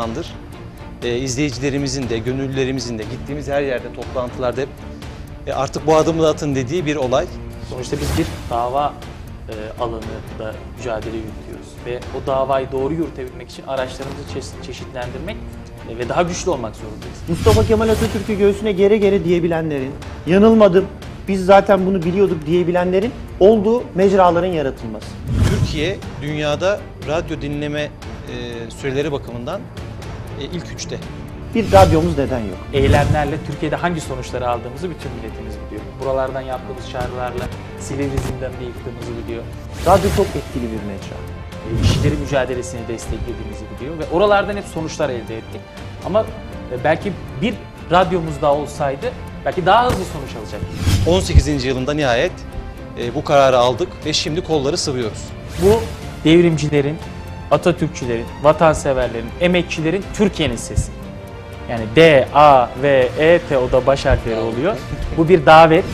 zamandır e, izleyicilerimizin de, gönüllülerimizin de gittiğimiz her yerde toplantılarda hep e, artık bu adımı da atın dediği bir olay. Sonuçta biz bir dava e, alanında mücadele yürütüyoruz ve o davayı doğru yürütebilmek için araçlarımızı çe çeşitlendirmek e, ve daha güçlü olmak zorundayız. Mustafa Kemal Atatürk'ü göğsüne gere gere diyebilenlerin, yanılmadım, biz zaten bunu biliyorduk diyebilenlerin olduğu mecraların yaratılması. Türkiye dünyada radyo dinleme e, süreleri bakımından e, ilk üçte. Bir radyomuz neden yok? Eylemlerle Türkiye'de hangi sonuçları aldığımızı bütün milletimiz biliyor. Buralardan yaptığımız çağrılarla Silivri zindanını yıktığımızı biliyor. Radyo çok etkili bir mecra. E, işçilerin mücadelesini desteklediğimizi biliyor ve oralardan hep sonuçlar elde ettik. Ama e, belki bir radyomuz daha olsaydı belki daha hızlı sonuç alacaktık. 18. yılında nihayet e, bu kararı aldık ve şimdi kolları sıvıyoruz. Bu devrimcilerin, Atatürkçülerin, vatanseverlerin, emekçilerin Türkiye'nin sesi. Yani D, A, V, E, T o da baş harfleri oluyor. Bu bir davet.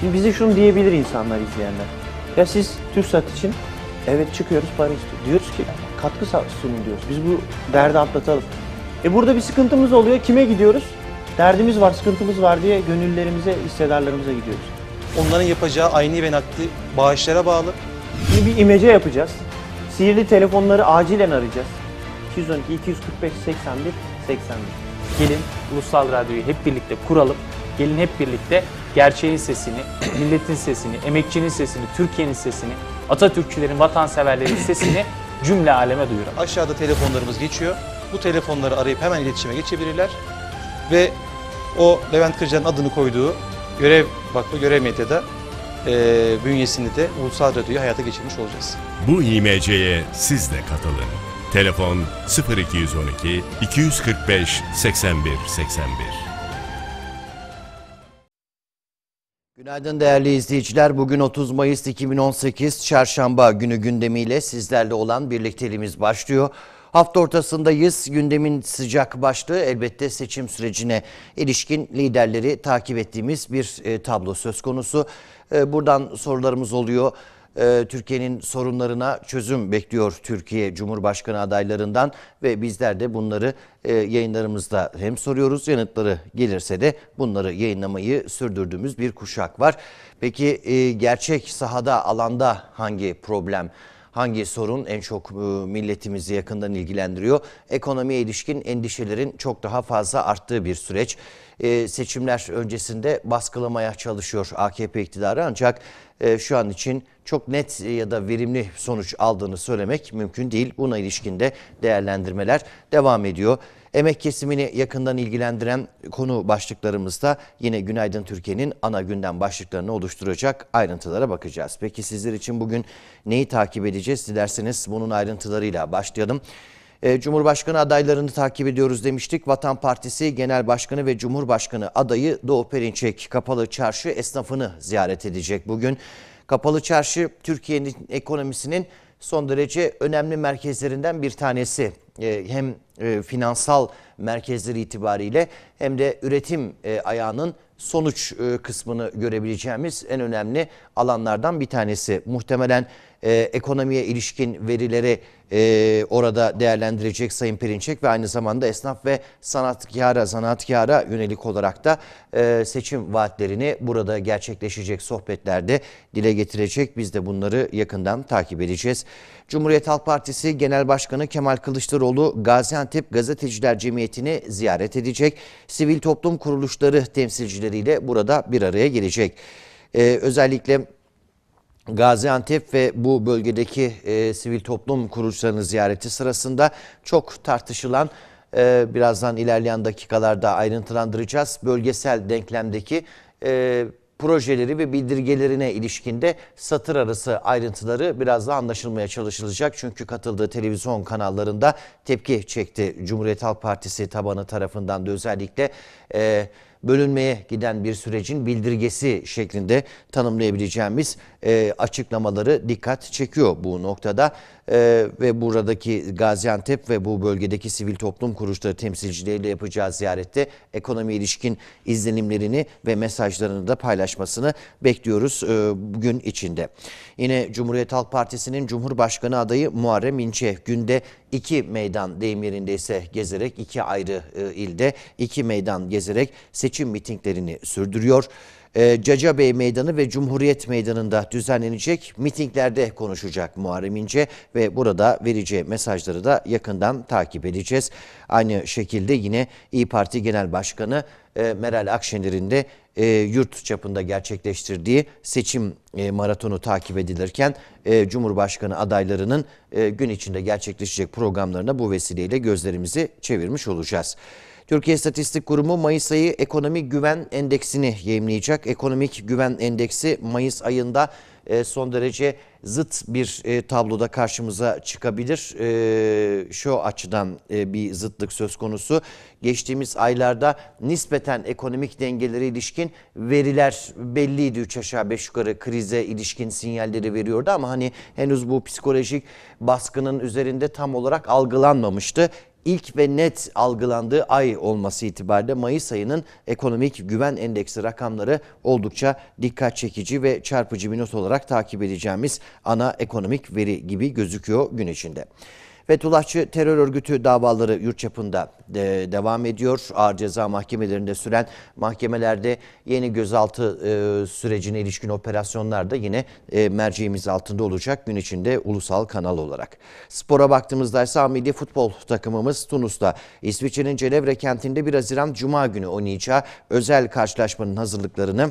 Şimdi bize şunu diyebilir insanlar izleyenler. Ya siz TÜRKSAT için evet çıkıyoruz para istiyoruz. Diyoruz ki katkı sunun diyoruz. Biz bu derdi atlatalım. E burada bir sıkıntımız oluyor. Kime gidiyoruz? Derdimiz var, sıkıntımız var diye gönüllerimize, hissedarlarımıza gidiyoruz. Onların yapacağı aynı ve nakli bağışlara bağlı. Şimdi bir imece yapacağız. Sihirli telefonları acilen arayacağız. 212 245 81 81. Gelin Ulusal Radyo'yu hep birlikte kuralım. Gelin hep birlikte gerçeğin sesini, milletin sesini, emekçinin sesini, Türkiye'nin sesini, Atatürkçülerin, vatanseverlerin sesini cümle aleme duyuralım. Aşağıda telefonlarımız geçiyor. Bu telefonları arayıp hemen iletişime geçebilirler. Ve o Levent Kırca'nın adını koyduğu görev vakfı, görev medyada e, bünyesinde de Ulusal Radyo'yu hayata geçirmiş olacağız. Bu İMC'ye siz de katılın. Telefon 0212 245 81 81. Günaydın değerli izleyiciler. Bugün 30 Mayıs 2018 Çarşamba günü gündemiyle sizlerle olan birlikteliğimiz başlıyor. Hafta ortasındayız. Gündemin sıcak başlığı elbette seçim sürecine ilişkin liderleri takip ettiğimiz bir e, tablo söz konusu. Ee, buradan sorularımız oluyor. Ee, Türkiye'nin sorunlarına çözüm bekliyor Türkiye Cumhurbaşkanı adaylarından ve bizler de bunları e, yayınlarımızda hem soruyoruz yanıtları gelirse de bunları yayınlamayı sürdürdüğümüz bir kuşak var. Peki e, gerçek sahada alanda hangi problem? hangi sorun en çok e, milletimizi yakından ilgilendiriyor? Ekonomiye ilişkin endişelerin çok daha fazla arttığı bir süreç e, seçimler öncesinde baskılamaya çalışıyor AKP iktidarı ancak e, şu an için çok net ya da verimli sonuç aldığını söylemek mümkün değil. Buna ilişkin de değerlendirmeler devam ediyor. Emek kesimini yakından ilgilendiren konu başlıklarımızda yine Günaydın Türkiye'nin ana gündem başlıklarını oluşturacak ayrıntılara bakacağız. Peki sizler için bugün neyi takip edeceğiz? Dilerseniz bunun ayrıntılarıyla başlayalım. E, Cumhurbaşkanı adaylarını takip ediyoruz demiştik. Vatan Partisi Genel Başkanı ve Cumhurbaşkanı adayı Doğu Perinçek kapalı çarşı esnafını ziyaret edecek bugün. Kapalı çarşı Türkiye'nin ekonomisinin son derece önemli merkezlerinden bir tanesi. E, hem e, finansal merkezleri itibariyle hem de üretim ayağının sonuç kısmını görebileceğimiz en önemli alanlardan bir tanesi. Muhtemelen e, ekonomiye ilişkin verileri e, orada değerlendirecek Sayın Perinçek ve aynı zamanda esnaf ve sanatkara, zanaatkara yönelik olarak da e, seçim vaatlerini burada gerçekleşecek sohbetlerde dile getirecek. Biz de bunları yakından takip edeceğiz. Cumhuriyet Halk Partisi Genel Başkanı Kemal Kılıçdaroğlu Gaziantep Gazeteciler Cemiyeti'ni ziyaret edecek. Sivil toplum kuruluşları temsilcileriyle burada bir araya gelecek. Ee, özellikle Gaziantep ve bu bölgedeki e, sivil toplum kuruluşlarının ziyareti sırasında çok tartışılan e, birazdan ilerleyen dakikalarda ayrıntılandıracağız. Bölgesel denklemdeki e, projeleri ve bildirgelerine ilişkinde satır arası ayrıntıları biraz daha anlaşılmaya çalışılacak. Çünkü katıldığı televizyon kanallarında tepki çekti. Cumhuriyet Halk Partisi tabanı tarafından da özellikle e, bölünmeye giden bir sürecin bildirgesi şeklinde tanımlayabileceğimiz e, açıklamaları dikkat çekiyor bu noktada. E, ve buradaki Gaziantep ve bu bölgedeki sivil toplum kuruluşları temsilcileriyle yapacağı ziyarette ekonomi ilişkin izlenimlerini ve mesajlarını da paylaşmasını bekliyoruz bugün e, içinde. Yine Cumhuriyet Halk Partisi'nin Cumhurbaşkanı adayı Muharrem İnce günde iki meydan deyim yerinde ise gezerek iki ayrı ilde iki meydan gezerek seçim mitinglerini sürdürüyor e, Caca Bey Meydanı ve Cumhuriyet Meydanı'nda düzenlenecek mitinglerde konuşacak Muharrem İnce ve burada vereceği mesajları da yakından takip edeceğiz. Aynı şekilde yine İyi Parti Genel Başkanı e, Meral Akşener'in de e, yurt çapında gerçekleştirdiği seçim e, maratonu takip edilirken Cumhurbaşkanı adaylarının gün içinde gerçekleşecek programlarına bu vesileyle gözlerimizi çevirmiş olacağız. Türkiye İstatistik Kurumu Mayıs ayı ekonomi güven endeksini yayımlayacak. Ekonomik güven endeksi Mayıs ayında e, son derece zıt bir e, tabloda karşımıza çıkabilir. E, şu açıdan bir zıtlık söz konusu. Geçtiğimiz aylarda nispeten ekonomik dengeleri ilişkin veriler belliydi. Üç aşağı beş yukarı krize ilişkin sinyalleri veriyordu ama hani henüz bu psikolojik baskının üzerinde tam olarak algılanmamıştı ilk ve net algılandığı ay olması itibariyle Mayıs ayının ekonomik güven endeksi rakamları oldukça dikkat çekici ve çarpıcı bir not olarak takip edeceğimiz ana ekonomik veri gibi gözüküyor gün içinde. Fethullahçı terör örgütü davaları yurt çapında de devam ediyor. Ağır ceza mahkemelerinde süren mahkemelerde yeni gözaltı e, sürecine ilişkin operasyonlar da yine e, merceğimiz altında olacak gün içinde ulusal kanal olarak. Spora baktığımızda ise milli futbol takımımız Tunus'ta İsviçre'nin Cenevre kentinde 1 Haziran Cuma günü oynayacağı özel karşılaşmanın hazırlıklarını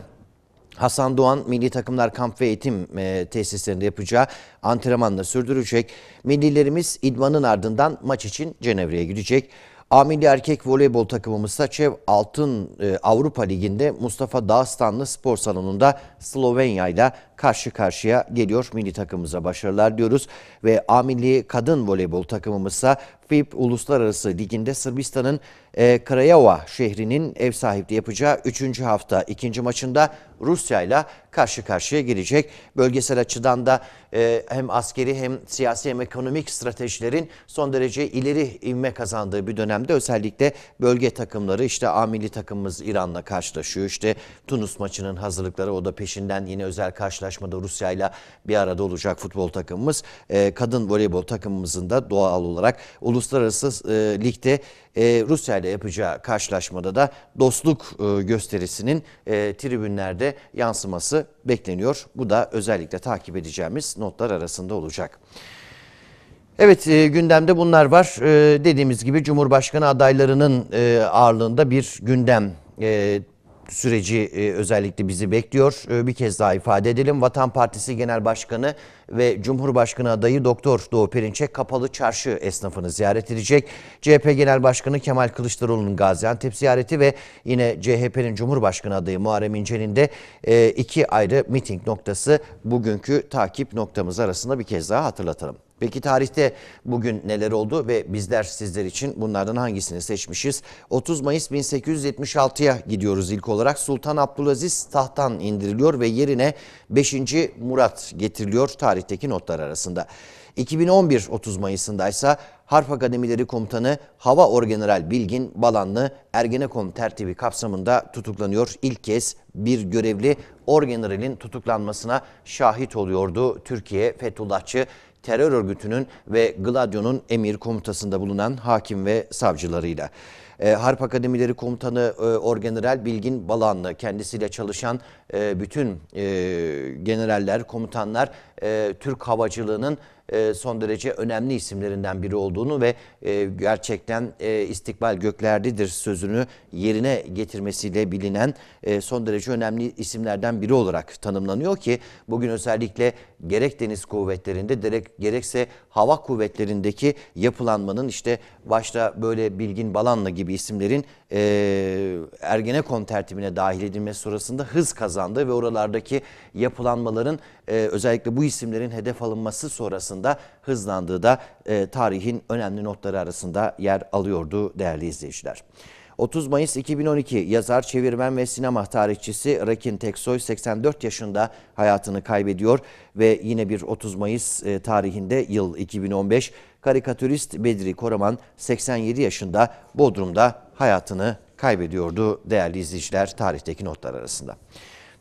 Hasan Doğan milli takımlar kamp ve eğitim e, tesislerinde yapacağı antrenmanla sürdürecek. Millilerimiz idmanın ardından maç için Cenevre'ye gidecek. A milli erkek voleybol takımımız Saçev Altın e, Avrupa Ligi'nde Mustafa Dağstanlı Spor Salonu'nda Slovenya ile karşı karşıya geliyor. Milli takımımıza başarılar diyoruz ve A milli kadın voleybol takımımızsa FIB Uluslararası Ligi'nde Sırbistan'ın e, Krajova şehrinin ev sahipliği yapacağı 3. hafta 2. maçında Rusya ile karşı karşıya gelecek. Bölgesel açıdan da e, hem askeri hem siyasi hem ekonomik stratejilerin son derece ileri ivme kazandığı bir dönemde özellikle bölge takımları işte A milli takımımız İran'la karşılaşıyor. İşte Tunus maçının hazırlıkları o da peşinden yine özel karşılaşıyor karşılaşmada Rusya ile bir arada olacak futbol takımımız. E, kadın voleybol takımımızın da doğal olarak uluslararası e, ligde e, Rusya ile yapacağı karşılaşmada da dostluk e, gösterisinin e, tribünlerde yansıması bekleniyor. Bu da özellikle takip edeceğimiz notlar arasında olacak. Evet e, gündemde bunlar var. E, dediğimiz gibi Cumhurbaşkanı adaylarının e, ağırlığında bir gündem e, süreci e, özellikle bizi bekliyor. E, bir kez daha ifade edelim. Vatan Partisi Genel Başkanı ve Cumhurbaşkanı adayı Doktor Doğu Perinçek kapalı çarşı esnafını ziyaret edecek. CHP Genel Başkanı Kemal Kılıçdaroğlu'nun Gaziantep ziyareti ve yine CHP'nin Cumhurbaşkanı adayı Muharrem İnce'nin de e, iki ayrı miting noktası bugünkü takip noktamız arasında bir kez daha hatırlatalım. Peki tarihte bugün neler oldu ve bizler sizler için bunlardan hangisini seçmişiz? 30 Mayıs 1876'ya gidiyoruz ilk olarak. Sultan Abdülaziz tahttan indiriliyor ve yerine 5. Murat getiriliyor. Tarih tarihteki notlar arasında. 2011 30 Mayıs'ında ise Harp Akademileri Komutanı Hava Orgeneral Bilgin Balanlı Ergenekon tertibi kapsamında tutuklanıyor. İlk kez bir görevli Orgeneral'in tutuklanmasına şahit oluyordu. Türkiye Fethullahçı terör örgütünün ve Gladio'nun emir komutasında bulunan hakim ve savcılarıyla. E, Harp Akademileri Komutanı e, Orgeneral Bilgin Balanlı kendisiyle çalışan e, bütün e, generaller, komutanlar e, Türk havacılığının e, son derece önemli isimlerinden biri olduğunu ve e, gerçekten e, istikbal göklerdedir sözünü yerine getirmesiyle bilinen son derece önemli isimlerden biri olarak tanımlanıyor ki bugün özellikle gerek deniz kuvvetlerinde gerekse hava kuvvetlerindeki yapılanmanın işte başta böyle Bilgin Balanlı gibi isimlerin e, Ergenekon tertibine dahil edilmesi sonrasında hız kazandı ve oralardaki yapılanmaların özellikle bu isimlerin hedef alınması sonrasında aslında hızlandığı da e, tarihin önemli notları arasında yer alıyordu değerli izleyiciler. 30 Mayıs 2012 yazar, çevirmen ve sinema tarihçisi Rakin Teksoy 84 yaşında hayatını kaybediyor ve yine bir 30 Mayıs e, tarihinde yıl 2015 karikatürist Bedri Koraman 87 yaşında Bodrum'da hayatını kaybediyordu değerli izleyiciler tarihteki notlar arasında.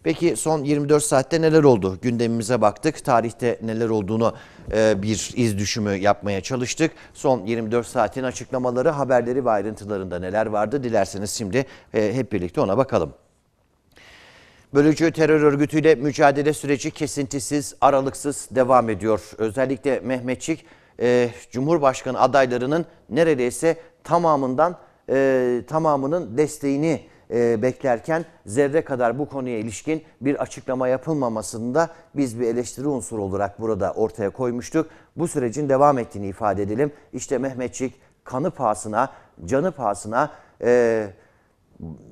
Peki son 24 saatte neler oldu? Gündemimize baktık. Tarihte neler olduğunu e, bir iz düşümü yapmaya çalıştık. Son 24 saatin açıklamaları, haberleri ve ayrıntılarında neler vardı? Dilerseniz şimdi e, hep birlikte ona bakalım. Bölücü terör örgütüyle mücadele süreci kesintisiz, aralıksız devam ediyor. Özellikle Mehmetçik, e, Cumhurbaşkanı adaylarının neredeyse tamamından tamamının desteğini e, beklerken zerre kadar bu konuya ilişkin bir açıklama yapılmamasında biz bir eleştiri unsuru olarak burada ortaya koymuştuk. Bu sürecin devam ettiğini ifade edelim. İşte Mehmetçik kanı pahasına, canı pahasına e,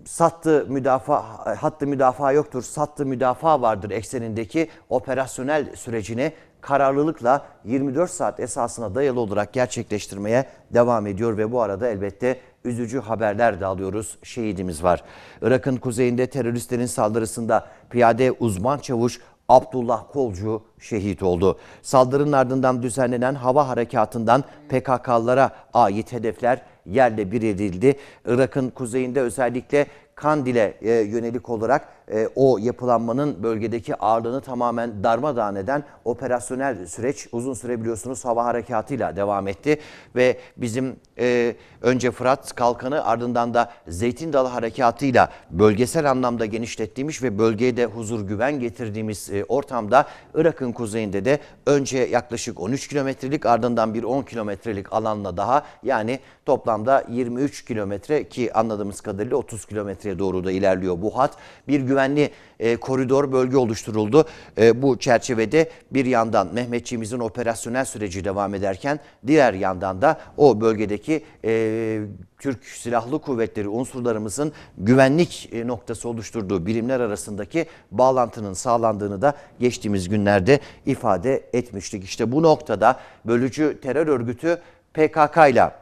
sattı müdafaa hattı müdafaa yoktur, sattı müdafaa vardır eksenindeki operasyonel sürecini kararlılıkla 24 saat esasına dayalı olarak gerçekleştirmeye devam ediyor ve bu arada elbette üzücü haberler de alıyoruz. Şehidimiz var. Irak'ın kuzeyinde teröristlerin saldırısında piyade uzman çavuş Abdullah Kolcu şehit oldu. Saldırının ardından düzenlenen hava harekatından PKK'lara ait hedefler yerle bir edildi. Irak'ın kuzeyinde özellikle Kandil'e e, yönelik olarak e, o yapılanmanın bölgedeki ağırlığını tamamen darmadağın eden operasyonel süreç uzun süre biliyorsunuz hava harekatıyla devam etti. Ve bizim e, önce Fırat Kalkanı ardından da Zeytin Dalı harekatıyla bölgesel anlamda genişlettiğimiz ve bölgeye de huzur güven getirdiğimiz e, ortamda Irak'ın kuzeyinde de önce yaklaşık 13 kilometrelik ardından bir 10 kilometrelik alanla daha yani Toplamda 23 kilometre ki anladığımız kadarıyla 30 kilometreye doğru da ilerliyor bu hat. Bir güvenli e, koridor bölge oluşturuldu. E, bu çerçevede bir yandan Mehmetçiğimizin operasyonel süreci devam ederken diğer yandan da o bölgedeki e, Türk Silahlı Kuvvetleri unsurlarımızın güvenlik e, noktası oluşturduğu birimler arasındaki bağlantının sağlandığını da geçtiğimiz günlerde ifade etmiştik. İşte bu noktada bölücü terör örgütü PKK ile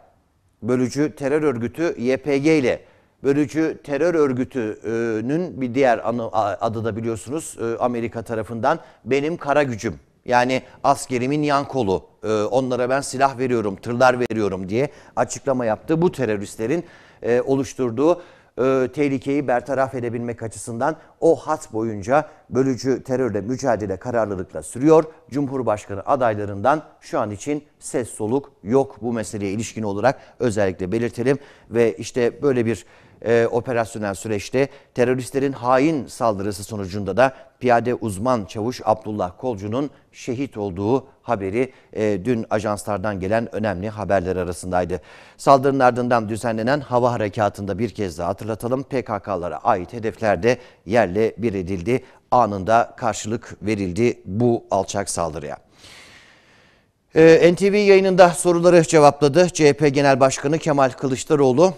bölücü terör örgütü YPG ile bölücü terör örgütünün bir diğer adı da biliyorsunuz e, Amerika tarafından benim kara gücüm yani askerimin yan kolu e, onlara ben silah veriyorum tırlar veriyorum diye açıklama yaptı bu teröristlerin e, oluşturduğu e, tehlikeyi bertaraf edebilmek açısından o hat boyunca bölücü terörle mücadele kararlılıkla sürüyor. Cumhurbaşkanı adaylarından şu an için ses soluk yok bu meseleye ilişkin olarak özellikle belirtelim ve işte böyle bir e, operasyonel süreçte teröristlerin hain saldırısı sonucunda da piyade uzman çavuş Abdullah Kolcu'nun şehit olduğu haberi e, dün ajanslardan gelen önemli haberler arasındaydı. Saldırının ardından düzenlenen hava harekatında bir kez daha hatırlatalım PKK'lara ait hedefler de yerle bir edildi. Anında karşılık verildi bu alçak saldırıya. Ee, NTV yayınında soruları cevapladı. CHP Genel Başkanı Kemal Kılıçdaroğlu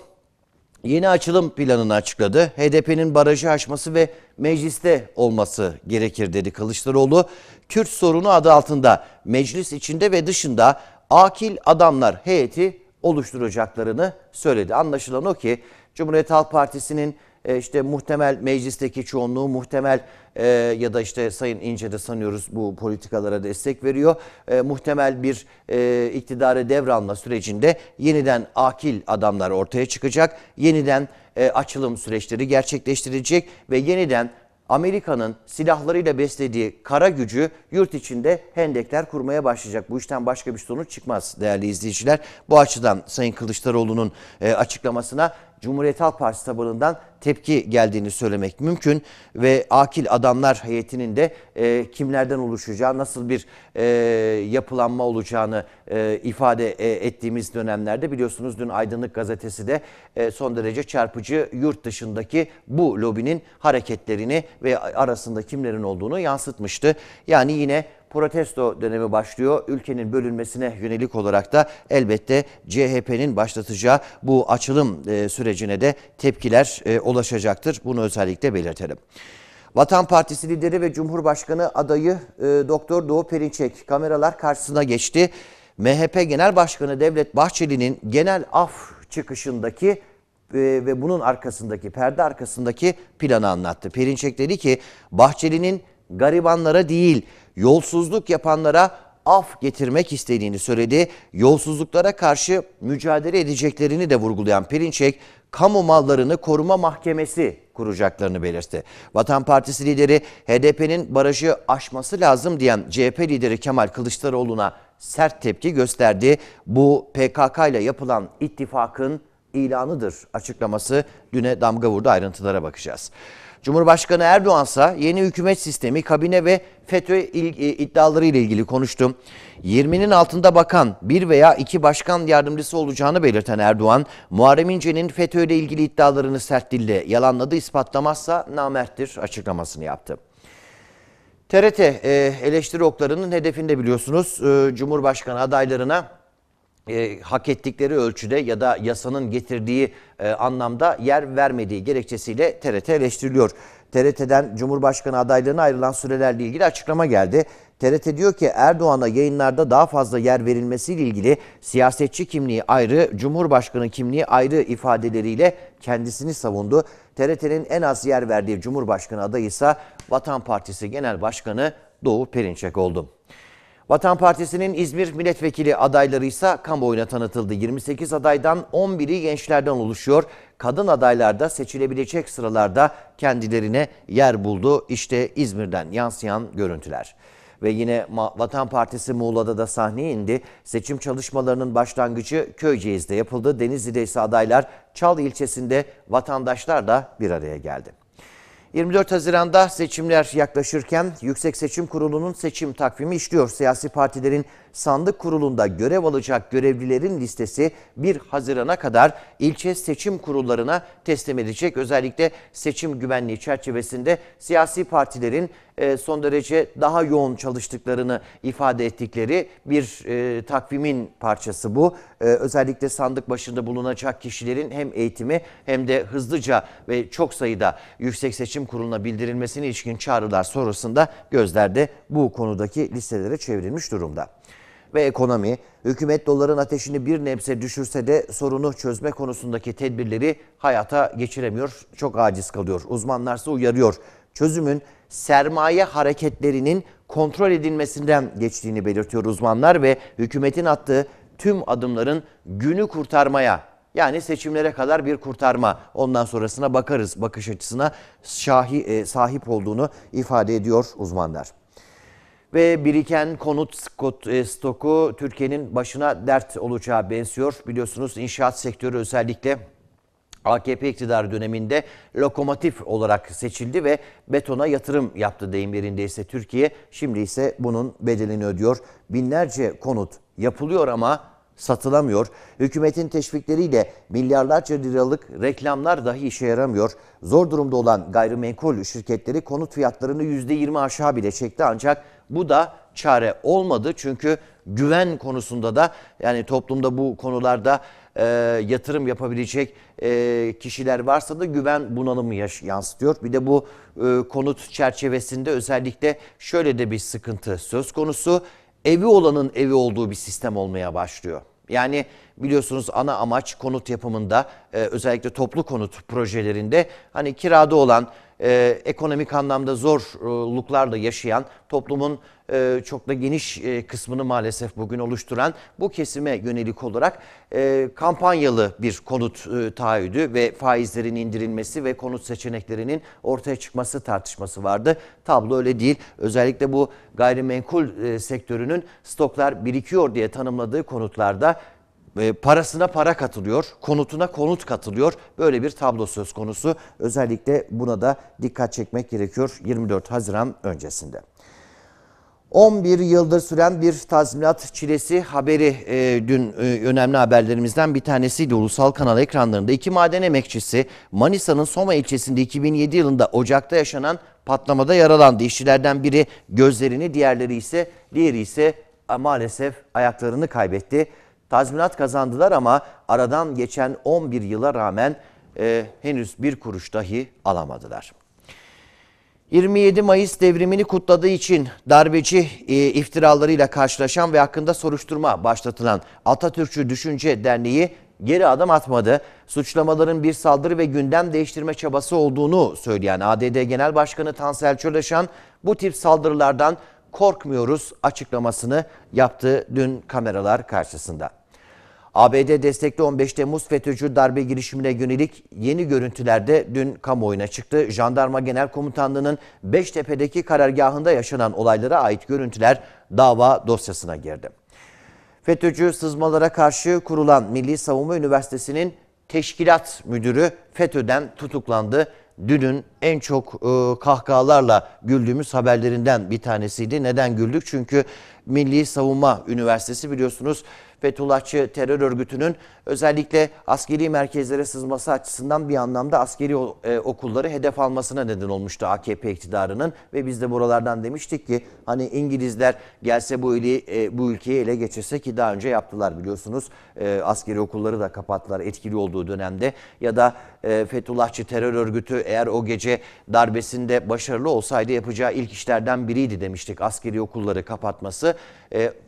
yeni açılım planını açıkladı. HDP'nin barajı aşması ve mecliste olması gerekir dedi Kılıçdaroğlu. Kürt sorunu adı altında meclis içinde ve dışında akil adamlar heyeti oluşturacaklarını söyledi. Anlaşılan o ki Cumhuriyet Halk Partisi'nin e, işte muhtemel meclisteki çoğunluğu muhtemel e, ya da işte Sayın İnce de sanıyoruz bu politikalara destek veriyor. E, muhtemel bir e, iktidarı devralma sürecinde yeniden akil adamlar ortaya çıkacak. Yeniden e, açılım süreçleri gerçekleştirecek ve yeniden Amerika'nın silahlarıyla beslediği kara gücü yurt içinde hendekler kurmaya başlayacak. Bu işten başka bir sonuç çıkmaz değerli izleyiciler. Bu açıdan Sayın Kılıçdaroğlu'nun e, açıklamasına Cumhuriyet Halk Partisi tabanından tepki geldiğini söylemek mümkün. Ve akil adamlar heyetinin de e, kimlerden oluşacağı, nasıl bir e, yapılanma olacağını e, ifade e, ettiğimiz dönemlerde biliyorsunuz dün Aydınlık Gazetesi de e, son derece çarpıcı yurt dışındaki bu lobinin hareketlerini ve arasında kimlerin olduğunu yansıtmıştı. Yani yine protesto dönemi başlıyor. Ülkenin bölünmesine yönelik olarak da elbette CHP'nin başlatacağı bu açılım e, sürecine de tepkiler e, ulaşacaktır. Bunu özellikle belirtelim. Vatan Partisi lideri ve Cumhurbaşkanı adayı e, Doktor Doğu Perinçek kameralar karşısına geçti. MHP Genel Başkanı Devlet Bahçeli'nin genel af çıkışındaki ve bunun arkasındaki perde arkasındaki planı anlattı. Perinçek dedi ki Bahçeli'nin garibanlara değil, yolsuzluk yapanlara af getirmek istediğini söyledi. Yolsuzluklara karşı mücadele edeceklerini de vurgulayan Perinçek, kamu mallarını koruma mahkemesi kuracaklarını belirtti. Vatan Partisi lideri HDP'nin barajı aşması lazım diyen CHP lideri Kemal Kılıçdaroğlu'na sert tepki gösterdi. Bu PKK ile yapılan ittifakın ilanıdır açıklaması düne damga vurdu ayrıntılara bakacağız. Cumhurbaşkanı Erdoğan ise yeni hükümet sistemi, kabine ve FETÖ e, iddiaları ile ilgili konuştu. 20'nin altında bakan bir veya iki başkan yardımcısı olacağını belirten Erdoğan, Muharrem İnce'nin FETÖ ile ilgili iddialarını sert dille yalanladı, ispatlamazsa namerttir açıklamasını yaptı. TRT e, eleştiri oklarının hedefinde biliyorsunuz e, Cumhurbaşkanı adaylarına e, hak ettikleri ölçüde ya da yasanın getirdiği e, anlamda yer vermediği gerekçesiyle TRT eleştiriliyor. TRT'den Cumhurbaşkanı adaylığına ayrılan sürelerle ilgili açıklama geldi. TRT diyor ki Erdoğan'a yayınlarda daha fazla yer verilmesiyle ilgili siyasetçi kimliği ayrı, Cumhurbaşkanı kimliği ayrı ifadeleriyle kendisini savundu. TRT'nin en az yer verdiği Cumhurbaşkanı adayı ise Vatan Partisi Genel Başkanı Doğu Perinçek oldu. Vatan Partisi'nin İzmir milletvekili adayları ise kamuoyuna tanıtıldı. 28 adaydan 11'i gençlerden oluşuyor. Kadın adaylar da seçilebilecek sıralarda kendilerine yer buldu. İşte İzmir'den yansıyan görüntüler. Ve yine Vatan Partisi Muğla'da da sahneye indi. Seçim çalışmalarının başlangıcı Köyceğiz'de yapıldı. Denizli'de ise adaylar Çal ilçesinde vatandaşlar da bir araya geldi. 24 Haziran'da seçimler yaklaşırken Yüksek Seçim Kurulu'nun seçim takvimi işliyor. Siyasi partilerin sandık kurulunda görev alacak görevlilerin listesi 1 Haziran'a kadar ilçe seçim kurullarına teslim edecek. Özellikle seçim güvenliği çerçevesinde siyasi partilerin e, son derece daha yoğun çalıştıklarını ifade ettikleri bir e, takvimin parçası bu. E, özellikle sandık başında bulunacak kişilerin hem eğitimi hem de hızlıca ve çok sayıda Yüksek Seçim Kurulu'na bildirilmesine ilişkin çağrılar sonrasında gözlerde bu konudaki listelere çevrilmiş durumda ve ekonomi, hükümet doların ateşini bir nebze düşürse de sorunu çözme konusundaki tedbirleri hayata geçiremiyor, çok aciz kalıyor. Uzmanlar ise uyarıyor. Çözümün sermaye hareketlerinin kontrol edilmesinden geçtiğini belirtiyor uzmanlar ve hükümetin attığı tüm adımların günü kurtarmaya yani seçimlere kadar bir kurtarma. Ondan sonrasına bakarız bakış açısına şahi, e, sahip olduğunu ifade ediyor uzmanlar ve biriken konut e, stoku Türkiye'nin başına dert olacağı benziyor. Biliyorsunuz inşaat sektörü özellikle AKP iktidar döneminde lokomotif olarak seçildi ve betona yatırım yaptı deyim yerindeyse Türkiye. Şimdi ise bunun bedelini ödüyor. Binlerce konut yapılıyor ama satılamıyor. Hükümetin teşvikleriyle milyarlarca liralık reklamlar dahi işe yaramıyor. Zor durumda olan gayrimenkul şirketleri konut fiyatlarını %20 aşağı bile çekti ancak bu da çare olmadı. Çünkü güven konusunda da yani toplumda bu konularda e, yatırım yapabilecek e, kişiler varsa da güven bunalımı yansıtıyor. Bir de bu e, konut çerçevesinde özellikle şöyle de bir sıkıntı söz konusu evi olanın evi olduğu bir sistem olmaya başlıyor. Yani biliyorsunuz ana amaç konut yapımında e, özellikle toplu konut projelerinde hani kirada olan e, ekonomik anlamda zorluklarla yaşayan, toplumun e, çok da geniş e, kısmını maalesef bugün oluşturan bu kesime yönelik olarak e, kampanyalı bir konut e, taahhüdü ve faizlerin indirilmesi ve konut seçeneklerinin ortaya çıkması tartışması vardı. Tablo öyle değil. Özellikle bu gayrimenkul e, sektörünün stoklar birikiyor diye tanımladığı konutlarda parasına para katılıyor, konutuna konut katılıyor. Böyle bir tablo söz konusu. Özellikle buna da dikkat çekmek gerekiyor 24 Haziran öncesinde. 11 yıldır süren bir tazminat çilesi haberi e, dün e, önemli haberlerimizden bir tanesiydi ulusal kanal ekranlarında. iki maden emekçisi Manisa'nın Soma ilçesinde 2007 yılında Ocak'ta yaşanan patlamada yaralandı. İşçilerden biri gözlerini, diğerleri ise diğeri ise maalesef ayaklarını kaybetti. Tazminat kazandılar ama aradan geçen 11 yıla rağmen e, henüz bir kuruş dahi alamadılar. 27 Mayıs devrimini kutladığı için darbeci e, iftiralarıyla karşılaşan ve hakkında soruşturma başlatılan Atatürkçü Düşünce Derneği geri adım atmadı. Suçlamaların bir saldırı ve gündem değiştirme çabası olduğunu söyleyen ADD Genel Başkanı Tansel Çöleşan bu tip saldırılardan korkmuyoruz açıklamasını yaptı dün kameralar karşısında. ABD destekli 15 Temmuz FETÖ'cü darbe girişimine yönelik yeni görüntülerde dün kamuoyuna çıktı. Jandarma Genel Komutanlığı'nın Beştepe'deki karargahında yaşanan olaylara ait görüntüler dava dosyasına girdi. FETÖ'cü sızmalara karşı kurulan Milli Savunma Üniversitesi'nin teşkilat müdürü FETÖ'den tutuklandı. Dünün en çok e, kahkahalarla güldüğümüz haberlerinden bir tanesiydi. Neden güldük? Çünkü Milli Savunma Üniversitesi biliyorsunuz Fethullahçı terör örgütünün özellikle askeri merkezlere sızması açısından bir anlamda askeri e, okulları hedef almasına neden olmuştu AKP iktidarının ve biz de buralardan demiştik ki hani İngilizler gelse bu ili e, bu ülkeyi ele geçirse ki daha önce yaptılar biliyorsunuz e, askeri okulları da kapattılar etkili olduğu dönemde ya da Fethullahçı terör örgütü eğer o gece darbesinde başarılı olsaydı yapacağı ilk işlerden biriydi demiştik askeri okulları kapatması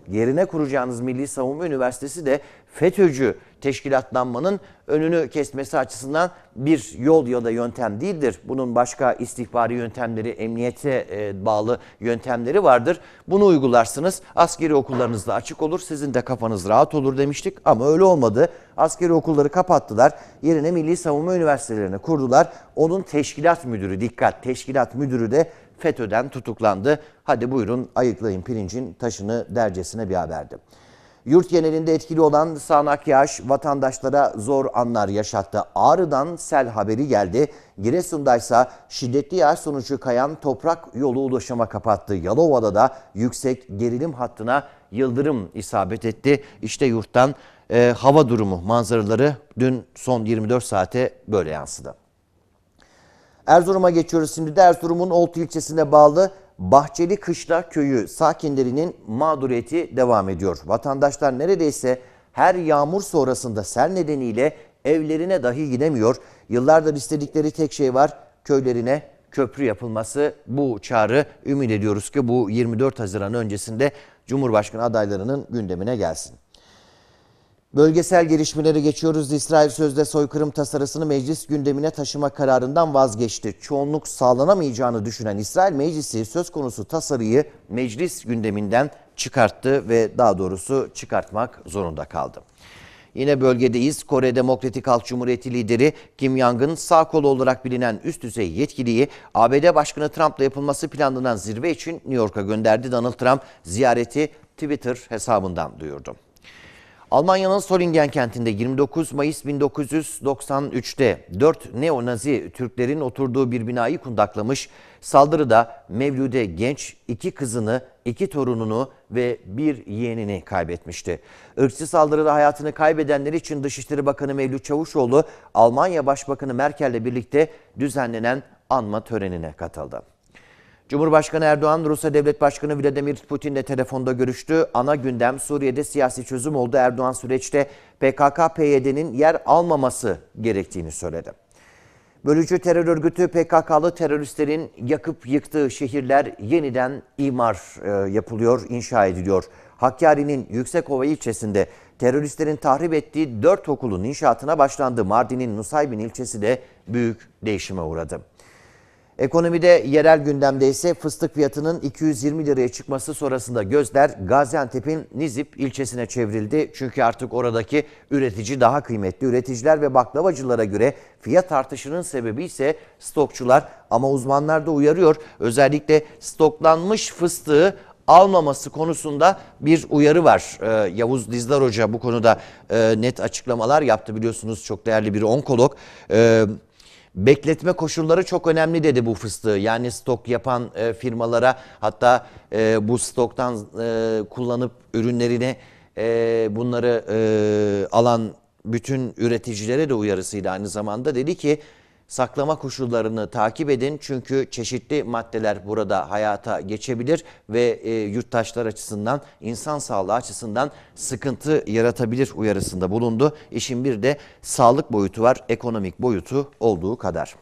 yerine kuracağınız Milli Savunma Üniversitesi Üniversitesi de FETÖ'cü teşkilatlanmanın önünü kesmesi açısından bir yol ya da yöntem değildir. Bunun başka istihbari yöntemleri, emniyete e, bağlı yöntemleri vardır. Bunu uygularsınız. Askeri okullarınızda açık olur. Sizin de kafanız rahat olur demiştik ama öyle olmadı. Askeri okulları kapattılar. Yerine Milli Savunma Üniversitelerini kurdular. Onun teşkilat müdürü, dikkat teşkilat müdürü de FETÖ'den tutuklandı. Hadi buyurun ayıklayın pirincin taşını dercesine bir haberdi. Yurt genelinde etkili olan sağanak yağış vatandaşlara zor anlar yaşattı. Ağrı'dan sel haberi geldi. Giresun'da ise şiddetli yağış sonucu kayan toprak yolu ulaşıma kapattı. Yalova'da da yüksek gerilim hattına yıldırım isabet etti. İşte yurttan e, hava durumu manzaraları dün son 24 saate böyle yansıdı. Erzurum'a geçiyoruz şimdi de Erzurum'un Oltu ilçesine bağlı Bahçeli Kışla Köyü sakinlerinin mağduriyeti devam ediyor. Vatandaşlar neredeyse her yağmur sonrasında sel nedeniyle evlerine dahi gidemiyor. Yıllardır istedikleri tek şey var köylerine köprü yapılması. Bu çağrı ümit ediyoruz ki bu 24 Haziran öncesinde Cumhurbaşkanı adaylarının gündemine gelsin. Bölgesel gelişmeleri geçiyoruz. İsrail sözde soykırım tasarısını meclis gündemine taşıma kararından vazgeçti. Çoğunluk sağlanamayacağını düşünen İsrail meclisi söz konusu tasarıyı meclis gündeminden çıkarttı ve daha doğrusu çıkartmak zorunda kaldı. Yine bölgedeyiz. Kore Demokratik Halk Cumhuriyeti lideri Kim Jong-un sağ kolu olarak bilinen üst düzey yetkiliyi ABD Başkanı Trump'la yapılması planlanan zirve için New York'a gönderdi. Donald Trump ziyareti Twitter hesabından duyurdu. Almanya'nın Solingen kentinde 29 Mayıs 1993'te 4 nazi Türklerin oturduğu bir binayı kundaklamış. Saldırıda Mevlüde Genç iki kızını, iki torununu ve bir yeğenini kaybetmişti. Irkçı saldırıda hayatını kaybedenler için Dışişleri Bakanı Mevlüt Çavuşoğlu, Almanya Başbakanı Merkel'le birlikte düzenlenen anma törenine katıldı. Cumhurbaşkanı Erdoğan, Rusya Devlet Başkanı Vladimir Putin'le telefonda görüştü. Ana gündem Suriye'de siyasi çözüm oldu. Erdoğan süreçte PKK-PYD'nin yer almaması gerektiğini söyledi. Bölücü terör örgütü PKK'lı teröristlerin yakıp yıktığı şehirler yeniden imar e, yapılıyor, inşa ediliyor. Hakkari'nin Yüksekova ilçesinde teröristlerin tahrip ettiği 4 okulun inşaatına başlandı. Mardin'in Nusaybin ilçesi de büyük değişime uğradı. Ekonomide yerel gündemde ise fıstık fiyatının 220 liraya çıkması sonrasında gözler Gaziantep'in Nizip ilçesine çevrildi. Çünkü artık oradaki üretici daha kıymetli. Üreticiler ve baklavacılara göre fiyat artışının sebebi ise stokçular ama uzmanlar da uyarıyor. Özellikle stoklanmış fıstığı almaması konusunda bir uyarı var. Ee, Yavuz Dizdar Hoca bu konuda e, net açıklamalar yaptı biliyorsunuz çok değerli bir onkolog. Ee, Bekletme koşulları çok önemli dedi bu fıstığı. Yani stok yapan e, firmalara hatta e, bu stoktan e, kullanıp ürünlerine e, bunları e, alan bütün üreticilere de uyarısıydı aynı zamanda. Dedi ki Saklama koşullarını takip edin çünkü çeşitli maddeler burada hayata geçebilir ve e, yurttaşlar açısından, insan sağlığı açısından sıkıntı yaratabilir uyarısında bulundu. İşin bir de sağlık boyutu var, ekonomik boyutu olduğu kadar.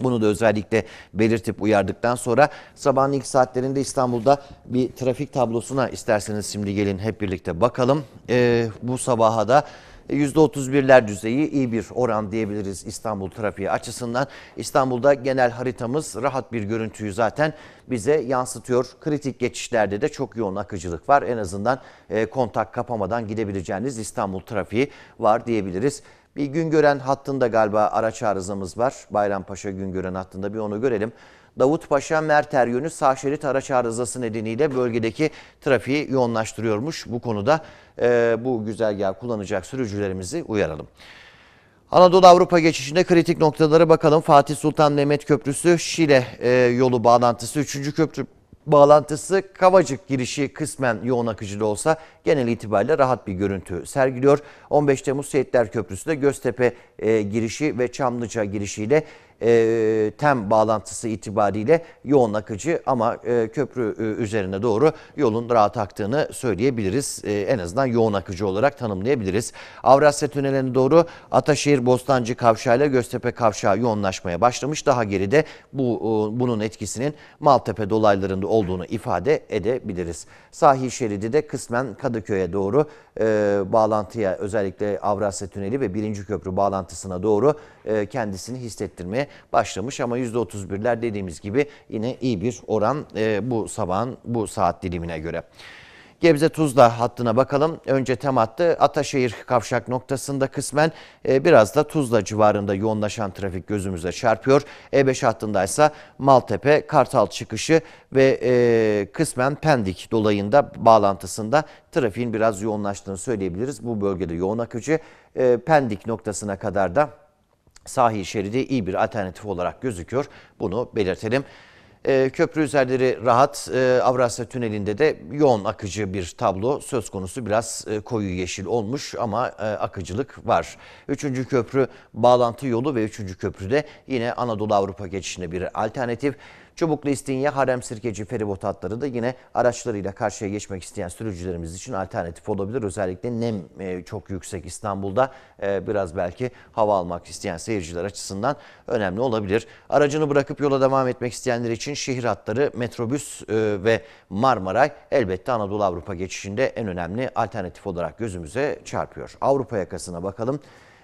Bunu da özellikle belirtip uyardıktan sonra sabahın ilk saatlerinde İstanbul'da bir trafik tablosuna isterseniz şimdi gelin hep birlikte bakalım. Ee, bu sabaha da %31'ler e, düzeyi iyi bir oran diyebiliriz İstanbul trafiği açısından. İstanbul'da genel haritamız rahat bir görüntüyü zaten bize yansıtıyor. Kritik geçişlerde de çok yoğun akıcılık var. En azından e, kontak kapamadan gidebileceğiniz İstanbul trafiği var diyebiliriz. Bir Güngören hattında galiba araç arızamız var. Bayrampaşa Güngören hattında bir onu görelim. Davut Paşa Mert Eryön'ü sağ şerit araç arızası nedeniyle bölgedeki trafiği yoğunlaştırıyormuş. Bu konuda e, bu güzergahı kullanacak sürücülerimizi uyaralım. Anadolu Avrupa geçişinde kritik noktalara bakalım. Fatih Sultan Mehmet Köprüsü Şile e, yolu bağlantısı 3. köprü bağlantısı Kavacık girişi kısmen yoğun akıcılı olsa genel itibariyle rahat bir görüntü sergiliyor. 15 Temmuz Seyitler Köprüsü de Göztepe e, girişi ve Çamlıca girişiyle e, tem bağlantısı itibariyle yoğun akıcı ama e, köprü e, üzerine doğru yolun rahat aktığını söyleyebiliriz. en azından yoğun akıcı olarak tanımlayabiliriz. Avrasya Tüneli'ne doğru Ataşehir Bostancı kavşağıyla Göztepe kavşağı yoğunlaşmaya başlamış. Daha geride bu bunun etkisinin Maltepe dolaylarında olduğunu ifade edebiliriz. Sahil şeridi de kısmen Kadıköy'e doğru e, bağlantıya özellikle Avrasya Tüneli ve Birinci Köprü bağlantısına doğru e, kendisini hissettirmeye başlamış ama %31'ler dediğimiz gibi yine iyi bir oran e, bu sabahın bu saat dilimine göre. Gebze Tuzla hattına bakalım. Önce tem hattı Ataşehir kavşak noktasında kısmen e, biraz da Tuzla civarında yoğunlaşan trafik gözümüze çarpıyor. E5 hattındaysa Maltepe, Kartal çıkışı ve kısmen Pendik dolayında bağlantısında trafiğin biraz yoğunlaştığını söyleyebiliriz. Bu bölgede yoğun akıcı Pendik noktasına kadar da sahil şeridi iyi bir alternatif olarak gözüküyor. Bunu belirtelim. E, köprü üzerleri rahat. E, Avrasya Tüneli'nde de yoğun akıcı bir tablo söz konusu. Biraz e, koyu yeşil olmuş ama e, akıcılık var. Üçüncü köprü bağlantı yolu ve üçüncü köprüde yine Anadolu Avrupa geçişine bir alternatif. Çubuklu İstinye Harem Sirkeci feribot hatları da yine araçlarıyla karşıya geçmek isteyen sürücülerimiz için alternatif olabilir. Özellikle nem e, çok yüksek İstanbul'da e, biraz belki hava almak isteyen seyirciler açısından önemli olabilir. Aracını bırakıp yola devam etmek isteyenler için şehir hatları, metrobüs e, ve Marmaray elbette Anadolu Avrupa geçişinde en önemli alternatif olarak gözümüze çarpıyor. Avrupa yakasına bakalım.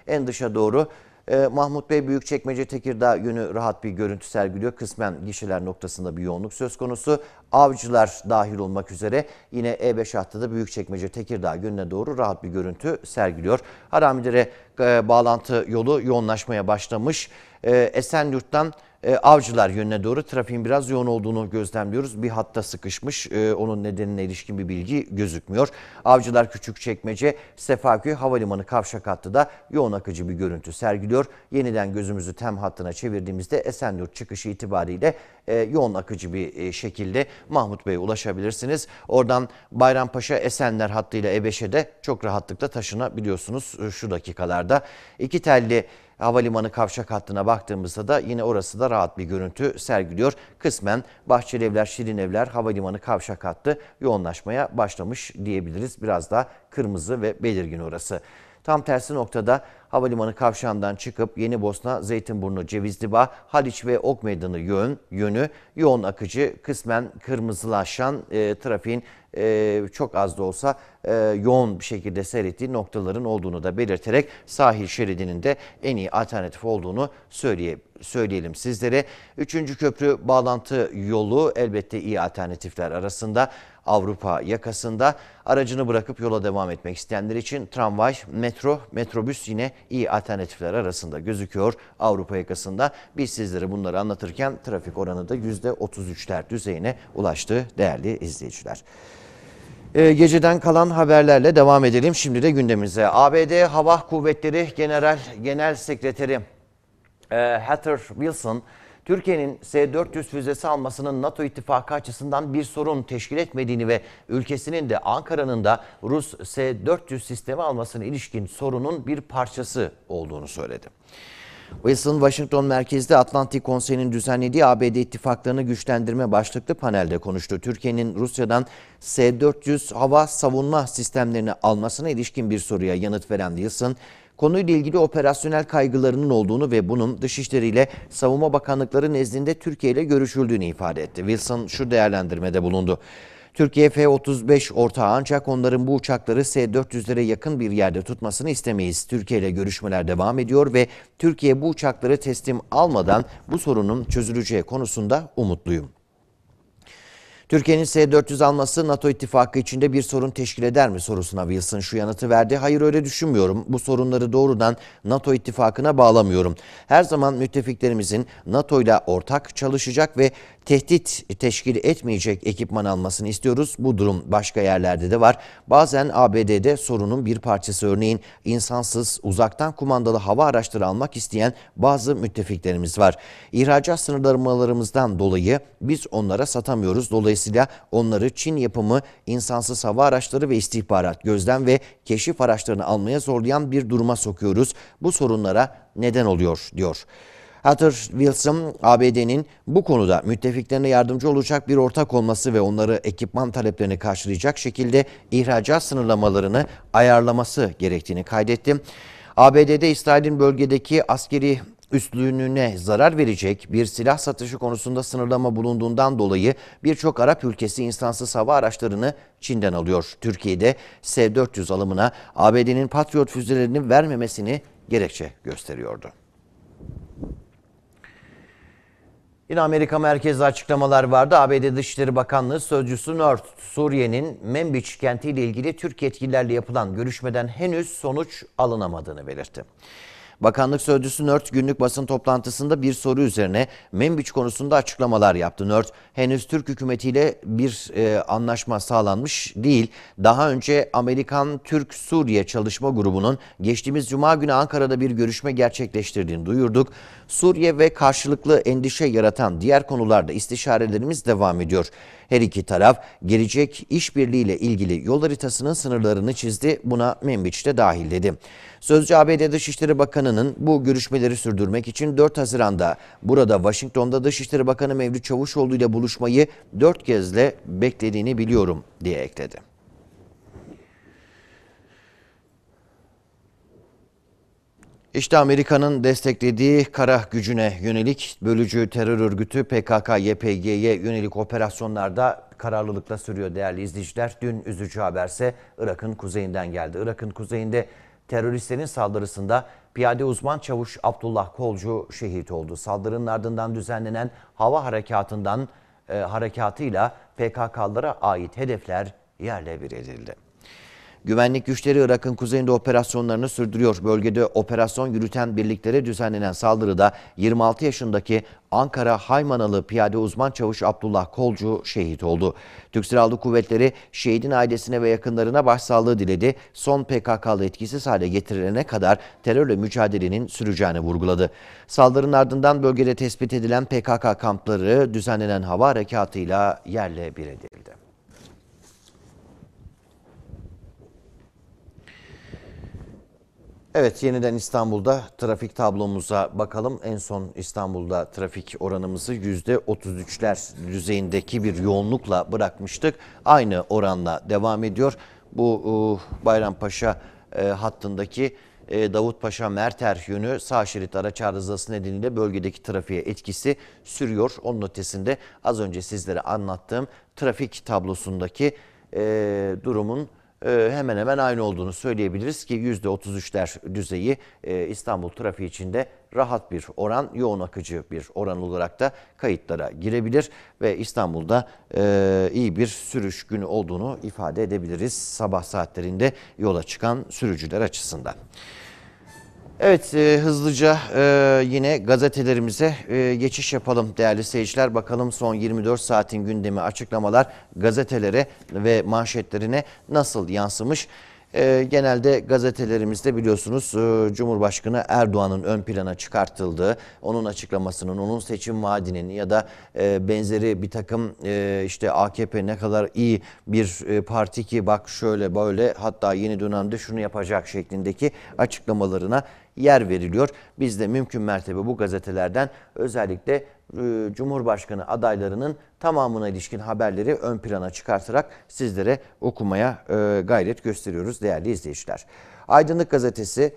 En dışa doğru ee, Mahmut Bey Büyükçekmece Tekirdağ yönü rahat bir görüntü sergiliyor. Kısmen gişeler noktasında bir yoğunluk söz konusu. Avcılar dahil olmak üzere yine E5 hattında Büyükçekmece Tekirdağ yönüne doğru rahat bir görüntü sergiliyor. Haramidere e, bağlantı yolu yoğunlaşmaya başlamış. E, Esenyurt'tan e, avcılar yönüne doğru trafiğin biraz yoğun olduğunu gözlemliyoruz. Bir hatta sıkışmış e, onun nedenine ilişkin bir bilgi gözükmüyor. Avcılar küçük çekmece. Sefaköy Havalimanı kavşak hattı da yoğun akıcı bir görüntü sergiliyor. Yeniden gözümüzü tem hattına çevirdiğimizde Esenyurt çıkışı itibariyle e, yoğun akıcı bir şekilde Mahmut Bey'e ulaşabilirsiniz. Oradan Bayrampaşa Esenler hattıyla E5'e de çok rahatlıkla taşınabiliyorsunuz şu dakikalarda. İki telli Havalimanı kavşak hattına baktığımızda da yine orası da rahat bir görüntü sergiliyor. Kısmen Bahçeli Evler, Şirin Evler, Havalimanı kavşak hattı yoğunlaşmaya başlamış diyebiliriz. Biraz da kırmızı ve belirgin orası. Tam tersi noktada havalimanı kavşağından çıkıp Yeni Bosna, Zeytinburnu, Cevizliba, Haliç ve Ok Meydanı yön, yönü yoğun akıcı kısmen kırmızılaşan e, trafiğin e, çok az da olsa e, yoğun bir şekilde seyrettiği noktaların olduğunu da belirterek sahil şeridinin de en iyi alternatif olduğunu söyleye, söyleyelim sizlere. Üçüncü köprü bağlantı yolu elbette iyi alternatifler arasında. Avrupa yakasında aracını bırakıp yola devam etmek isteyenler için tramvay, metro, metrobüs yine iyi alternatifler arasında gözüküyor Avrupa yakasında. Biz sizlere bunları anlatırken trafik oranı da %33'ler düzeyine ulaştı değerli izleyiciler. Ee, geceden kalan haberlerle devam edelim. Şimdi de gündemimize. ABD Hava Kuvvetleri General Genel Sekreteri e, Heather Wilson, Türkiye'nin S-400 füzesi almasının NATO ittifakı açısından bir sorun teşkil etmediğini ve ülkesinin de Ankara'nın da Rus S-400 sistemi almasına ilişkin sorunun bir parçası olduğunu söyledi. Wilson, Washington merkezde Atlantik Konseyi'nin düzenlediği ABD ittifaklarını güçlendirme başlıklı panelde konuştu. Türkiye'nin Rusya'dan S-400 hava savunma sistemlerini almasına ilişkin bir soruya yanıt veren Wilson, konuyla ilgili operasyonel kaygılarının olduğunu ve bunun Dışişleri ile Savunma Bakanlıkları nezdinde Türkiye ile görüşüldüğünü ifade etti. Wilson şu değerlendirmede bulundu. Türkiye F-35 ortağı ancak onların bu uçakları S-400'lere yakın bir yerde tutmasını istemeyiz. Türkiye ile görüşmeler devam ediyor ve Türkiye bu uçakları teslim almadan bu sorunun çözüleceği konusunda umutluyum. Türkiye'nin S-400 alması NATO ittifakı içinde bir sorun teşkil eder mi sorusuna Wilson şu yanıtı verdi. Hayır öyle düşünmüyorum. Bu sorunları doğrudan NATO ittifakına bağlamıyorum. Her zaman müttefiklerimizin NATO ile ortak çalışacak ve tehdit teşkil etmeyecek ekipman almasını istiyoruz. Bu durum başka yerlerde de var. Bazen ABD'de sorunun bir parçası örneğin insansız uzaktan kumandalı hava araçları almak isteyen bazı müttefiklerimiz var. İhracat sınırlamalarımızdan dolayı biz onlara satamıyoruz. Dolayısıyla onları Çin yapımı insansız hava araçları ve istihbarat, gözlem ve keşif araçlarını almaya zorlayan bir duruma sokuyoruz. Bu sorunlara neden oluyor diyor. Hunter Wilson, ABD'nin bu konuda müttefiklerine yardımcı olacak bir ortak olması ve onları ekipman taleplerini karşılayacak şekilde ihracat sınırlamalarını ayarlaması gerektiğini kaydetti. ABD'de İsrail'in bölgedeki askeri üstlüğüne zarar verecek bir silah satışı konusunda sınırlama bulunduğundan dolayı birçok Arap ülkesi insansız hava araçlarını Çin'den alıyor. Türkiye'de S-400 alımına ABD'nin Patriot füzelerini vermemesini gerekçe gösteriyordu. Yine Amerika merkezli açıklamalar vardı. ABD Dışişleri Bakanlığı Sözcüsü Nord, Suriye'nin Membiç kentiyle ilgili Türk yetkililerle yapılan görüşmeden henüz sonuç alınamadığını belirtti. Bakanlık Sözcüsü Nört günlük basın toplantısında bir soru üzerine Membiç konusunda açıklamalar yaptı. Nört henüz Türk hükümetiyle bir e, anlaşma sağlanmış değil. Daha önce Amerikan-Türk-Suriye çalışma grubunun geçtiğimiz cuma günü Ankara'da bir görüşme gerçekleştirdiğini duyurduk. Suriye ve karşılıklı endişe yaratan diğer konularda istişarelerimiz devam ediyor. Her iki taraf gelecek işbirliği ile ilgili yol haritasının sınırlarını çizdi. Buna Membiç de dahil dedi. Sözcü ABD Dışişleri Bakanı'nın bu görüşmeleri sürdürmek için 4 Haziran'da burada Washington'da Dışişleri Bakanı Mevlüt Çavuşoğlu ile buluşmayı 4 kezde beklediğini biliyorum diye ekledi. İşte Amerika'nın desteklediği kara gücüne yönelik bölücü terör örgütü PKK-YPG'ye yönelik operasyonlarda kararlılıkla sürüyor değerli izleyiciler. Dün üzücü haberse Irak'ın kuzeyinden geldi. Irak'ın kuzeyinde teröristlerin saldırısında piyade uzman çavuş Abdullah Kolcu şehit oldu. Saldırının ardından düzenlenen hava harekatından e, harekatıyla PKK'lara ait hedefler yerle bir edildi. Güvenlik güçleri Irak'ın kuzeyinde operasyonlarını sürdürüyor. Bölgede operasyon yürüten birliklere düzenlenen saldırıda 26 yaşındaki Ankara Haymanalı piyade uzman çavuş Abdullah Kolcu şehit oldu. Türk Silahlı Kuvvetleri şehidin ailesine ve yakınlarına başsağlığı diledi. Son PKK'lı etkisiz hale getirilene kadar terörle mücadelenin süreceğini vurguladı. Saldırının ardından bölgede tespit edilen PKK kampları düzenlenen hava harekatıyla yerle bir edildi. Evet yeniden İstanbul'da trafik tablomuza bakalım. En son İstanbul'da trafik oranımızı %33'ler düzeyindeki bir yoğunlukla bırakmıştık. Aynı oranla devam ediyor. Bu e, Bayrampaşa e, hattındaki e, Davutpaşa Merter yönü sağ şerit araç arızası nedeniyle bölgedeki trafiğe etkisi sürüyor. Onun ötesinde az önce sizlere anlattığım trafik tablosundaki durumun ee, hemen hemen aynı olduğunu söyleyebiliriz ki %33'ler düzeyi e, İstanbul trafiği içinde rahat bir oran, yoğun akıcı bir oran olarak da kayıtlara girebilir ve İstanbul'da e, iyi bir sürüş günü olduğunu ifade edebiliriz sabah saatlerinde yola çıkan sürücüler açısından. Evet e, hızlıca e, yine gazetelerimize e, geçiş yapalım değerli seyirciler. Bakalım son 24 saatin gündemi açıklamalar gazetelere ve manşetlerine nasıl yansımış? Ee, genelde gazetelerimizde biliyorsunuz e, Cumhurbaşkanı Erdoğan'ın ön plana çıkartıldığı, onun açıklamasının, onun seçim vaadinin ya da e, benzeri bir takım e, işte AKP ne kadar iyi bir parti ki bak şöyle böyle hatta yeni dönemde şunu yapacak şeklindeki açıklamalarına yer veriliyor. Biz de mümkün mertebe bu gazetelerden özellikle e, Cumhurbaşkanı adaylarının tamamına ilişkin haberleri ön plana çıkartarak sizlere okumaya e, gayret gösteriyoruz değerli izleyiciler. Aydınlık Gazetesi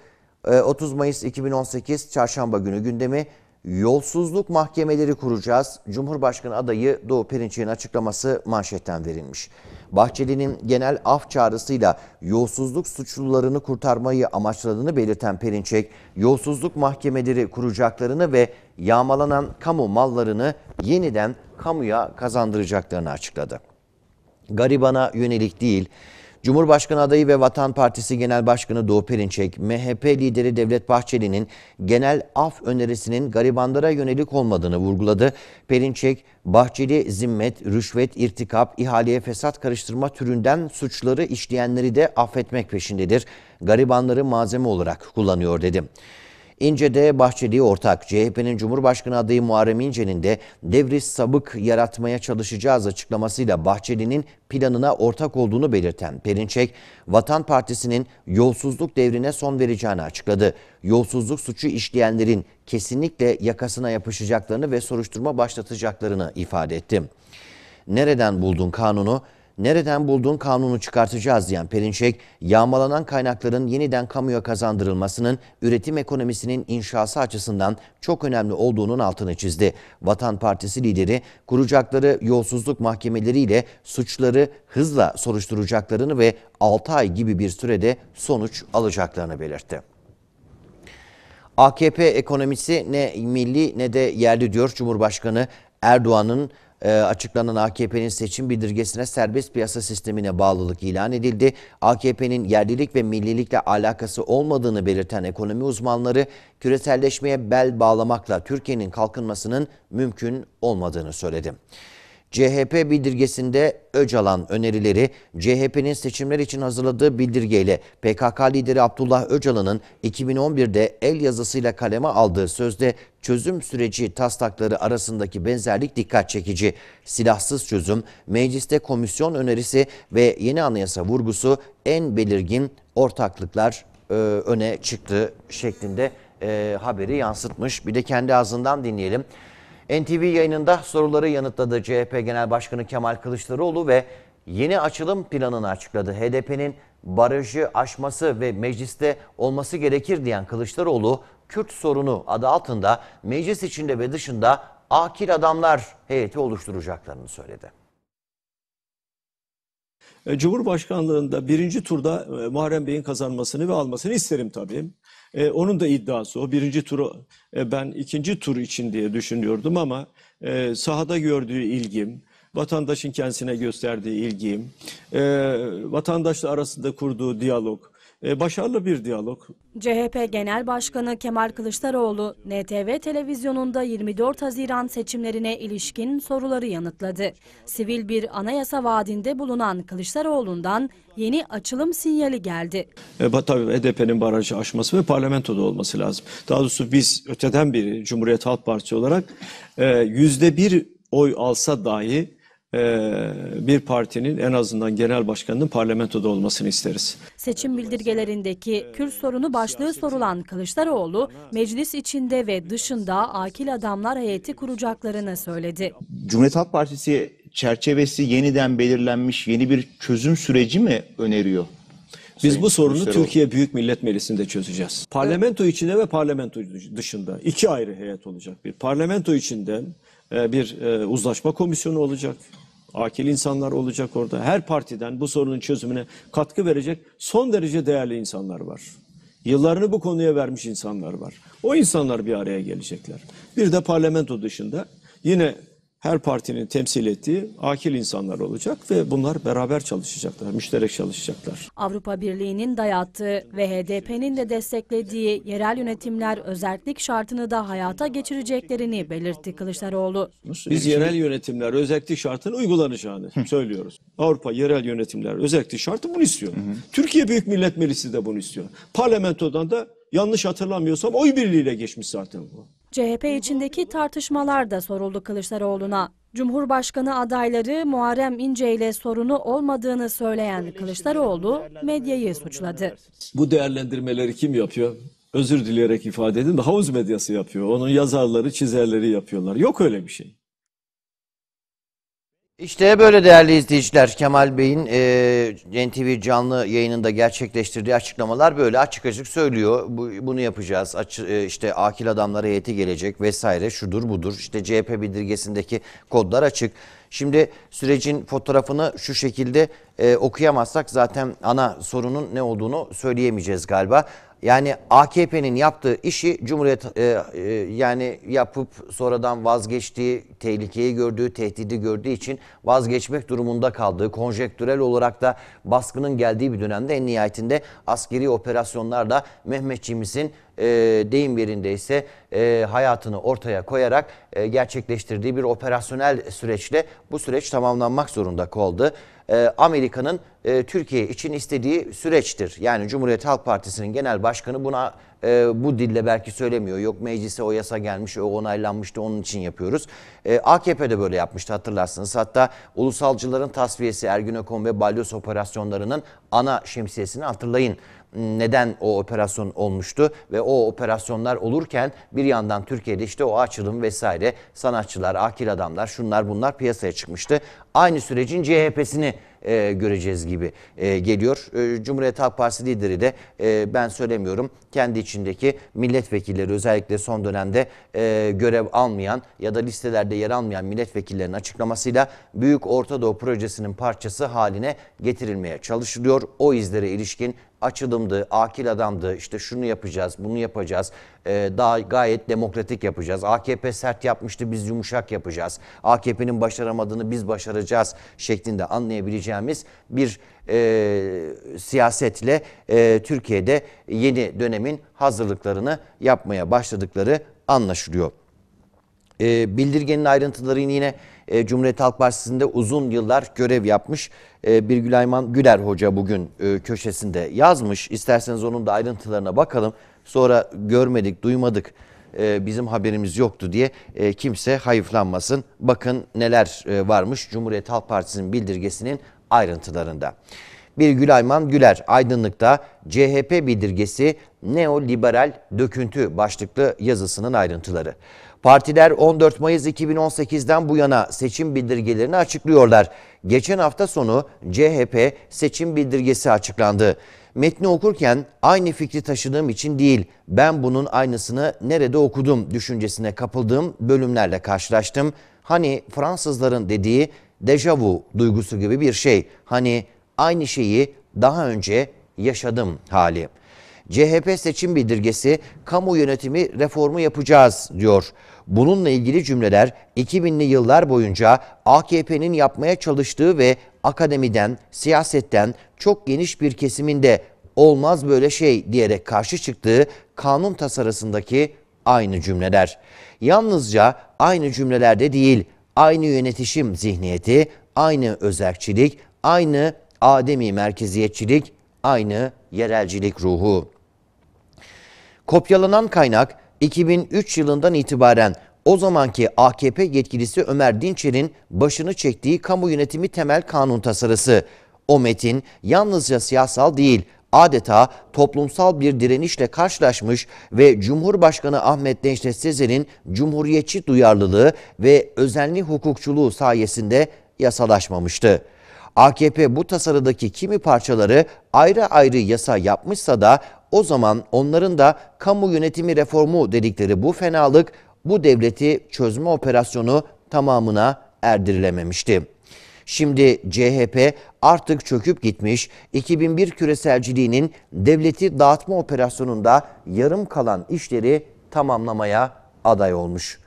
30 e, Mayıs 2018 Çarşamba günü gündemi yolsuzluk mahkemeleri kuracağız. Cumhurbaşkanı adayı Doğu Perinçek'in açıklaması manşetten verilmiş. Bahçeli'nin genel af çağrısıyla yolsuzluk suçlularını kurtarmayı amaçladığını belirten Perinçek, yolsuzluk mahkemeleri kuracaklarını ve yağmalanan kamu mallarını yeniden kamuya kazandıracaklarını açıkladı. Garibana yönelik değil, Cumhurbaşkanı adayı ve Vatan Partisi Genel Başkanı Doğu Perinçek, MHP lideri Devlet Bahçeli'nin genel af önerisinin garibanlara yönelik olmadığını vurguladı. Perinçek, Bahçeli zimmet, rüşvet, irtikap, ihaleye fesat karıştırma türünden suçları işleyenleri de affetmek peşindedir. Garibanları malzeme olarak kullanıyor dedim. İnce'de Bahçeli ortak CHP'nin Cumhurbaşkanı adayı Muharrem İnce'nin de devri sabık yaratmaya çalışacağız açıklamasıyla Bahçeli'nin planına ortak olduğunu belirten Perinçek, Vatan Partisi'nin yolsuzluk devrine son vereceğini açıkladı. Yolsuzluk suçu işleyenlerin kesinlikle yakasına yapışacaklarını ve soruşturma başlatacaklarını ifade etti. Nereden buldun kanunu? nereden bulduğun kanunu çıkartacağız diyen Perinçek, yağmalanan kaynakların yeniden kamuya kazandırılmasının üretim ekonomisinin inşası açısından çok önemli olduğunun altını çizdi. Vatan Partisi lideri kuracakları yolsuzluk mahkemeleriyle suçları hızla soruşturacaklarını ve 6 ay gibi bir sürede sonuç alacaklarını belirtti. AKP ekonomisi ne milli ne de yerli diyor Cumhurbaşkanı Erdoğan'ın ee, açıklanan AKP'nin seçim bildirgesine serbest piyasa sistemine bağlılık ilan edildi. AKP'nin yerlilik ve millilikle alakası olmadığını belirten ekonomi uzmanları küreselleşmeye bel bağlamakla Türkiye'nin kalkınmasının mümkün olmadığını söyledi. CHP bildirgesinde Öcalan önerileri CHP'nin seçimler için hazırladığı bildirgeyle PKK lideri Abdullah Öcalan'ın 2011'de el yazısıyla kaleme aldığı sözde çözüm süreci taslakları arasındaki benzerlik dikkat çekici. Silahsız çözüm, mecliste komisyon önerisi ve yeni anayasa vurgusu en belirgin ortaklıklar e, öne çıktı şeklinde e, haberi yansıtmış. Bir de kendi ağzından dinleyelim. NTV yayınında soruları yanıtladı CHP Genel Başkanı Kemal Kılıçdaroğlu ve yeni açılım planını açıkladı. HDP'nin barajı aşması ve mecliste olması gerekir diyen Kılıçdaroğlu, Kürt sorunu adı altında meclis içinde ve dışında akil adamlar heyeti oluşturacaklarını söyledi. E, Cumhurbaşkanlığında birinci turda e, Muharrem Bey'in kazanmasını ve almasını isterim tabii. E, onun da iddiası o. Birinci turu e, ben ikinci tur için diye düşünüyordum ama e, sahada gördüğü ilgim, vatandaşın kendisine gösterdiği ilgim, e, vatandaşla arasında kurduğu diyalog, e, başarılı bir diyalog. CHP Genel Başkanı Kemal Kılıçdaroğlu, NTV televizyonunda 24 Haziran seçimlerine ilişkin soruları yanıtladı. Sivil bir anayasa vaadinde bulunan Kılıçdaroğlu'ndan yeni açılım sinyali geldi. E, tabii HDP'nin e barajı aşması ve parlamentoda olması lazım. Daha doğrusu biz öteden bir Cumhuriyet Halk Partisi olarak e, yüzde bir oy alsa dahi ee, bir partinin en azından genel başkanının parlamentoda olmasını isteriz. Seçim bildirgelerindeki Kürt sorunu başlığı sorulan Kılıçdaroğlu, meclis içinde ve dışında akil adamlar heyeti kuracaklarını söyledi. Cumhuriyet Halk Partisi çerçevesi yeniden belirlenmiş yeni bir çözüm süreci mi öneriyor? Biz bu sorunu Türkiye Büyük Millet Meclisi'nde çözeceğiz. Parlamento içinde ve parlamento dışında iki ayrı heyet olacak. Bir parlamento içinden e, bir e, uzlaşma komisyonu olacak akil insanlar olacak orada. Her partiden bu sorunun çözümüne katkı verecek son derece değerli insanlar var. Yıllarını bu konuya vermiş insanlar var. O insanlar bir araya gelecekler. Bir de parlamento dışında yine her partinin temsil ettiği akil insanlar olacak ve bunlar beraber çalışacaklar, müşterek çalışacaklar. Avrupa Birliği'nin dayattığı ve HDP'nin de desteklediği yerel yönetimler özellik şartını da hayata geçireceklerini belirtti Kılıçdaroğlu. Biz yerel yönetimler özellik şartını uygulanacağını söylüyoruz. Avrupa yerel yönetimler özellik şartı bunu istiyor. Türkiye Büyük Millet Meclisi de bunu istiyor. Parlamentodan da yanlış hatırlamıyorsam oy birliğiyle geçmiş zaten bu. CHP içindeki tartışmalar da soruldu Kılıçdaroğlu'na. Cumhurbaşkanı adayları Muharrem İnce ile sorunu olmadığını söyleyen Kılıçdaroğlu medyayı suçladı. Bu değerlendirmeleri kim yapıyor? Özür dileyerek ifade edin de havuz medyası yapıyor. Onun yazarları, çizerleri yapıyorlar. Yok öyle bir şey. İşte böyle değerli izleyiciler Kemal Bey'in e, NTV canlı yayınında gerçekleştirdiği açıklamalar böyle açık açık söylüyor. Bu, bunu yapacağız. Aç, e, işte akil adamlara heyeti gelecek vesaire şudur budur. İşte CHP bildirgesindeki kodlar açık. Şimdi sürecin fotoğrafını şu şekilde e, okuyamazsak zaten ana sorunun ne olduğunu söyleyemeyeceğiz galiba. Yani AKP'nin yaptığı işi Cumhuriyet e, e, yani yapıp sonradan vazgeçtiği, tehlikeyi gördüğü, tehdidi gördüğü için vazgeçmek durumunda kaldığı, konjektürel olarak da baskının geldiği bir dönemde en nihayetinde askeri operasyonlarda Mehmetçiğimizin e, deyim yerindeyse e, hayatını ortaya koyarak e, gerçekleştirdiği bir operasyonel süreçle bu süreç tamamlanmak zorunda kaldı. E, Amerika'nın e, Türkiye için istediği süreçtir. Yani Cumhuriyet Halk Partisi'nin genel başkanı buna e, bu dille belki söylemiyor. Yok meclise o yasa gelmiş, o onaylanmıştı onun için yapıyoruz. AKP de böyle yapmıştı hatırlarsınız. Hatta ulusalcıların tasfiyesi Ergün Ökon ve Balyoz operasyonlarının ana şemsiyesini hatırlayın neden o operasyon olmuştu ve o operasyonlar olurken bir yandan Türkiye'de işte o açılım vesaire sanatçılar, akil adamlar şunlar bunlar piyasaya çıkmıştı. Aynı sürecin CHP'sini e, göreceğiz gibi e, geliyor. E, Cumhuriyet Halk Partisi lideri de e, ben söylemiyorum kendi içindeki milletvekilleri özellikle son dönemde e, görev almayan ya da listelerde yer almayan milletvekillerinin açıklamasıyla Büyük Orta Doğu projesinin parçası haline getirilmeye çalışılıyor. O izlere ilişkin açılımdı, akil adamdı, işte şunu yapacağız, bunu yapacağız, ee, daha gayet demokratik yapacağız. AKP sert yapmıştı, biz yumuşak yapacağız. AKP'nin başaramadığını biz başaracağız şeklinde anlayabileceğimiz bir e, siyasetle e, Türkiye'de yeni dönemin hazırlıklarını yapmaya başladıkları anlaşılıyor. E, bildirgenin ayrıntıları yine e, Cumhuriyet Halk Partisi'nde uzun yıllar görev yapmış e, Birgül Güler Hoca bugün e, köşesinde yazmış. İsterseniz onun da ayrıntılarına bakalım. Sonra görmedik, duymadık, e, bizim haberimiz yoktu diye e, kimse hayıflanmasın. Bakın neler varmış Cumhuriyet Halk Partisi'nin bildirgesinin ayrıntılarında. Bir Gülayman Güler aydınlıkta CHP bildirgesi neoliberal döküntü başlıklı yazısının ayrıntıları. Partiler 14 Mayıs 2018'den bu yana seçim bildirgelerini açıklıyorlar. Geçen hafta sonu CHP seçim bildirgesi açıklandı. Metni okurken aynı fikri taşıdığım için değil, ben bunun aynısını nerede okudum düşüncesine kapıldığım bölümlerle karşılaştım. Hani Fransızların dediği vu duygusu gibi bir şey. Hani aynı şeyi daha önce yaşadım hali. CHP seçim bildirgesi kamu yönetimi reformu yapacağız diyor. Bununla ilgili cümleler 2000'li yıllar boyunca AKP'nin yapmaya çalıştığı ve akademiden, siyasetten çok geniş bir kesiminde olmaz böyle şey diyerek karşı çıktığı kanun tasarısındaki aynı cümleler. Yalnızca aynı cümlelerde değil, aynı yönetişim zihniyeti, aynı özerkçilik, aynı ademi merkeziyetçilik, aynı yerelcilik ruhu. Kopyalanan kaynak 2003 yılından itibaren o zamanki AKP yetkilisi Ömer Dinçer'in başını çektiği kamu yönetimi temel kanun tasarısı. O metin yalnızca siyasal değil, adeta toplumsal bir direnişle karşılaşmış ve Cumhurbaşkanı Ahmet Necdet Sezer'in cumhuriyetçi duyarlılığı ve özenli hukukçuluğu sayesinde yasalaşmamıştı. AKP bu tasarıdaki kimi parçaları ayrı ayrı yasa yapmışsa da o zaman onların da kamu yönetimi reformu dedikleri bu fenalık bu devleti çözme operasyonu tamamına erdirilememişti. Şimdi CHP artık çöküp gitmiş 2001 küreselciliğinin devleti dağıtma operasyonunda yarım kalan işleri tamamlamaya aday olmuş.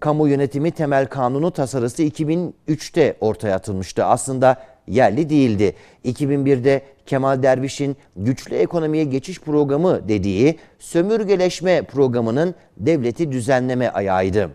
Kamu yönetimi temel kanunu tasarısı 2003'te ortaya atılmıştı. Aslında yerli değildi. 2001'de Kemal Derviş'in güçlü ekonomiye geçiş programı dediği sömürgeleşme programının devleti düzenleme ayağıydı.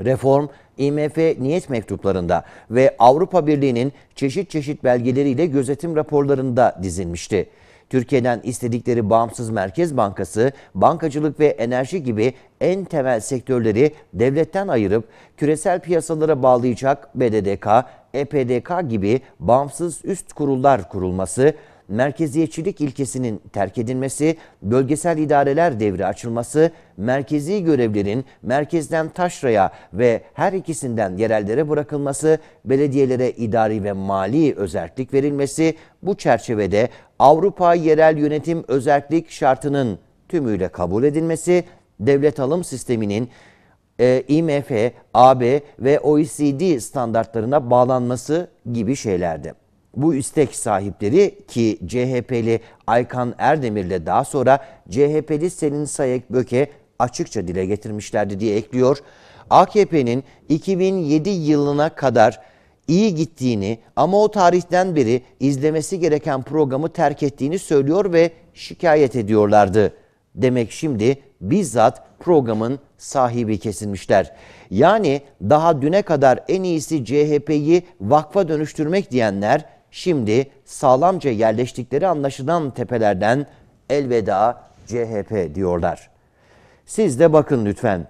Reform IMF niyet mektuplarında ve Avrupa Birliği'nin çeşit çeşit belgeleriyle gözetim raporlarında dizilmişti. Türkiye'den istedikleri bağımsız Merkez Bankası, bankacılık ve enerji gibi en temel sektörleri devletten ayırıp küresel piyasalara bağlayacak BDDK EPDK gibi bağımsız üst kurullar kurulması, merkeziyetçilik ilkesinin terk edilmesi, bölgesel idareler devri açılması, merkezi görevlerin merkezden taşraya ve her ikisinden yerellere bırakılması, belediyelere idari ve mali özellik verilmesi bu çerçevede Avrupa Yerel Yönetim Özellik Şartı'nın tümüyle kabul edilmesi, devlet alım sisteminin e, IMF, AB ve OECD standartlarına bağlanması gibi şeylerdi. Bu istek sahipleri ki CHP'li Aykan Erdemir'le daha sonra CHP'li Selin Sayek Böke açıkça dile getirmişlerdi diye ekliyor. AKP'nin 2007 yılına kadar iyi gittiğini ama o tarihten beri izlemesi gereken programı terk ettiğini söylüyor ve şikayet ediyorlardı. Demek şimdi bizzat programın sahibi kesilmişler. Yani daha düne kadar en iyisi CHP'yi vakfa dönüştürmek diyenler şimdi sağlamca yerleştikleri anlaşılan tepelerden elveda CHP diyorlar. Siz de bakın lütfen.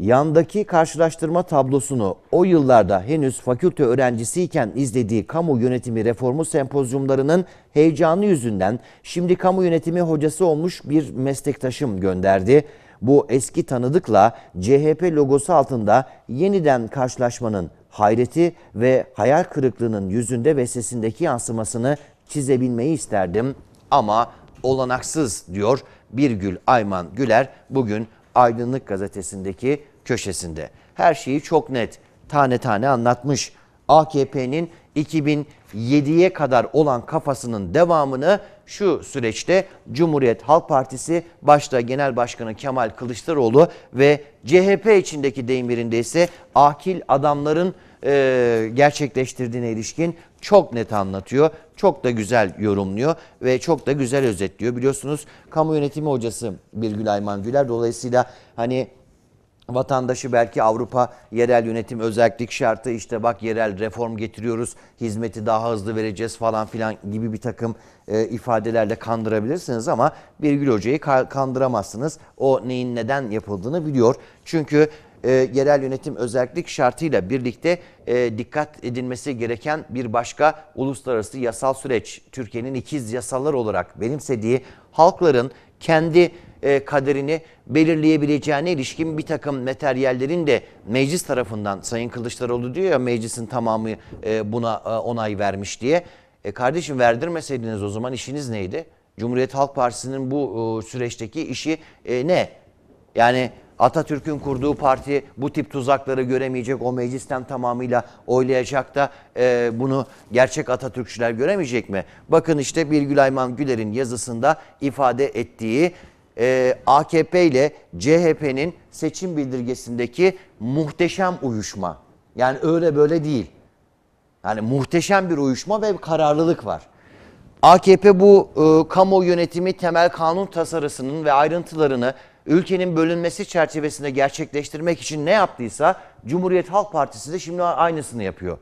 Yandaki karşılaştırma tablosunu o yıllarda henüz fakülte öğrencisiyken izlediği kamu yönetimi reformu sempozyumlarının heyecanı yüzünden şimdi kamu yönetimi hocası olmuş bir meslektaşım gönderdi. Bu eski tanıdıkla CHP logosu altında yeniden karşılaşmanın hayreti ve hayal kırıklığının yüzünde ve sesindeki yansımasını çizebilmeyi isterdim ama olanaksız diyor Birgül Ayman Güler bugün Aydınlık Gazetesi'ndeki köşesinde. Her şeyi çok net, tane tane anlatmış. AKP'nin 2007'ye kadar olan kafasının devamını şu süreçte Cumhuriyet Halk Partisi başta Genel Başkanı Kemal Kılıçdaroğlu ve CHP içindeki deyimlerinde ise akil adamların e, gerçekleştirdiğine ilişkin çok net anlatıyor. Çok da güzel yorumluyor ve çok da güzel özetliyor. Biliyorsunuz kamu yönetimi hocası Birgül Ayman Güler. Dolayısıyla hani vatandaşı belki Avrupa yerel yönetim özellik şartı işte bak yerel reform getiriyoruz hizmeti daha hızlı vereceğiz falan filan gibi bir takım e, ifadelerle kandırabilirsiniz ama Birgül Hoca'yı kandıramazsınız. O neyin neden yapıldığını biliyor. Çünkü e, yerel yönetim özellik şartıyla birlikte e, dikkat edilmesi gereken bir başka uluslararası yasal süreç Türkiye'nin ikiz yasalar olarak benimsediği halkların kendi e, kaderini belirleyebileceğine ilişkin bir takım materyallerin de meclis tarafından Sayın Kılıçdaroğlu diyor ya meclisin tamamı e, buna e, onay vermiş diye. E kardeşim verdirmeseydiniz o zaman işiniz neydi? Cumhuriyet Halk Partisi'nin bu e, süreçteki işi e, ne? Yani Atatürk'ün kurduğu parti bu tip tuzakları göremeyecek. O meclisten tamamıyla oylayacak da e, bunu gerçek Atatürkçüler göremeyecek mi? Bakın işte Birgül Ayman Güler'in yazısında ifade ettiği e, AKP ile CHP'nin seçim bildirgesindeki muhteşem uyuşma. Yani öyle böyle değil. Yani muhteşem bir uyuşma ve kararlılık var. AKP bu e, kamu yönetimi temel kanun tasarısının ve ayrıntılarını ülkenin bölünmesi çerçevesinde gerçekleştirmek için ne yaptıysa Cumhuriyet Halk Partisi de şimdi aynısını yapıyor.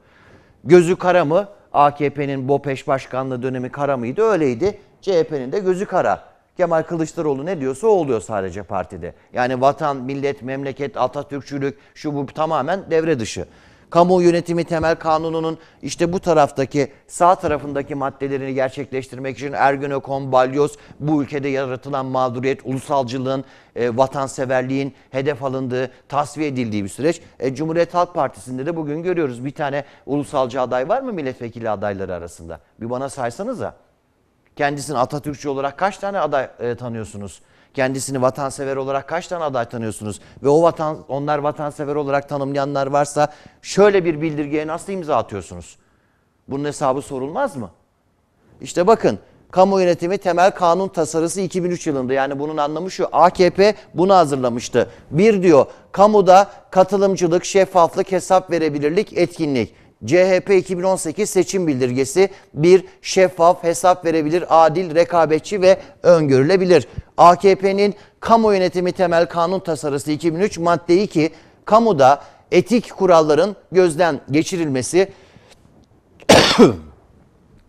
Gözü kara mı? AKP'nin BOPEŞ başkanlığı dönemi kara mıydı? Öyleydi. CHP'nin de gözü kara. Kemal Kılıçdaroğlu ne diyorsa oluyor sadece partide. Yani vatan, millet, memleket, Atatürkçülük şu bu tamamen devre dışı kamu yönetimi temel kanununun işte bu taraftaki sağ tarafındaki maddelerini gerçekleştirmek için Ergenekon, Balyoz bu ülkede yaratılan mağduriyet, ulusalcılığın, e, vatanseverliğin hedef alındığı, tasfiye edildiği bir süreç. E, Cumhuriyet Halk Partisi'nde de bugün görüyoruz bir tane ulusalcı aday var mı milletvekili adayları arasında? Bir bana saysanıza. Kendisini Atatürkçü olarak kaç tane aday e, tanıyorsunuz? kendisini vatansever olarak kaç tane aday tanıyorsunuz? Ve o vatan, onlar vatansever olarak tanımlayanlar varsa şöyle bir bildirgeye nasıl imza atıyorsunuz? Bunun hesabı sorulmaz mı? İşte bakın kamu yönetimi temel kanun tasarısı 2003 yılında. Yani bunun anlamı şu AKP bunu hazırlamıştı. Bir diyor kamuda katılımcılık, şeffaflık, hesap verebilirlik, etkinlik. CHP 2018 seçim bildirgesi bir şeffaf, hesap verebilir, adil, rekabetçi ve öngörülebilir. AKP'nin kamu yönetimi temel kanun tasarısı 2003 madde 2 kamuda etik kuralların gözden geçirilmesi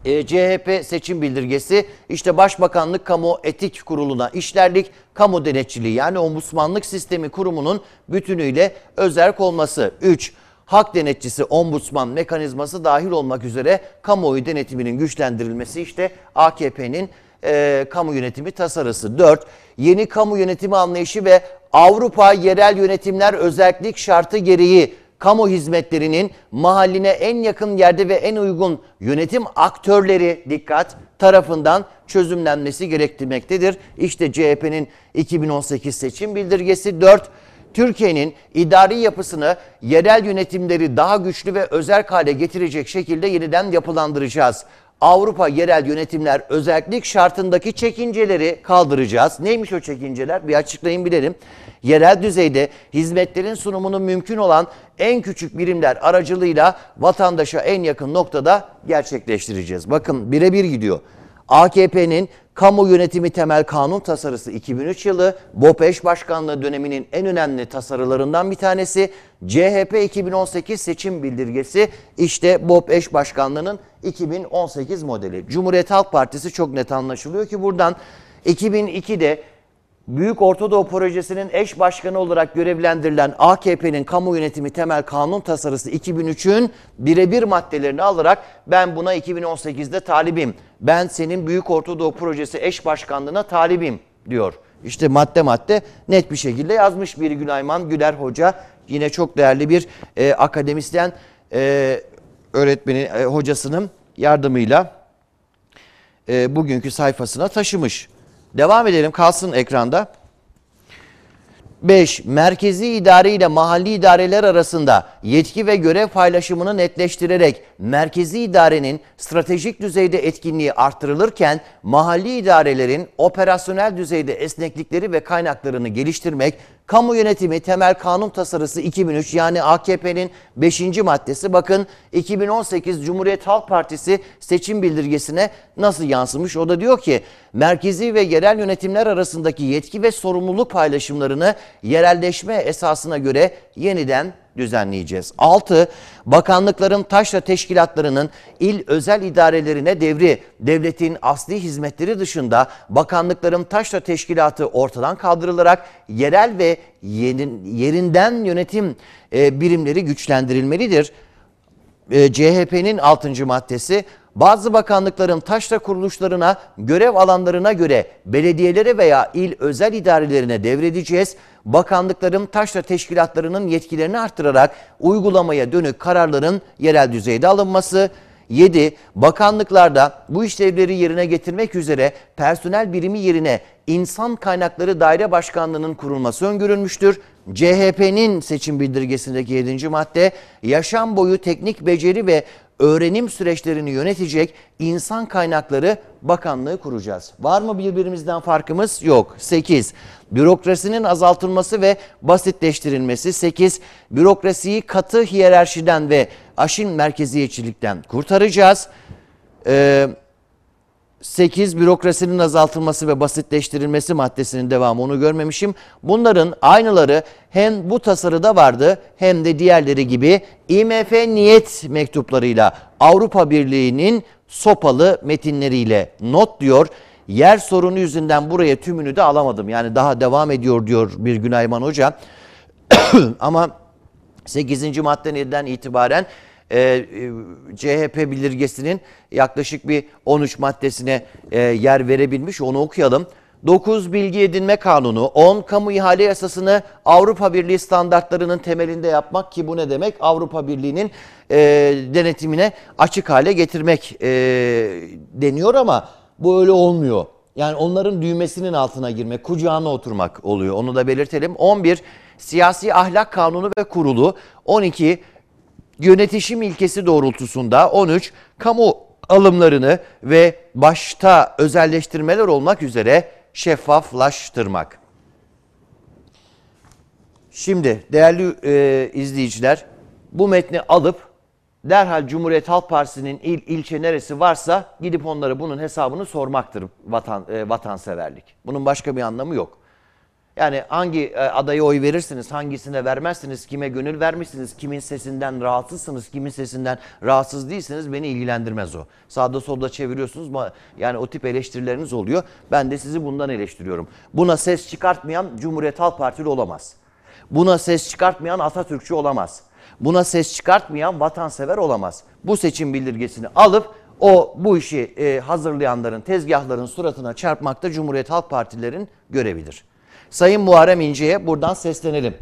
e, CHP seçim bildirgesi işte Başbakanlık Kamu Etik Kurulu'na işlerlik kamu denetçiliği yani ombudsmanlık sistemi kurumunun bütünüyle özerk olması. 3 hak denetçisi, ombudsman mekanizması dahil olmak üzere kamuoyu denetiminin güçlendirilmesi işte AKP'nin e, kamu yönetimi tasarısı. 4. Yeni kamu yönetimi anlayışı ve Avrupa yerel yönetimler özellik şartı gereği kamu hizmetlerinin mahalline en yakın yerde ve en uygun yönetim aktörleri dikkat tarafından çözümlenmesi gerektirmektedir. İşte CHP'nin 2018 seçim bildirgesi 4 Türkiye'nin idari yapısını yerel yönetimleri daha güçlü ve özerk hale getirecek şekilde yeniden yapılandıracağız. Avrupa yerel yönetimler özellik şartındaki çekinceleri kaldıracağız. Neymiş o çekinceler? Bir açıklayın bilelim. Yerel düzeyde hizmetlerin sunumunu mümkün olan en küçük birimler aracılığıyla vatandaşa en yakın noktada gerçekleştireceğiz. Bakın birebir gidiyor. AKP'nin Kamu Yönetimi Temel Kanun Tasarısı 2003 yılı BOP başkanlığı döneminin en önemli tasarılarından bir tanesi. CHP 2018 seçim bildirgesi işte BOP başkanlığının 2018 modeli. Cumhuriyet Halk Partisi çok net anlaşılıyor ki buradan 2002'de Büyük Ortadoğu Projesi'nin eş başkanı olarak görevlendirilen AKP'nin kamu yönetimi temel kanun tasarısı 2003'ün birebir maddelerini alarak ben buna 2018'de talibim. Ben senin Büyük Ortadoğu Projesi eş başkanlığına talibim diyor. İşte madde madde net bir şekilde yazmış bir Günayman Güler Hoca. Yine çok değerli bir e, akademisyen e, öğretmeni e, hocasının yardımıyla e, bugünkü sayfasına taşımış. Devam edelim kalsın ekranda. 5. Merkezi idare ile mahalli idareler arasında yetki ve görev paylaşımını netleştirerek merkezi idarenin stratejik düzeyde etkinliği arttırılırken mahalli idarelerin operasyonel düzeyde esneklikleri ve kaynaklarını geliştirmek Kamu yönetimi temel kanun tasarısı 2003 yani AKP'nin 5. maddesi bakın 2018 Cumhuriyet Halk Partisi seçim bildirgesine nasıl yansımış? O da diyor ki merkezi ve yerel yönetimler arasındaki yetki ve sorumluluk paylaşımlarını yerelleşme esasına göre yeniden düzenleyeceğiz. 6. Bakanlıkların taşra teşkilatlarının il özel idarelerine devri, devletin asli hizmetleri dışında bakanlıkların taşra teşkilatı ortadan kaldırılarak yerel ve yerinden yönetim e, birimleri güçlendirilmelidir. E, CHP'nin 6. maddesi bazı bakanlıkların taşra kuruluşlarına, görev alanlarına göre belediyelere veya il özel idarelerine devredeceğiz. Bakanlıkların taşra teşkilatlarının yetkilerini artırarak uygulamaya dönük kararların yerel düzeyde alınması, 7. Bakanlıklarda bu işlevleri yerine getirmek üzere personel birimi yerine insan Kaynakları Daire Başkanlığı'nın kurulması öngörülmüştür. CHP'nin seçim bildirgesindeki 7. madde yaşam boyu teknik beceri ve öğrenim süreçlerini yönetecek insan kaynakları bakanlığı kuracağız. Var mı birbirimizden farkımız? Yok. 8. Bürokrasinin azaltılması ve basitleştirilmesi. 8. Bürokrasiyi katı hiyerarşiden ve aşin merkeziyetçilikten kurtaracağız. Ee, 8 bürokrasinin azaltılması ve basitleştirilmesi maddesinin devamı onu görmemişim. Bunların aynıları hem bu tasarıda vardı hem de diğerleri gibi IMF niyet mektuplarıyla Avrupa Birliği'nin sopalı metinleriyle not diyor. Yer sorunu yüzünden buraya tümünü de alamadım. Yani daha devam ediyor diyor bir Günayman Hoca. Ama 8. maddeden itibaren e, e CHP bildirgesinin yaklaşık bir 13 maddesine e, yer verebilmiş. Onu okuyalım. 9 bilgi edinme kanunu, 10 kamu ihale yasasını Avrupa Birliği standartlarının temelinde yapmak ki bu ne demek? Avrupa Birliği'nin e, denetimine açık hale getirmek e, deniyor ama bu öyle olmuyor. Yani onların düğmesinin altına girmek, kucağına oturmak oluyor. Onu da belirtelim. 11 Siyasi Ahlak Kanunu ve Kurulu, 12 yönetişim ilkesi doğrultusunda 13 kamu alımlarını ve başta özelleştirmeler olmak üzere şeffaflaştırmak. Şimdi değerli e, izleyiciler bu metni alıp derhal Cumhuriyet Halk Partisi'nin il ilçe neresi varsa gidip onlara bunun hesabını sormaktır vatan, e, vatanseverlik. Bunun başka bir anlamı yok. Yani hangi e, adaya oy verirsiniz, hangisine vermezsiniz, kime gönül vermişsiniz, kimin sesinden rahatsızsınız, kimin sesinden rahatsız değilsiniz beni ilgilendirmez o. Sağda solda çeviriyorsunuz yani o tip eleştirileriniz oluyor. Ben de sizi bundan eleştiriyorum. Buna ses çıkartmayan Cumhuriyet Halk Partili olamaz. Buna ses çıkartmayan Atatürkçü olamaz. Buna ses çıkartmayan vatansever olamaz. Bu seçim bildirgesini alıp o bu işi e, hazırlayanların, tezgahların suratına çarpmakta Cumhuriyet Halk Partilerin görevidir. Sayın Muharrem İnce'ye buradan seslenelim.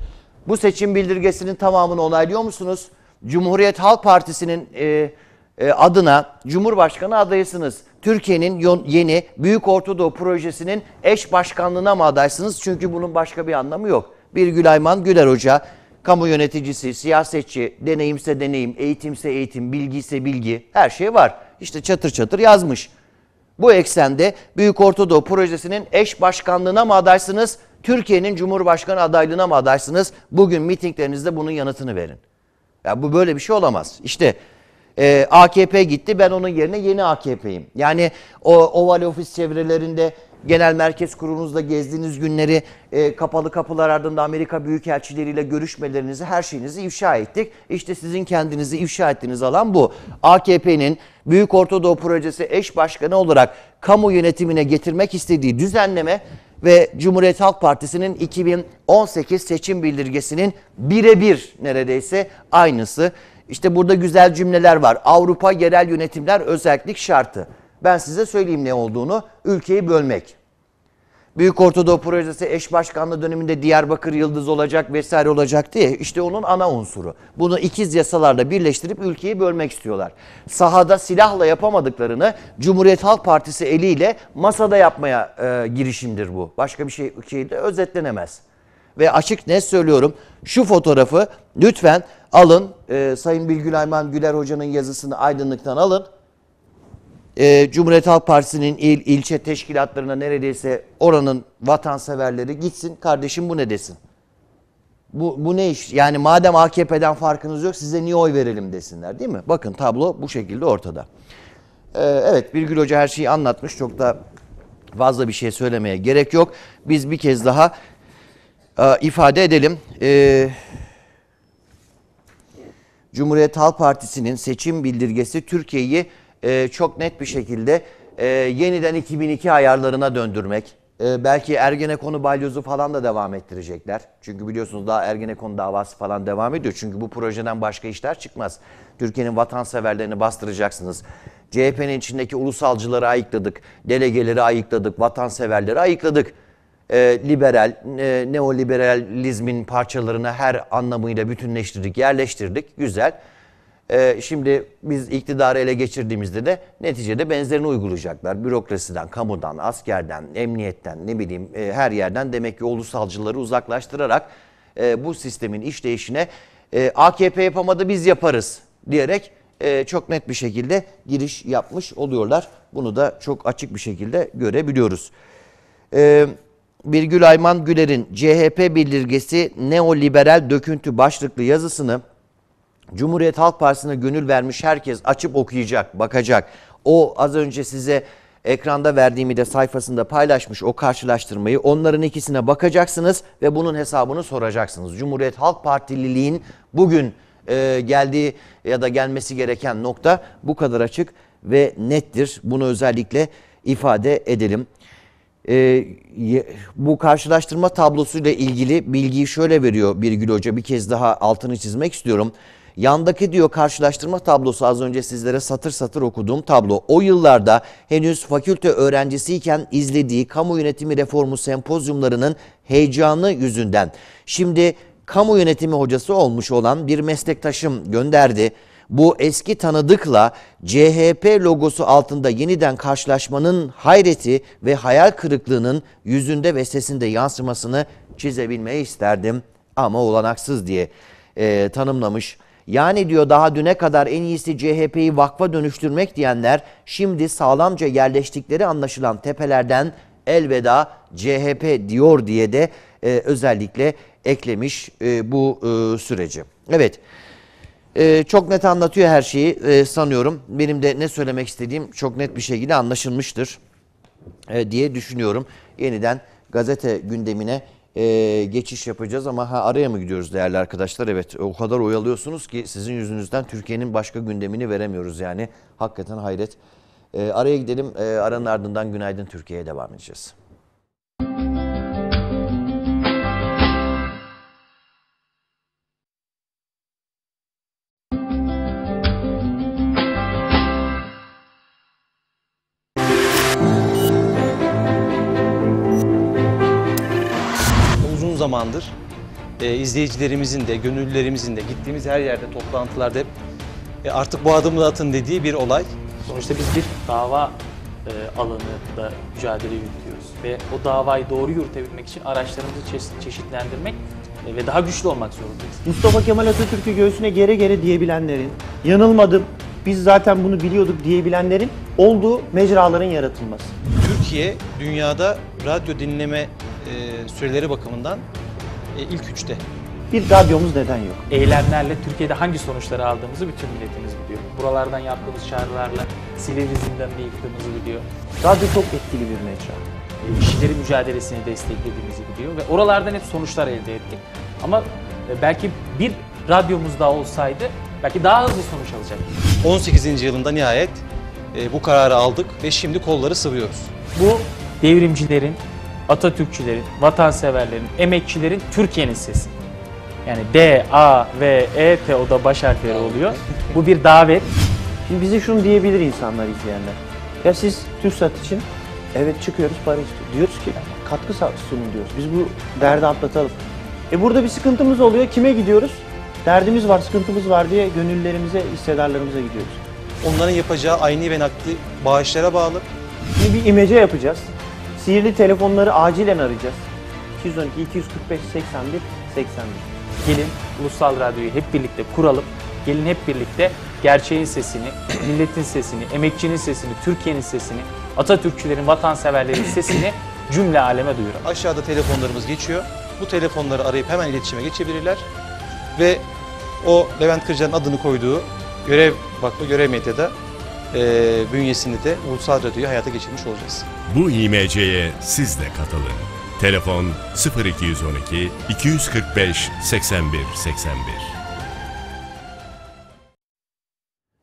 Bu seçim bildirgesinin tamamını onaylıyor musunuz? Cumhuriyet Halk Partisi'nin e, e, adına Cumhurbaşkanı adayısınız. Türkiye'nin yeni Büyük Ortadoğu projesinin eş başkanlığına mı adaysınız? Çünkü bunun başka bir anlamı yok. Bir Gülayman Güler Hoca, kamu yöneticisi, siyasetçi, deneyimse deneyim, eğitimse eğitim, bilgiyse bilgi, her şey var. İşte çatır çatır yazmış. Bu eksende Büyük Ortadoğu projesinin eş başkanlığına mı adaysınız? Türkiye'nin Cumhurbaşkanı adaylığına mı adaysınız? Bugün mitinglerinizde bunun yanıtını verin. Ya bu böyle bir şey olamaz. İşte e, AKP gitti ben onun yerine yeni AKP'yim. Yani o oval ofis çevrelerinde genel merkez kurulunuzda gezdiğiniz günleri e, kapalı kapılar ardında Amerika büyükelçileriyle görüşmelerinizi her şeyinizi ifşa ettik. İşte sizin kendinizi ifşa ettiğiniz alan bu. AKP'nin Büyük Ortadoğu Projesi eş başkanı olarak kamu yönetimine getirmek istediği düzenleme ve Cumhuriyet Halk Partisi'nin 2018 seçim bildirgesinin birebir neredeyse aynısı. İşte burada güzel cümleler var. Avrupa yerel yönetimler özellik şartı. Ben size söyleyeyim ne olduğunu. Ülkeyi bölmek. Büyük Ortadoğu Projesi eş başkanlığı döneminde Diyarbakır Yıldız olacak vesaire olacak diye işte onun ana unsuru. Bunu ikiz yasalarla birleştirip ülkeyi bölmek istiyorlar. Sahada silahla yapamadıklarını Cumhuriyet Halk Partisi eliyle masada yapmaya e, girişimdir bu. Başka bir şey, şey de özetlenemez. Ve açık ne söylüyorum şu fotoğrafı lütfen alın e, Sayın Bilgül Ayman Güler Hoca'nın yazısını aydınlıktan alın e, Cumhuriyet Halk Partisi'nin il, ilçe teşkilatlarına neredeyse oranın vatanseverleri gitsin kardeşim bu ne desin. Bu, bu ne iş? Yani madem AKP'den farkınız yok size niye oy verelim desinler değil mi? Bakın tablo bu şekilde ortada. Ee, evet Birgül Hoca her şeyi anlatmış. Çok da fazla bir şey söylemeye gerek yok. Biz bir kez daha e, ifade edelim. E, Cumhuriyet Halk Partisi'nin seçim bildirgesi Türkiye'yi e, çok net bir şekilde e, yeniden 2002 ayarlarına döndürmek. E, belki Ergenekonu balyozu falan da devam ettirecekler. Çünkü biliyorsunuz daha Ergenekon davası falan devam ediyor. Çünkü bu projeden başka işler çıkmaz. Türkiye'nin vatanseverlerini bastıracaksınız. CHP'nin içindeki ulusalcıları ayıkladık, delegeleri ayıkladık, vatanseverleri ayıkladık. E, liberal, e, neoliberalizmin parçalarını her anlamıyla bütünleştirdik, yerleştirdik. Güzel. Ee, şimdi biz iktidarı ele geçirdiğimizde de neticede benzerini uygulayacaklar. Bürokrasiden, kamudan, askerden, emniyetten ne bileyim e, her yerden demek ki ulusalcıları uzaklaştırarak e, bu sistemin işleyişine e, AKP yapamadı biz yaparız diyerek e, çok net bir şekilde giriş yapmış oluyorlar. Bunu da çok açık bir şekilde görebiliyoruz. Birgül Ayman Güler'in CHP bildirgesi neoliberal döküntü başlıklı yazısını Cumhuriyet Halk Partisi'ne gönül vermiş herkes açıp okuyacak, bakacak. O az önce size ekranda verdiğimi de sayfasında paylaşmış o karşılaştırmayı. Onların ikisine bakacaksınız ve bunun hesabını soracaksınız. Cumhuriyet Halk Partililiğin bugün e, geldiği ya da gelmesi gereken nokta bu kadar açık ve nettir. Bunu özellikle ifade edelim. E, bu karşılaştırma tablosuyla ilgili bilgiyi şöyle veriyor Birgül Hoca. Bir kez daha altını çizmek istiyorum. Yandaki diyor karşılaştırma tablosu az önce sizlere satır satır okuduğum tablo. O yıllarda henüz fakülte öğrencisiyken izlediği kamu yönetimi reformu sempozyumlarının heyecanı yüzünden. Şimdi kamu yönetimi hocası olmuş olan bir meslektaşım gönderdi. Bu eski tanıdıkla CHP logosu altında yeniden karşılaşmanın hayreti ve hayal kırıklığının yüzünde ve sesinde yansımasını çizebilmeyi isterdim ama olanaksız diye e, tanımlamış. Yani diyor daha düne kadar en iyisi CHP'yi vakfa dönüştürmek diyenler şimdi sağlamca yerleştikleri anlaşılan tepelerden elveda CHP diyor diye de e, özellikle eklemiş e, bu e, süreci. Evet. Ee, çok net anlatıyor her şeyi ee, sanıyorum. Benim de ne söylemek istediğim çok net bir şekilde anlaşılmıştır e, diye düşünüyorum. Yeniden gazete gündemine e, geçiş yapacağız ama ha, araya mı gidiyoruz değerli arkadaşlar? Evet o kadar oyalıyorsunuz ki sizin yüzünüzden Türkiye'nin başka gündemini veremiyoruz yani. Hakikaten hayret. E, araya gidelim. E, aranın ardından günaydın Türkiye'ye devam edeceğiz. Müzik zamandır e, izleyicilerimizin de, gönüllülerimizin de gittiğimiz her yerde toplantılarda hep e, artık bu adımı da atın dediği bir olay. Sonuçta biz bir dava e, alanında mücadele yürütüyoruz ve o davayı doğru yürütebilmek için araçlarımızı çe çeşitlendirmek e, ve daha güçlü olmak zorundayız. Mustafa Kemal Atatürk'ü göğsüne gere gere diyebilenlerin, yanılmadım biz zaten bunu biliyorduk diyebilenlerin olduğu mecraların yaratılması. Türkiye dünyada radyo dinleme e, süreleri bakımından e, ilk üçte. Bir radyomuz neden yok? Eylemlerle Türkiye'de hangi sonuçları aldığımızı bütün milletimiz biliyor. Buralardan yaptığımız çağrılarla Silivri zindanını yıktığımızı biliyor. Radyo çok etkili bir mecra. E, İşçilerin mücadelesini desteklediğimizi biliyor ve oralardan hep sonuçlar elde ettik. Ama e, belki bir radyomuz daha olsaydı belki daha hızlı sonuç alacaktık. 18. yılında nihayet e, bu kararı aldık ve şimdi kolları sıvıyoruz. Bu devrimcilerin Atatürkçülerin, vatanseverlerin, emekçilerin Türkiye'nin sesi. Yani D, A, V, E, T o da baş harfleri oluyor. Bu bir davet. Şimdi bize şunu diyebilir insanlar, izleyenler. Ya siz TÜRKSAT için evet çıkıyoruz para istiyoruz. Diyoruz ki katkı sunun diyoruz. Biz bu derdi atlatalım. E burada bir sıkıntımız oluyor. Kime gidiyoruz? Derdimiz var, sıkıntımız var diye gönüllerimize, hissedarlarımıza gidiyoruz. Onların yapacağı aynı ve nakli bağışlara bağlı. Şimdi bir imece yapacağız. Sihirli telefonları acilen arayacağız. 212 245 81 81. Gelin Ulusal Radyo'yu hep birlikte kuralım. Gelin hep birlikte gerçeğin sesini, milletin sesini, emekçinin sesini, Türkiye'nin sesini, Atatürkçülerin, vatanseverlerin sesini cümle aleme duyuralım. Aşağıda telefonlarımız geçiyor. Bu telefonları arayıp hemen iletişime geçebilirler. Ve o Levent Kırca'nın adını koyduğu görev bak bu görev medyada e, bünyesinde de Ulusal Radyo'yu hayata geçirmiş olacağız. Bu İMC'ye siz de katılın. Telefon 0212 245 81 81.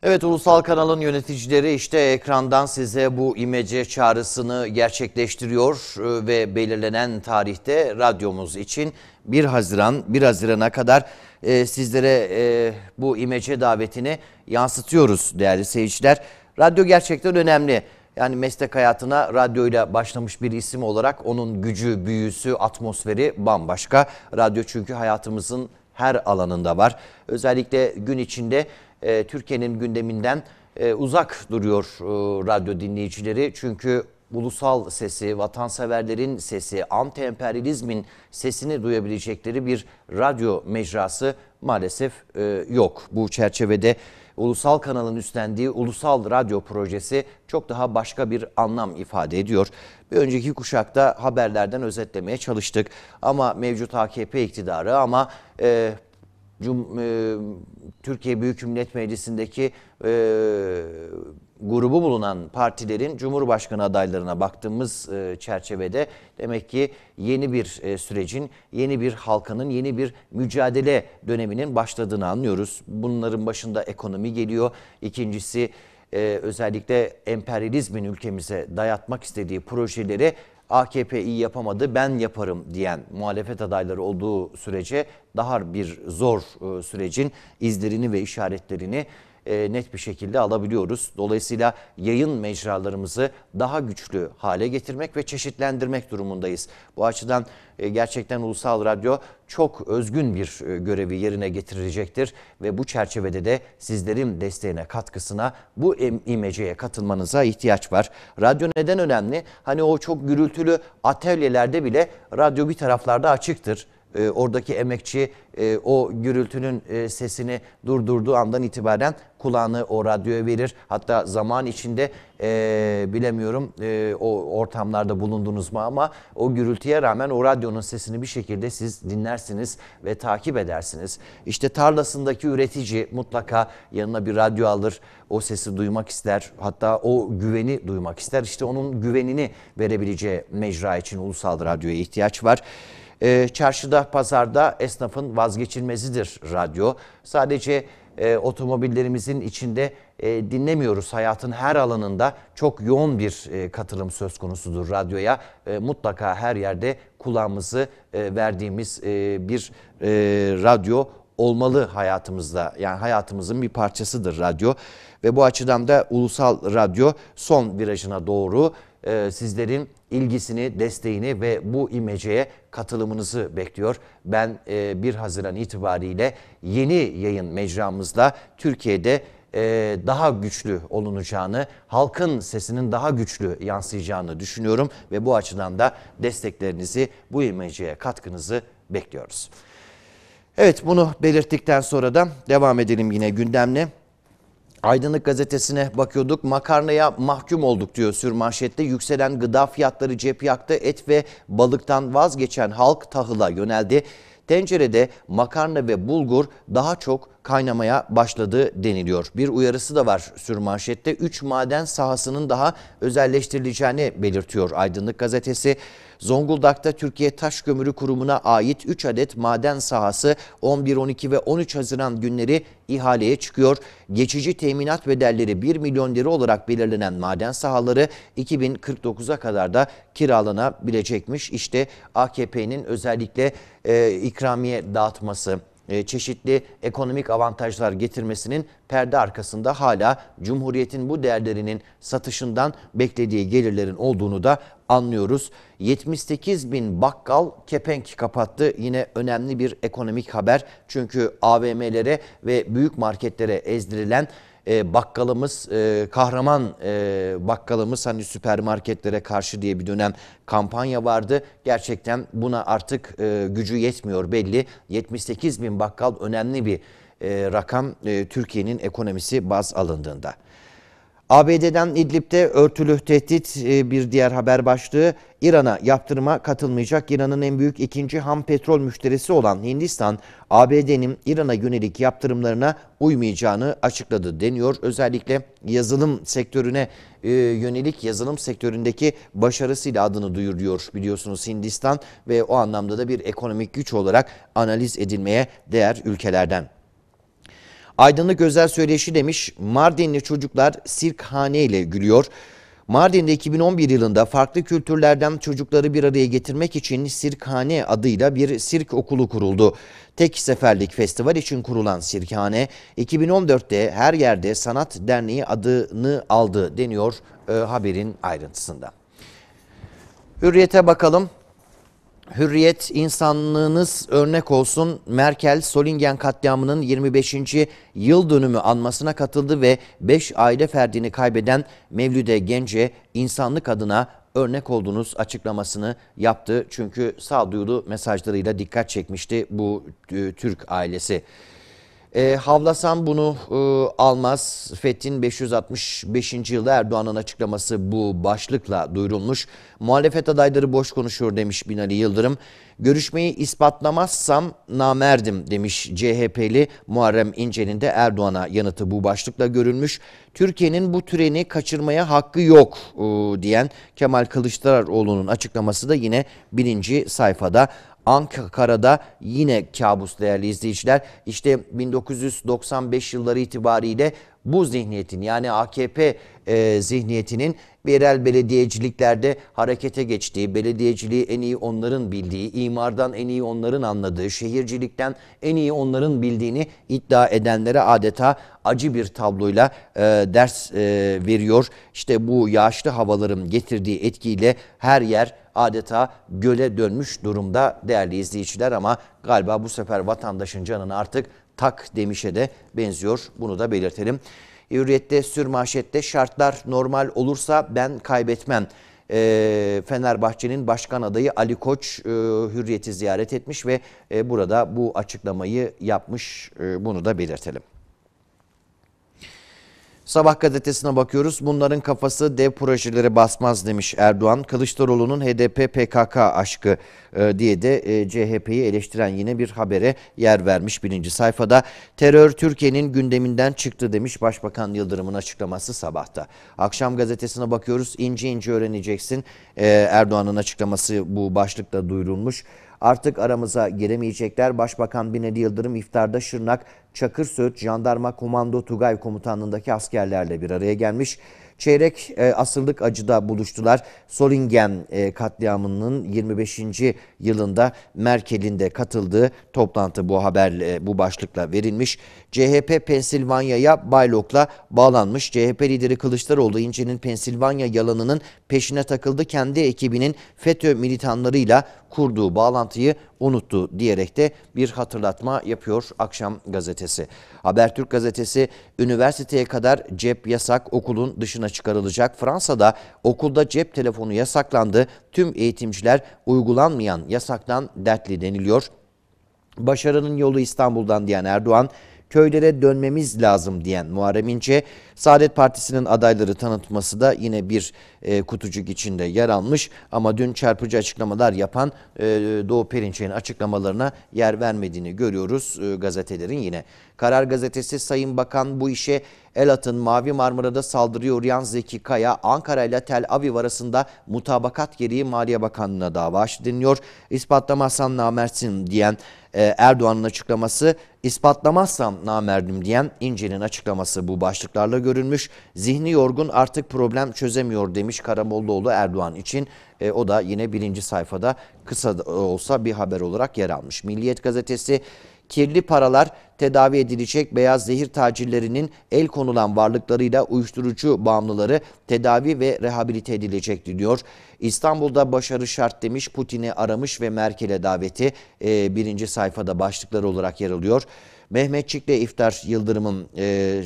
Evet Ulusal Kanal'ın yöneticileri işte ekrandan size bu imece çağrısını gerçekleştiriyor e, ve belirlenen tarihte radyomuz için 1 Haziran 1 Haziran'a kadar e, sizlere e, bu imece davetini yansıtıyoruz değerli seyirciler radyo gerçekten önemli. Yani meslek hayatına radyoyla başlamış bir isim olarak onun gücü, büyüsü, atmosferi bambaşka. Radyo çünkü hayatımızın her alanında var. Özellikle gün içinde e, Türkiye'nin gündeminden e, uzak duruyor e, radyo dinleyicileri. Çünkü ulusal sesi, vatanseverlerin sesi, anti-emperyalizmin sesini duyabilecekleri bir radyo mecrası maalesef e, yok. Bu çerçevede ulusal kanalın üstlendiği ulusal radyo projesi çok daha başka bir anlam ifade ediyor. Bir önceki kuşakta haberlerden özetlemeye çalıştık ama mevcut AKP iktidarı ama e, Cum e, Türkiye Büyük Millet Meclisi'ndeki e, grubu bulunan partilerin Cumhurbaşkanı adaylarına baktığımız e, çerçevede demek ki yeni bir e, sürecin, yeni bir halkanın, yeni bir mücadele döneminin başladığını anlıyoruz. Bunların başında ekonomi geliyor. İkincisi e, özellikle emperyalizmin ülkemize dayatmak istediği projeleri AKP iyi yapamadı ben yaparım diyen muhalefet adayları olduğu sürece daha bir zor e, sürecin izlerini ve işaretlerini e, net bir şekilde alabiliyoruz. Dolayısıyla yayın mecralarımızı daha güçlü hale getirmek ve çeşitlendirmek durumundayız. Bu açıdan e, gerçekten Ulusal Radyo çok özgün bir e, görevi yerine getirecektir ve bu çerçevede de sizlerin desteğine, katkısına, bu imeceye katılmanıza ihtiyaç var. Radyo neden önemli? Hani o çok gürültülü atölyelerde bile radyo bir taraflarda açıktır. E, oradaki emekçi e, o gürültünün e, sesini durdurduğu andan itibaren kulağını o radyoya verir. Hatta zaman içinde e, bilemiyorum e, o ortamlarda bulundunuz mu ama o gürültüye rağmen o radyonun sesini bir şekilde siz dinlersiniz ve takip edersiniz. İşte tarlasındaki üretici mutlaka yanına bir radyo alır. O sesi duymak ister. Hatta o güveni duymak ister. İşte onun güvenini verebileceği mecra için ulusal radyoya ihtiyaç var. E, çarşıda, pazarda esnafın vazgeçilmezidir radyo. Sadece e, otomobillerimizin içinde e, dinlemiyoruz. Hayatın her alanında çok yoğun bir e, katılım söz konusudur radyoya. E, mutlaka her yerde kulağımızı e, verdiğimiz e, bir e, radyo olmalı hayatımızda. Yani hayatımızın bir parçasıdır radyo ve bu açıdan da ulusal radyo son virajına doğru e, sizlerin ilgisini, desteğini ve bu imeceye katılımınızı bekliyor. Ben 1 e, Haziran itibariyle yeni yayın mecramızla Türkiye'de e, daha güçlü olunacağını, halkın sesinin daha güçlü yansıyacağını düşünüyorum ve bu açıdan da desteklerinizi, bu imeceye katkınızı bekliyoruz. Evet bunu belirttikten sonra da devam edelim yine gündemle. Aydınlık gazetesine bakıyorduk. Makarnaya mahkum olduk diyor sürmanşette. Yükselen gıda fiyatları cep yaktı. Et ve balıktan vazgeçen halk tahıla yöneldi. Tencerede makarna ve bulgur daha çok kaynamaya başladı deniliyor. Bir uyarısı da var sürmanşette. 3 maden sahasının daha özelleştirileceğini belirtiyor Aydınlık gazetesi. Zonguldak'ta Türkiye Taş Kömürü Kurumu'na ait 3 adet maden sahası 11, 12 ve 13 Haziran günleri ihaleye çıkıyor. Geçici teminat bedelleri 1 milyon lira olarak belirlenen maden sahaları 2049'a kadar da kiralanabilecekmiş. İşte AKP'nin özellikle e, ikramiye dağıtması e, çeşitli ekonomik avantajlar getirmesinin perde arkasında hala Cumhuriyet'in bu değerlerinin satışından beklediği gelirlerin olduğunu da anlıyoruz. 78 bin bakkal kepenk kapattı. Yine önemli bir ekonomik haber. Çünkü AVM'lere ve büyük marketlere ezdirilen e, bakkalımız e, kahraman e, bakkalımız hani süpermarketlere karşı diye bir dönem kampanya vardı. Gerçekten buna artık e, gücü yetmiyor belli. 78 bin bakkal önemli bir e, rakam e, Türkiye'nin ekonomisi baz alındığında. ABD'den İdlib'de örtülü tehdit e, bir diğer haber başlığı İran'a yaptırıma katılmayacak. İran'ın en büyük ikinci ham petrol müşterisi olan Hindistan, ABD'nin İran'a yönelik yaptırımlarına uymayacağını açıkladı deniyor. Özellikle yazılım sektörüne e, yönelik yazılım sektöründeki başarısıyla adını duyuruyor biliyorsunuz Hindistan ve o anlamda da bir ekonomik güç olarak analiz edilmeye değer ülkelerden. Aydınlık Özel Söyleşi demiş Mardinli çocuklar sirkhane ile gülüyor. Mardin'de 2011 yılında farklı kültürlerden çocukları bir araya getirmek için Sirkhane adıyla bir sirk okulu kuruldu. Tek seferlik festival için kurulan Sirkhane 2014'te her yerde Sanat Derneği adını aldı deniyor e, haberin ayrıntısında. Hürriyete bakalım. Hürriyet insanlığınız örnek olsun Merkel Solingen katliamının 25. yıl dönümü anmasına katıldı ve 5 aile ferdini kaybeden Mevlüde Gence insanlık adına örnek olduğunuz açıklamasını yaptı. Çünkü sağduyulu mesajlarıyla dikkat çekmişti bu e, Türk ailesi. E, havlasan bunu e, almaz. Fethin 565. yılda Erdoğan'ın açıklaması bu başlıkla duyurulmuş. Muhalefet adayları boş konuşur demiş Binali Yıldırım. Görüşmeyi ispatlamazsam namerdim demiş CHP'li Muharrem İnce'nin de Erdoğan'a yanıtı bu başlıkla görülmüş. Türkiye'nin bu treni kaçırmaya hakkı yok e, diyen Kemal Kılıçdaroğlu'nun açıklaması da yine birinci sayfada. Ankara'da yine kabus değerli izleyiciler. İşte 1995 yılları itibariyle bu zihniyetin yani AKP e, zihniyetinin yerel belediyeciliklerde harekete geçtiği, belediyeciliği en iyi onların bildiği, imardan en iyi onların anladığı, şehircilikten en iyi onların bildiğini iddia edenlere adeta acı bir tabloyla e, ders e, veriyor. İşte bu yağışlı havaların getirdiği etkiyle her yer adeta göle dönmüş durumda değerli izleyiciler ama galiba bu sefer vatandaşın canını artık tak demişe de benziyor. Bunu da belirtelim. Hürriyette sürmaşette şartlar normal olursa ben kaybetmem. E, Fenerbahçe'nin başkan adayı Ali Koç e, Hürriyet'i ziyaret etmiş ve e, burada bu açıklamayı yapmış. E, bunu da belirtelim. Sabah gazetesine bakıyoruz. Bunların kafası dev projeleri basmaz demiş Erdoğan. Kılıçdaroğlu'nun HDP PKK aşkı e, diye de e, CHP'yi eleştiren yine bir habere yer vermiş birinci sayfada. Terör Türkiye'nin gündeminden çıktı demiş Başbakan Yıldırım'ın açıklaması sabahta. Akşam gazetesine bakıyoruz. İnce ince öğreneceksin. E, Erdoğan'ın açıklaması bu başlıkta duyurulmuş. Artık aramıza giremeyecekler. Başbakan Binali Yıldırım iftarda Şırnak Çakır Söğüt Jandarma Komando Tugay Komutanlığı'ndaki askerlerle bir araya gelmiş. Çeyrek e, asırlık acıda buluştular. Solingen e, katliamının 25. yılında Merkel'in de katıldığı toplantı bu haberle bu başlıkla verilmiş. CHP Pensilvanya'ya Baylok'la bağlanmış. CHP lideri Kılıçdaroğlu İnce'nin Pensilvanya yalanının peşine takıldı. Kendi ekibinin FETÖ militanlarıyla kurduğu bağlantıyı unuttu diyerek de bir hatırlatma yapıyor Akşam Gazetesi. Habertürk Gazetesi üniversiteye kadar cep yasak okulun dışına çıkarılacak. Fransa'da okulda cep telefonu yasaklandı. Tüm eğitimciler uygulanmayan yasaktan dertli deniliyor. Başarının yolu İstanbul'dan diyen Erdoğan, köylere dönmemiz lazım diyen Muharrem İnce, Saadet Partisi'nin adayları tanıtması da yine bir e, kutucuk içinde yer almış. Ama dün çarpıcı açıklamalar yapan e, Doğu Perinçek'in açıklamalarına yer vermediğini görüyoruz e, gazetelerin yine. Karar gazetesi Sayın Bakan bu işe el atın Mavi Marmara'da saldırıyor, uğrayan Zeki Kaya Ankara ile Tel Aviv arasında mutabakat gereği Maliye Bakanlığı'na dava açtı deniliyor. İspatlamazsan namertsin diyen e, Erdoğan'ın açıklaması İspatlamazsam namerdim diyen İncil'in açıklaması bu başlıklarla görülmüş. Zihni yorgun artık problem çözemiyor demiş Karamollaoğlu Erdoğan için. E, o da yine birinci sayfada kısa olsa bir haber olarak yer almış. Milliyet gazetesi kirli paralar tedavi edilecek beyaz zehir tacirlerinin el konulan varlıklarıyla uyuşturucu bağımlıları tedavi ve rehabilite edilecek diyor. İstanbul'da başarı şart demiş Putin'i aramış ve Merkel'e daveti e, birinci sayfada başlıkları olarak yer alıyor. Mehmetçik'le iftar Yıldırım'ın e,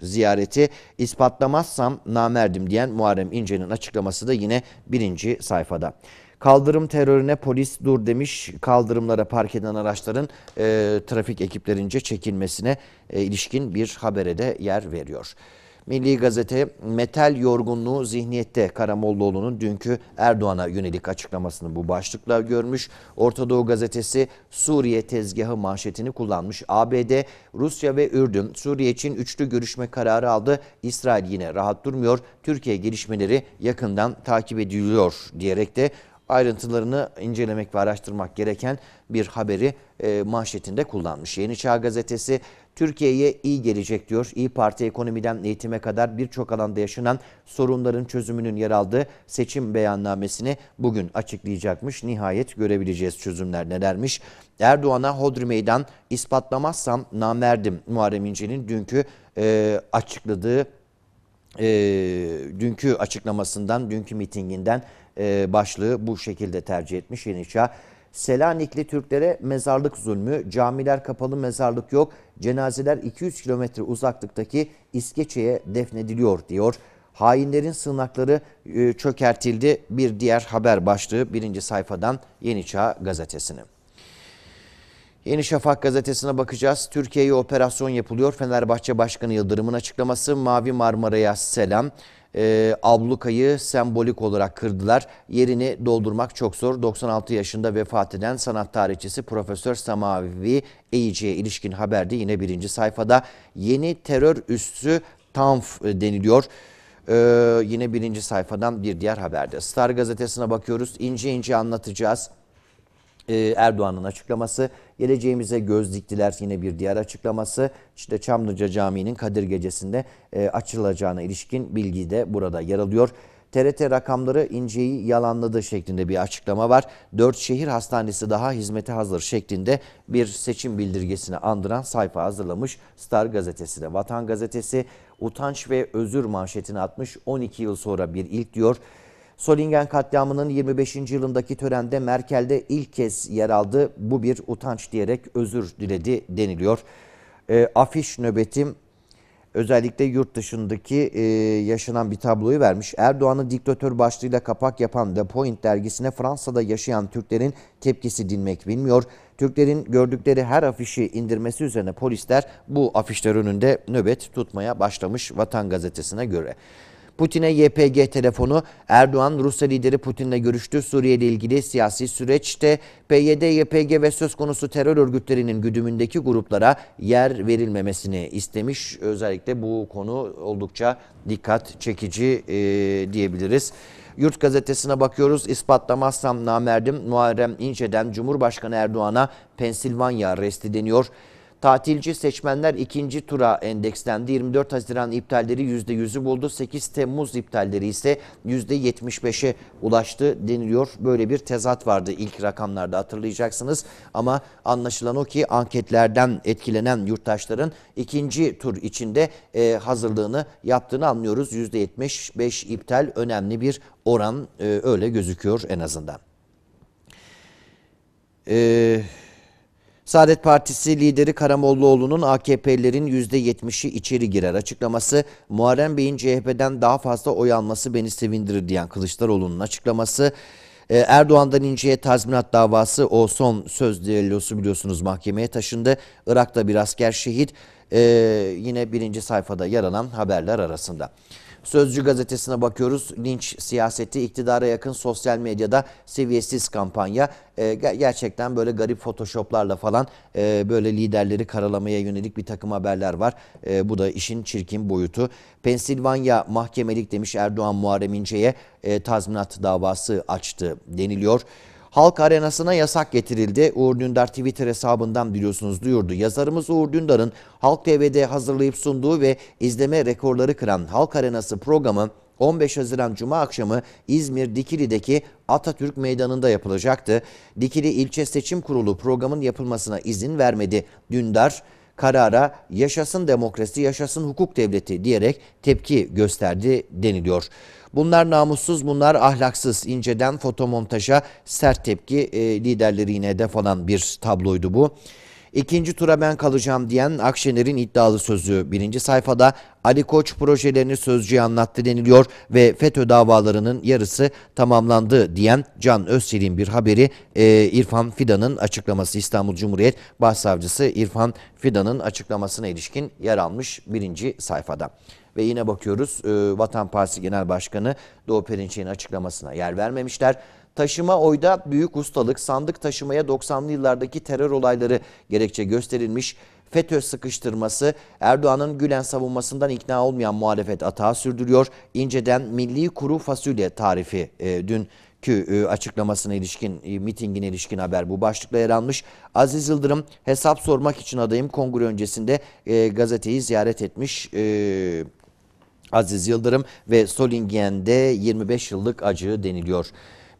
ziyareti ispatlamazsam namerdim diyen Muharrem İnce'nin açıklaması da yine birinci sayfada. Kaldırım terörüne polis dur demiş. Kaldırımlara park eden araçların e, trafik ekiplerince çekilmesine e, ilişkin bir habere de yer veriyor. Milli Gazete metal yorgunluğu zihniyette Karamollaoğlu'nun dünkü Erdoğan'a yönelik açıklamasını bu başlıkla görmüş. Orta Doğu Gazetesi Suriye tezgahı manşetini kullanmış. ABD, Rusya ve Ürdün Suriye için üçlü görüşme kararı aldı. İsrail yine rahat durmuyor. Türkiye gelişmeleri yakından takip ediliyor diyerek de ayrıntılarını incelemek ve araştırmak gereken bir haberi e, manşetinde kullanmış. Yeni Çağ Gazetesi Türkiye'ye iyi gelecek diyor. İyi Parti ekonomiden eğitime kadar birçok alanda yaşanan sorunların çözümünün yer aldığı seçim beyannamesini bugün açıklayacakmış. Nihayet görebileceğiz çözümler nelermiş. Erdoğan'a hodri meydan ispatlamazsam namerdim Muharrem İnce'nin dünkü e, açıkladığı e, dünkü açıklamasından, dünkü mitinginden e, başlığı bu şekilde tercih etmiş Yeni Çağ. Selanikli Türklere mezarlık zulmü, camiler kapalı mezarlık yok, cenazeler 200 kilometre uzaklıktaki İskeçe'ye defnediliyor diyor. Hainlerin sığınakları e, çökertildi bir diğer haber başlığı birinci sayfadan Yeni Çağ gazetesini. Yeni Şafak gazetesine bakacağız. Türkiye'ye operasyon yapılıyor. Fenerbahçe Başkanı Yıldırım'ın açıklaması Mavi Marmara'ya selam e, ablukayı sembolik olarak kırdılar. Yerini doldurmak çok zor. 96 yaşında vefat eden sanat tarihçisi Profesör Samavi Eğici'ye ilişkin haberde yine birinci sayfada yeni terör üssü TANF e, deniliyor. Ee, yine birinci sayfadan bir diğer haberde. Star gazetesine bakıyoruz. İnce ince anlatacağız. Ee, Erdoğan'ın açıklaması. Geleceğimize göz diktiler yine bir diğer açıklaması. İşte Çamlıca Camii'nin Kadir Gecesi'nde e, açılacağına ilişkin bilgi de burada yer alıyor. TRT rakamları inceyi yalanladı şeklinde bir açıklama var. Dört şehir hastanesi daha hizmete hazır şeklinde bir seçim bildirgesini andıran sayfa hazırlamış Star gazetesi de. Vatan gazetesi utanç ve özür manşetini atmış 12 yıl sonra bir ilk diyor. Solingen katliamının 25. yılındaki törende Merkel'de ilk kez yer aldı. Bu bir utanç diyerek özür diledi deniliyor. E, afiş nöbetim özellikle yurt dışındaki e, yaşanan bir tabloyu vermiş. Erdoğan'ı diktatör başlığıyla kapak yapan The Point dergisine Fransa'da yaşayan Türklerin tepkisi dinmek bilmiyor. Türklerin gördükleri her afişi indirmesi üzerine polisler bu afişler önünde nöbet tutmaya başlamış Vatan Gazetesi'ne göre. Putin'e YPG telefonu, Erdoğan Rusya lideri Putin'le görüştü. Suriye ile ilgili siyasi süreçte PYD, YPG ve söz konusu terör örgütlerinin güdümündeki gruplara yer verilmemesini istemiş. Özellikle bu konu oldukça dikkat çekici e, diyebiliriz. Yurt gazetesine bakıyoruz. İspatlamazsam namerdim Muharrem İnce'den Cumhurbaşkanı Erdoğan'a Pensilvanya resti deniyor. Tatilci seçmenler ikinci tura endekslendi. 24 Haziran iptalleri %100'ü buldu. 8 Temmuz iptalleri ise %75'e ulaştı deniliyor. Böyle bir tezat vardı ilk rakamlarda hatırlayacaksınız. Ama anlaşılan o ki anketlerden etkilenen yurttaşların ikinci tur içinde e, hazırlığını yaptığını anlıyoruz. %75 iptal önemli bir oran e, öyle gözüküyor en azından. Eee... Saadet Partisi lideri Karamollaoğlu'nun AKP'lerin %70'i içeri girer açıklaması, Muharrem Bey'in CHP'den daha fazla oy alması beni sevindirir diyen Kılıçdaroğlu'nun açıklaması, ee, Erdoğan'dan İnce'ye tazminat davası o son söz düellosu biliyorsunuz mahkemeye taşındı. Irak'ta bir asker şehit ee, yine birinci sayfada yer alan haberler arasında. Sözcü gazetesine bakıyoruz. Linç siyaseti iktidara yakın sosyal medyada seviyesiz kampanya. E, gerçekten böyle garip photoshoplarla falan e, böyle liderleri karalamaya yönelik bir takım haberler var. E, bu da işin çirkin boyutu. Pensilvanya mahkemelik demiş Erdoğan Muharrem İnce'ye e, tazminat davası açtı deniliyor. Halk arenasına yasak getirildi. Uğur Dündar Twitter hesabından biliyorsunuz duyurdu. Yazarımız Uğur Dündar'ın Halk TV'de hazırlayıp sunduğu ve izleme rekorları kıran Halk Arenası programı 15 Haziran Cuma akşamı İzmir Dikili'deki Atatürk Meydanı'nda yapılacaktı. Dikili İlçe Seçim Kurulu programın yapılmasına izin vermedi. Dündar karara yaşasın demokrasi, yaşasın hukuk devleti diyerek tepki gösterdi deniliyor. Bunlar namussuz, bunlar ahlaksız. İnceden fotomontaja sert tepki e, liderleri yine hedef bir tabloydu bu. İkinci tura ben kalacağım diyen Akşener'in iddialı sözü birinci sayfada Ali Koç projelerini sözcüye anlattı deniliyor ve FETÖ davalarının yarısı tamamlandı diyen Can Özsel'in bir haberi e, İrfan Fidan'ın açıklaması İstanbul Cumhuriyet Başsavcısı İrfan Fidan'ın açıklamasına ilişkin yer almış birinci sayfada. Ve yine bakıyoruz e, Vatan Partisi Genel Başkanı Doğu Perinçek'in açıklamasına yer vermemişler. Taşıma oyda büyük ustalık, sandık taşımaya 90'lı yıllardaki terör olayları gerekçe gösterilmiş. FETÖ sıkıştırması, Erdoğan'ın Gülen savunmasından ikna olmayan muhalefet atağı sürdürüyor. İnceden milli kuru fasulye tarifi e, dün ki e, açıklamasına ilişkin, e, mitingine ilişkin haber bu başlıkla yer almış. Aziz Yıldırım hesap sormak için adayım kongre öncesinde e, gazeteyi ziyaret etmiş. E, Aziz Yıldırım ve Solingen'de 25 yıllık acı deniliyor.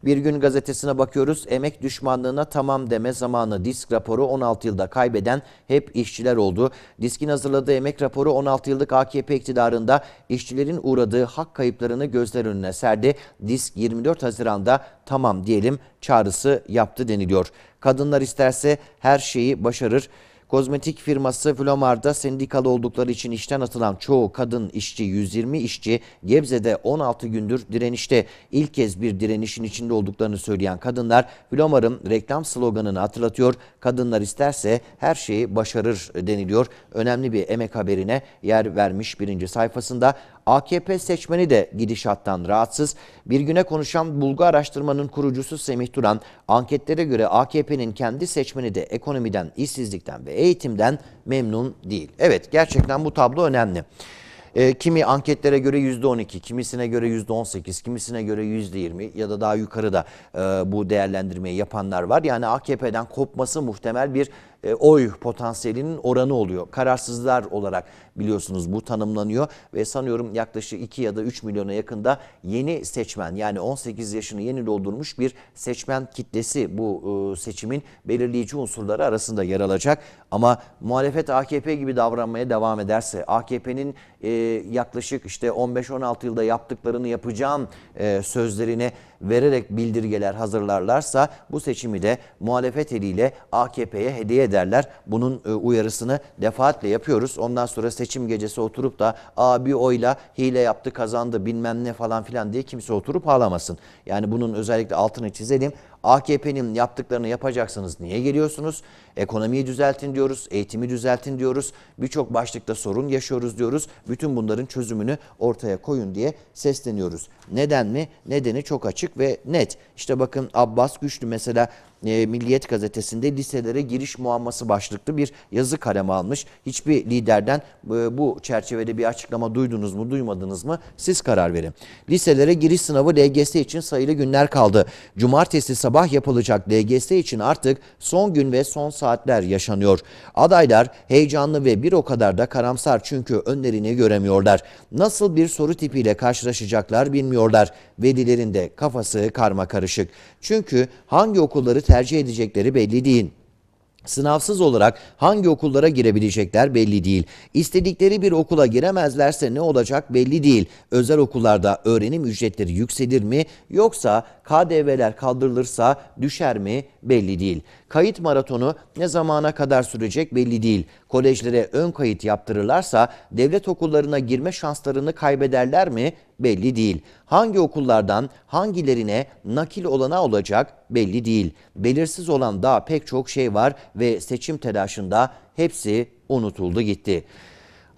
Bir gün gazetesine bakıyoruz. Emek düşmanlığına tamam deme zamanı disk raporu 16 yılda kaybeden hep işçiler oldu. Diskin hazırladığı emek raporu 16 yıllık AKP iktidarında işçilerin uğradığı hak kayıplarını gözler önüne serdi. Disk 24 Haziran'da tamam diyelim çağrısı yaptı deniliyor. Kadınlar isterse her şeyi başarır. Kozmetik firması Flomar'da sendikalı oldukları için işten atılan çoğu kadın işçi 120 işçi Gebze'de 16 gündür direnişte. İlk kez bir direnişin içinde olduklarını söyleyen kadınlar Flomar'ın reklam sloganını hatırlatıyor. Kadınlar isterse her şeyi başarır deniliyor. Önemli bir emek haberine yer vermiş birinci sayfasında AKP seçmeni de gidişattan rahatsız. Bir güne konuşan Bulgu Araştırma'nın kurucusu Semih Duran, anketlere göre AKP'nin kendi seçmeni de ekonomiden, işsizlikten ve eğitimden memnun değil. Evet gerçekten bu tablo önemli. E, kimi anketlere göre %12, kimisine göre %18, kimisine göre %20 ya da daha yukarıda e, bu değerlendirmeyi yapanlar var. Yani AKP'den kopması muhtemel bir e, oy potansiyelinin oranı oluyor. Kararsızlar olarak biliyorsunuz bu tanımlanıyor ve sanıyorum yaklaşık 2 ya da 3 milyona yakında yeni seçmen yani 18 yaşını yeni doldurmuş bir seçmen kitlesi bu e, seçimin belirleyici unsurları arasında yer alacak. Ama muhalefet AKP gibi davranmaya devam ederse AKP'nin e, yaklaşık işte 15-16 yılda yaptıklarını yapacağım sözlerini vererek bildirgeler hazırlarlarsa bu seçimi de muhalefet eliyle AKP'ye hediye ederler. Bunun e, uyarısını defaatle yapıyoruz. Ondan sonra seçim gecesi oturup da abi oyla hile yaptı kazandı bilmem ne falan filan diye kimse oturup ağlamasın. Yani bunun özellikle altını çizelim. AKP'nin yaptıklarını yapacaksınız. Niye geliyorsunuz? Ekonomiyi düzeltin diyoruz, eğitimi düzeltin diyoruz. Birçok başlıkta sorun yaşıyoruz diyoruz. Bütün bunların çözümünü ortaya koyun diye sesleniyoruz. Neden mi? Nedeni çok açık ve net. İşte bakın Abbas Güçlü mesela e, Milliyet Gazetesi'nde liselere giriş muamması başlıklı bir yazı kaleme almış. Hiçbir liderden e, bu çerçevede bir açıklama duydunuz mu duymadınız mı siz karar verin. Liselere giriş sınavı LGS için sayılı günler kaldı. Cumartesi sabah yapılacak LGS için artık son gün ve son saatler yaşanıyor. Adaylar heyecanlı ve bir o kadar da karamsar çünkü önlerini göremiyorlar. Nasıl bir soru tipiyle karşılaşacaklar bilmiyorlar velilerin de kafası karma karışık. Çünkü hangi okulları tercih edecekleri belli değil. Sınavsız olarak hangi okullara girebilecekler belli değil. İstedikleri bir okula giremezlerse ne olacak belli değil. Özel okullarda öğrenim ücretleri yükselir mi yoksa KDV'ler kaldırılırsa düşer mi belli değil. Kayıt maratonu ne zamana kadar sürecek belli değil. Kolejlere ön kayıt yaptırırlarsa devlet okullarına girme şanslarını kaybederler mi belli değil. Hangi okullardan hangilerine nakil olana olacak belli değil. Belirsiz olan daha pek çok şey var ve seçim telaşında hepsi unutuldu gitti.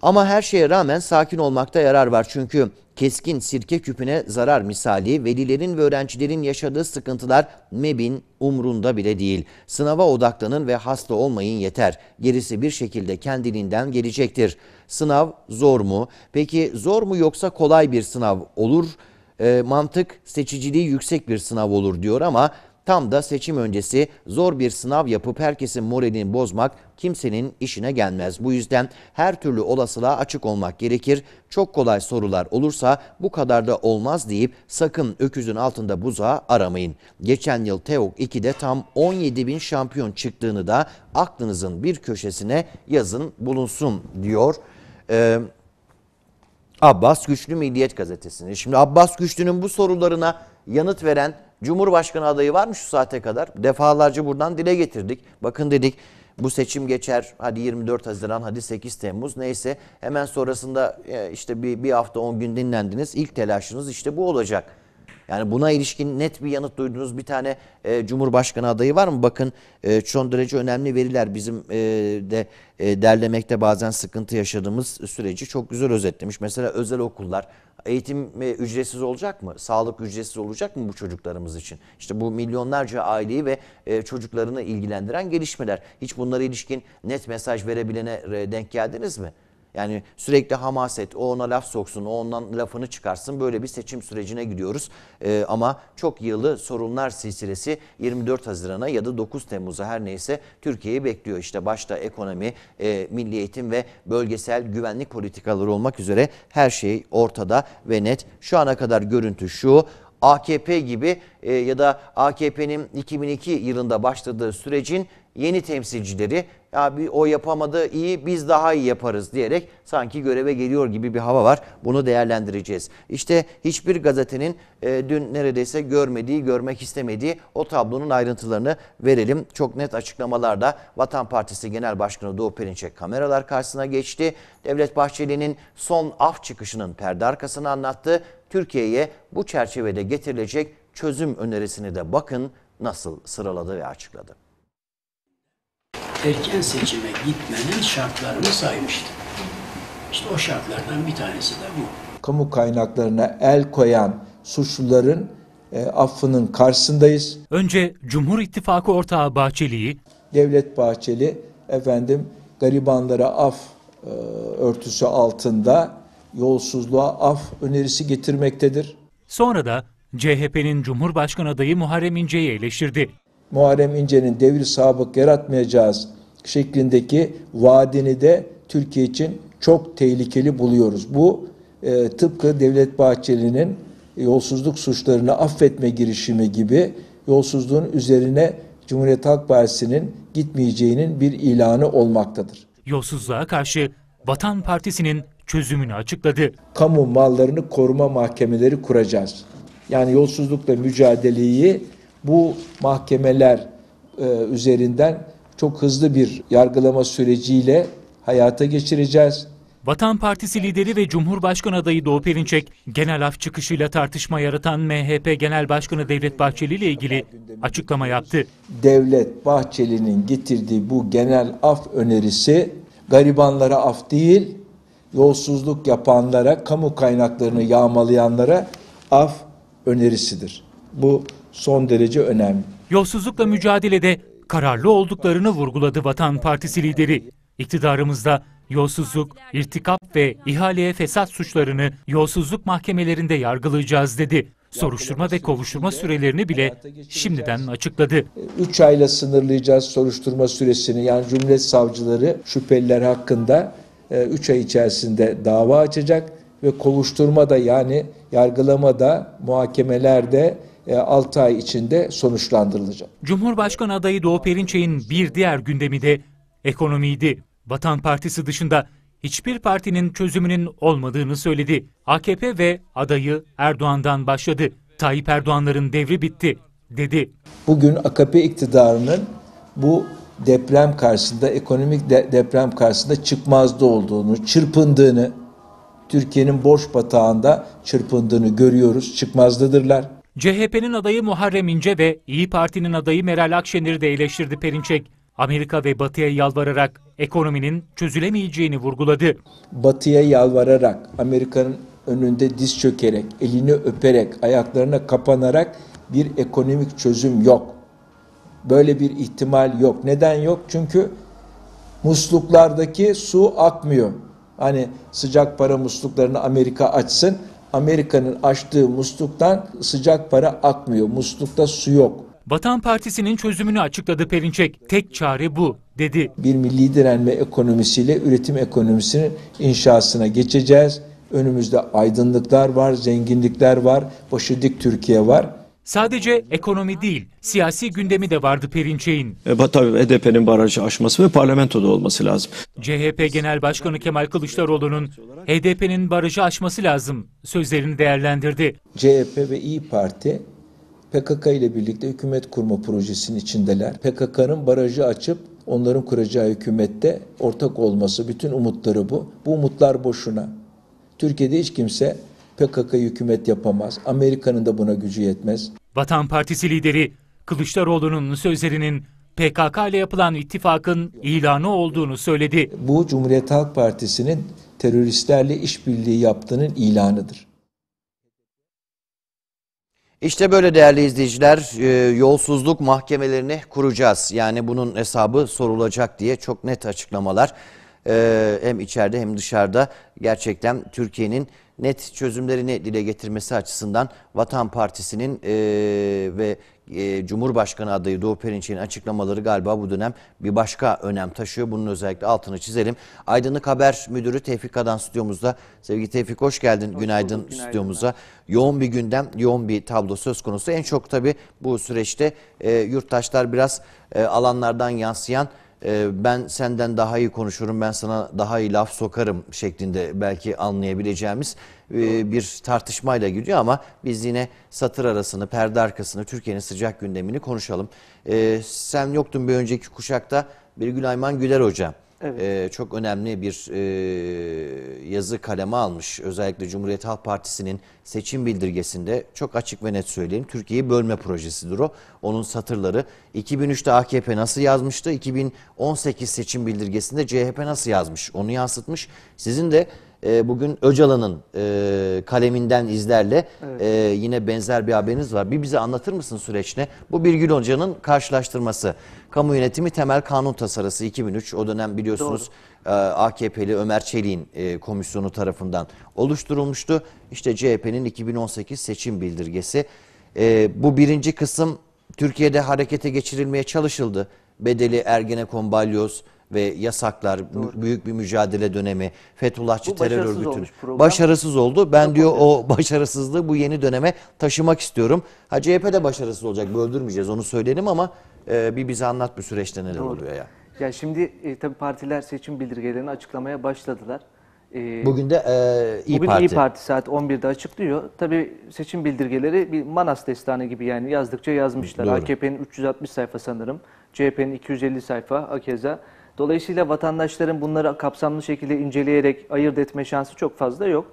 Ama her şeye rağmen sakin olmakta yarar var çünkü keskin sirke küpüne zarar misali velilerin ve öğrencilerin yaşadığı sıkıntılar MEB'in umrunda bile değil. Sınava odaklanın ve hasta olmayın yeter. Gerisi bir şekilde kendiliğinden gelecektir. Sınav zor mu? Peki zor mu yoksa kolay bir sınav olur? E, mantık seçiciliği yüksek bir sınav olur diyor ama tam da seçim öncesi zor bir sınav yapıp herkesin moralini bozmak kimsenin işine gelmez. Bu yüzden her türlü olasılığa açık olmak gerekir. Çok kolay sorular olursa bu kadar da olmaz deyip sakın öküzün altında buzağı aramayın. Geçen yıl TEOK 2'de tam 17 bin şampiyon çıktığını da aklınızın bir köşesine yazın bulunsun diyor. Ee, Abbas Güçlü Milliyet Gazetesi'ni. Şimdi Abbas Güçlü'nün bu sorularına yanıt veren Cumhurbaşkanı adayı var mı şu saate kadar? Defalarca buradan dile getirdik. Bakın dedik bu seçim geçer hadi 24 Haziran hadi 8 Temmuz neyse hemen sonrasında e, işte bir, bir hafta 10 gün dinlendiniz. İlk telaşınız işte bu olacak. Yani buna ilişkin net bir yanıt duyduğunuz bir tane e, Cumhurbaşkanı adayı var mı? Bakın e, son derece önemli veriler bizim e, de e, derlemekte bazen sıkıntı yaşadığımız süreci çok güzel özetlemiş. Mesela özel okullar eğitim e, ücretsiz olacak mı? Sağlık ücretsiz olacak mı bu çocuklarımız için? İşte bu milyonlarca aileyi ve e, çocuklarını ilgilendiren gelişmeler. Hiç bunlara ilişkin net mesaj verebilene e, denk geldiniz mi? Yani sürekli hamaset, o ona laf soksun, o ondan lafını çıkarsın. Böyle bir seçim sürecine gidiyoruz. Ee, ama çok yıllı sorunlar silsilesi 24 Haziran'a ya da 9 Temmuz'a her neyse Türkiye'yi bekliyor. İşte başta ekonomi, e, milli eğitim ve bölgesel güvenlik politikaları olmak üzere her şey ortada ve net. Şu ana kadar görüntü şu. AKP gibi e, ya da AKP'nin 2002 yılında başladığı sürecin yeni temsilcileri abi o yapamadı iyi biz daha iyi yaparız diyerek sanki göreve geliyor gibi bir hava var. Bunu değerlendireceğiz. İşte hiçbir gazetenin e, dün neredeyse görmediği, görmek istemediği o tablonun ayrıntılarını verelim. Çok net açıklamalarda Vatan Partisi Genel Başkanı Doğu Perinçek kameralar karşısına geçti. Devlet Bahçeli'nin son af çıkışının perde arkasını anlattı. Türkiye'ye bu çerçevede getirilecek çözüm önerisini de bakın nasıl sıraladı ve açıkladı erken seçime gitmenin şartlarını saymıştı. İşte o şartlardan bir tanesi de bu. Kamu kaynaklarına el koyan suçluların e, affının karşısındayız. Önce Cumhur İttifakı ortağı Bahçeli'yi, Devlet Bahçeli efendim garibanlara af e, örtüsü altında yolsuzluğa af önerisi getirmektedir. Sonra da CHP'nin Cumhurbaşkanı adayı Muharrem İnce'yi eleştirdi. Muharrem İnce'nin devir sabık yaratmayacağız şeklindeki vaadini de Türkiye için çok tehlikeli buluyoruz. Bu e, tıpkı Devlet Bahçeli'nin yolsuzluk suçlarını affetme girişimi gibi yolsuzluğun üzerine Cumhuriyet Halk Partisi'nin gitmeyeceğinin bir ilanı olmaktadır. Yolsuzluğa karşı Vatan Partisi'nin çözümünü açıkladı. Kamu mallarını koruma mahkemeleri kuracağız. Yani yolsuzlukla mücadeleyi bu mahkemeler e, üzerinden çok hızlı bir yargılama süreciyle hayata geçireceğiz. Vatan Partisi lideri ve Cumhurbaşkanı adayı Doğu Perinçek, genel af çıkışıyla tartışma yaratan MHP Genel Başkanı Devlet Bahçeli ile ilgili açıklama yaptı. Devlet Bahçeli'nin getirdiği bu genel af önerisi garibanlara af değil, yolsuzluk yapanlara, kamu kaynaklarını yağmalayanlara af önerisidir. Bu son derece önemli. Yolsuzlukla mücadelede kararlı olduklarını vurguladı Vatan Partisi lideri. İktidarımızda yolsuzluk, irtikap ve ihaleye fesat suçlarını yolsuzluk mahkemelerinde yargılayacağız dedi. Soruşturma ve kovuşturma sürelerini bile şimdiden açıkladı. 3 ee, ayla sınırlayacağız soruşturma süresini. Yani Cumhuriyet Savcıları şüpheliler hakkında 3 e, ay içerisinde dava açacak ve kovuşturma da yani yargılama da muhakemelerde 6 e, ay içinde sonuçlandırılacak. Cumhurbaşkanı adayı Doğu Perinçek'in bir diğer gündemi de ekonomiydi. Vatan Partisi dışında hiçbir partinin çözümünün olmadığını söyledi. AKP ve adayı Erdoğan'dan başladı. Tayyip Erdoğan'ların devri bitti dedi. Bugün AKP iktidarının bu deprem karşısında, ekonomik de deprem karşısında çıkmazda olduğunu, çırpındığını, Türkiye'nin borç batağında çırpındığını görüyoruz. Çıkmazdadırlar. CHP'nin adayı Muharrem İnce ve İyi Parti'nin adayı Meral Akşener'i de eleştirdi Perinçek. Amerika ve Batı'ya yalvararak ekonominin çözülemeyeceğini vurguladı. Batı'ya yalvararak, Amerika'nın önünde diz çökerek, elini öperek, ayaklarına kapanarak bir ekonomik çözüm yok. Böyle bir ihtimal yok. Neden yok? Çünkü musluklardaki su akmıyor. Hani sıcak para musluklarını Amerika açsın, Amerika'nın açtığı musluktan sıcak para akmıyor. Muslukta su yok. Vatan Partisi'nin çözümünü açıkladı Perinçek. Tek çare bu dedi. Bir milli direnme ekonomisiyle üretim ekonomisinin inşasına geçeceğiz. Önümüzde aydınlıklar var, zenginlikler var, başı dik Türkiye var. Sadece ekonomi değil, siyasi gündemi de vardı Perinçek'in. E, tabii HDP'nin e barajı aşması ve parlamentoda olması lazım. CHP Genel Başkanı Kemal Kılıçdaroğlu'nun HDP'nin e barajı aşması lazım sözlerini değerlendirdi. CHP ve İyi Parti PKK ile birlikte hükümet kurma projesinin içindeler. PKK'nın barajı açıp onların kuracağı hükümette ortak olması bütün umutları bu. Bu umutlar boşuna. Türkiye'de hiç kimse PKK hükümet yapamaz. Amerika'nın da buna gücü yetmez. Vatan Partisi lideri Kılıçdaroğlu'nun sözlerinin PKK ile yapılan ittifakın ilanı olduğunu söyledi. Bu Cumhuriyet Halk Partisi'nin teröristlerle işbirliği yaptığının ilanıdır. İşte böyle değerli izleyiciler e, yolsuzluk mahkemelerini kuracağız. Yani bunun hesabı sorulacak diye çok net açıklamalar e, hem içeride hem dışarıda gerçekten Türkiye'nin net çözümlerini dile getirmesi açısından Vatan Partisi'nin e, ve e, Cumhurbaşkanı adayı Doğu Perinçek'in açıklamaları galiba bu dönem bir başka önem taşıyor. Bunun özellikle altını çizelim. Aydınlık Haber Müdürü Tevfik Adan stüdyomuzda. Sevgili Tevfik hoş geldin. Hoş günaydın, stüdyomuza. Yoğun bir gündem, yoğun bir tablo söz konusu. En çok tabii bu süreçte e, yurttaşlar biraz e, alanlardan yansıyan ee, ben senden daha iyi konuşurum, ben sana daha iyi laf sokarım şeklinde belki anlayabileceğimiz e, bir tartışmayla gidiyor ama biz yine satır arasını, perde arkasını, Türkiye'nin sıcak gündemini konuşalım. Ee, sen yoktun bir önceki kuşakta Birgül Ayman Güler Hoca. Evet. E, çok önemli bir e, yazı kaleme almış. Özellikle Cumhuriyet Halk Partisi'nin seçim bildirgesinde çok açık ve net söyleyeyim. Türkiye'yi bölme projesidir o. Onun satırları 2003'te AKP nasıl yazmıştı? 2018 seçim bildirgesinde CHP nasıl yazmış? Onu yansıtmış. Sizin de e, bugün Öcalan'ın e, kaleminden izlerle evet. e, yine benzer bir haberiniz var. Bir bize anlatır mısın süreç ne? Bu Birgül Hoca'nın karşılaştırması. Kamu yönetimi temel kanun tasarısı 2003 o dönem biliyorsunuz e, AKP'li Ömer Çelik'in e, komisyonu tarafından oluşturulmuştu. İşte CHP'nin 2018 seçim bildirgesi. E, bu birinci kısım Türkiye'de harekete geçirilmeye çalışıldı. Bedeli Ergenekon, Balyoz, ve yasaklar, Doğru. büyük bir mücadele dönemi, Fethullahçı bu terör başarısız örgütü başarısız oldu. Ben Yok diyor oluyor. o başarısızlığı bu yeni döneme taşımak istiyorum. Ha CHP de başarısız olacak, böldürmeyeceğiz onu söyleyelim ama e, bir bize anlat bu süreçte neler Doğru. oluyor ya. Ya şimdi e, tabii partiler seçim bildirgelerini açıklamaya başladılar. E, bugün de e, İyi bugün Parti. Bugün İyi Parti saat 11'de açıklıyor. Tabii seçim bildirgeleri bir Manas destanı gibi yani yazdıkça yazmışlar. AKP'nin 360 sayfa sanırım, CHP'nin 250 sayfa, AKEZA Dolayısıyla vatandaşların bunları kapsamlı şekilde inceleyerek ayırt etme şansı çok fazla yok.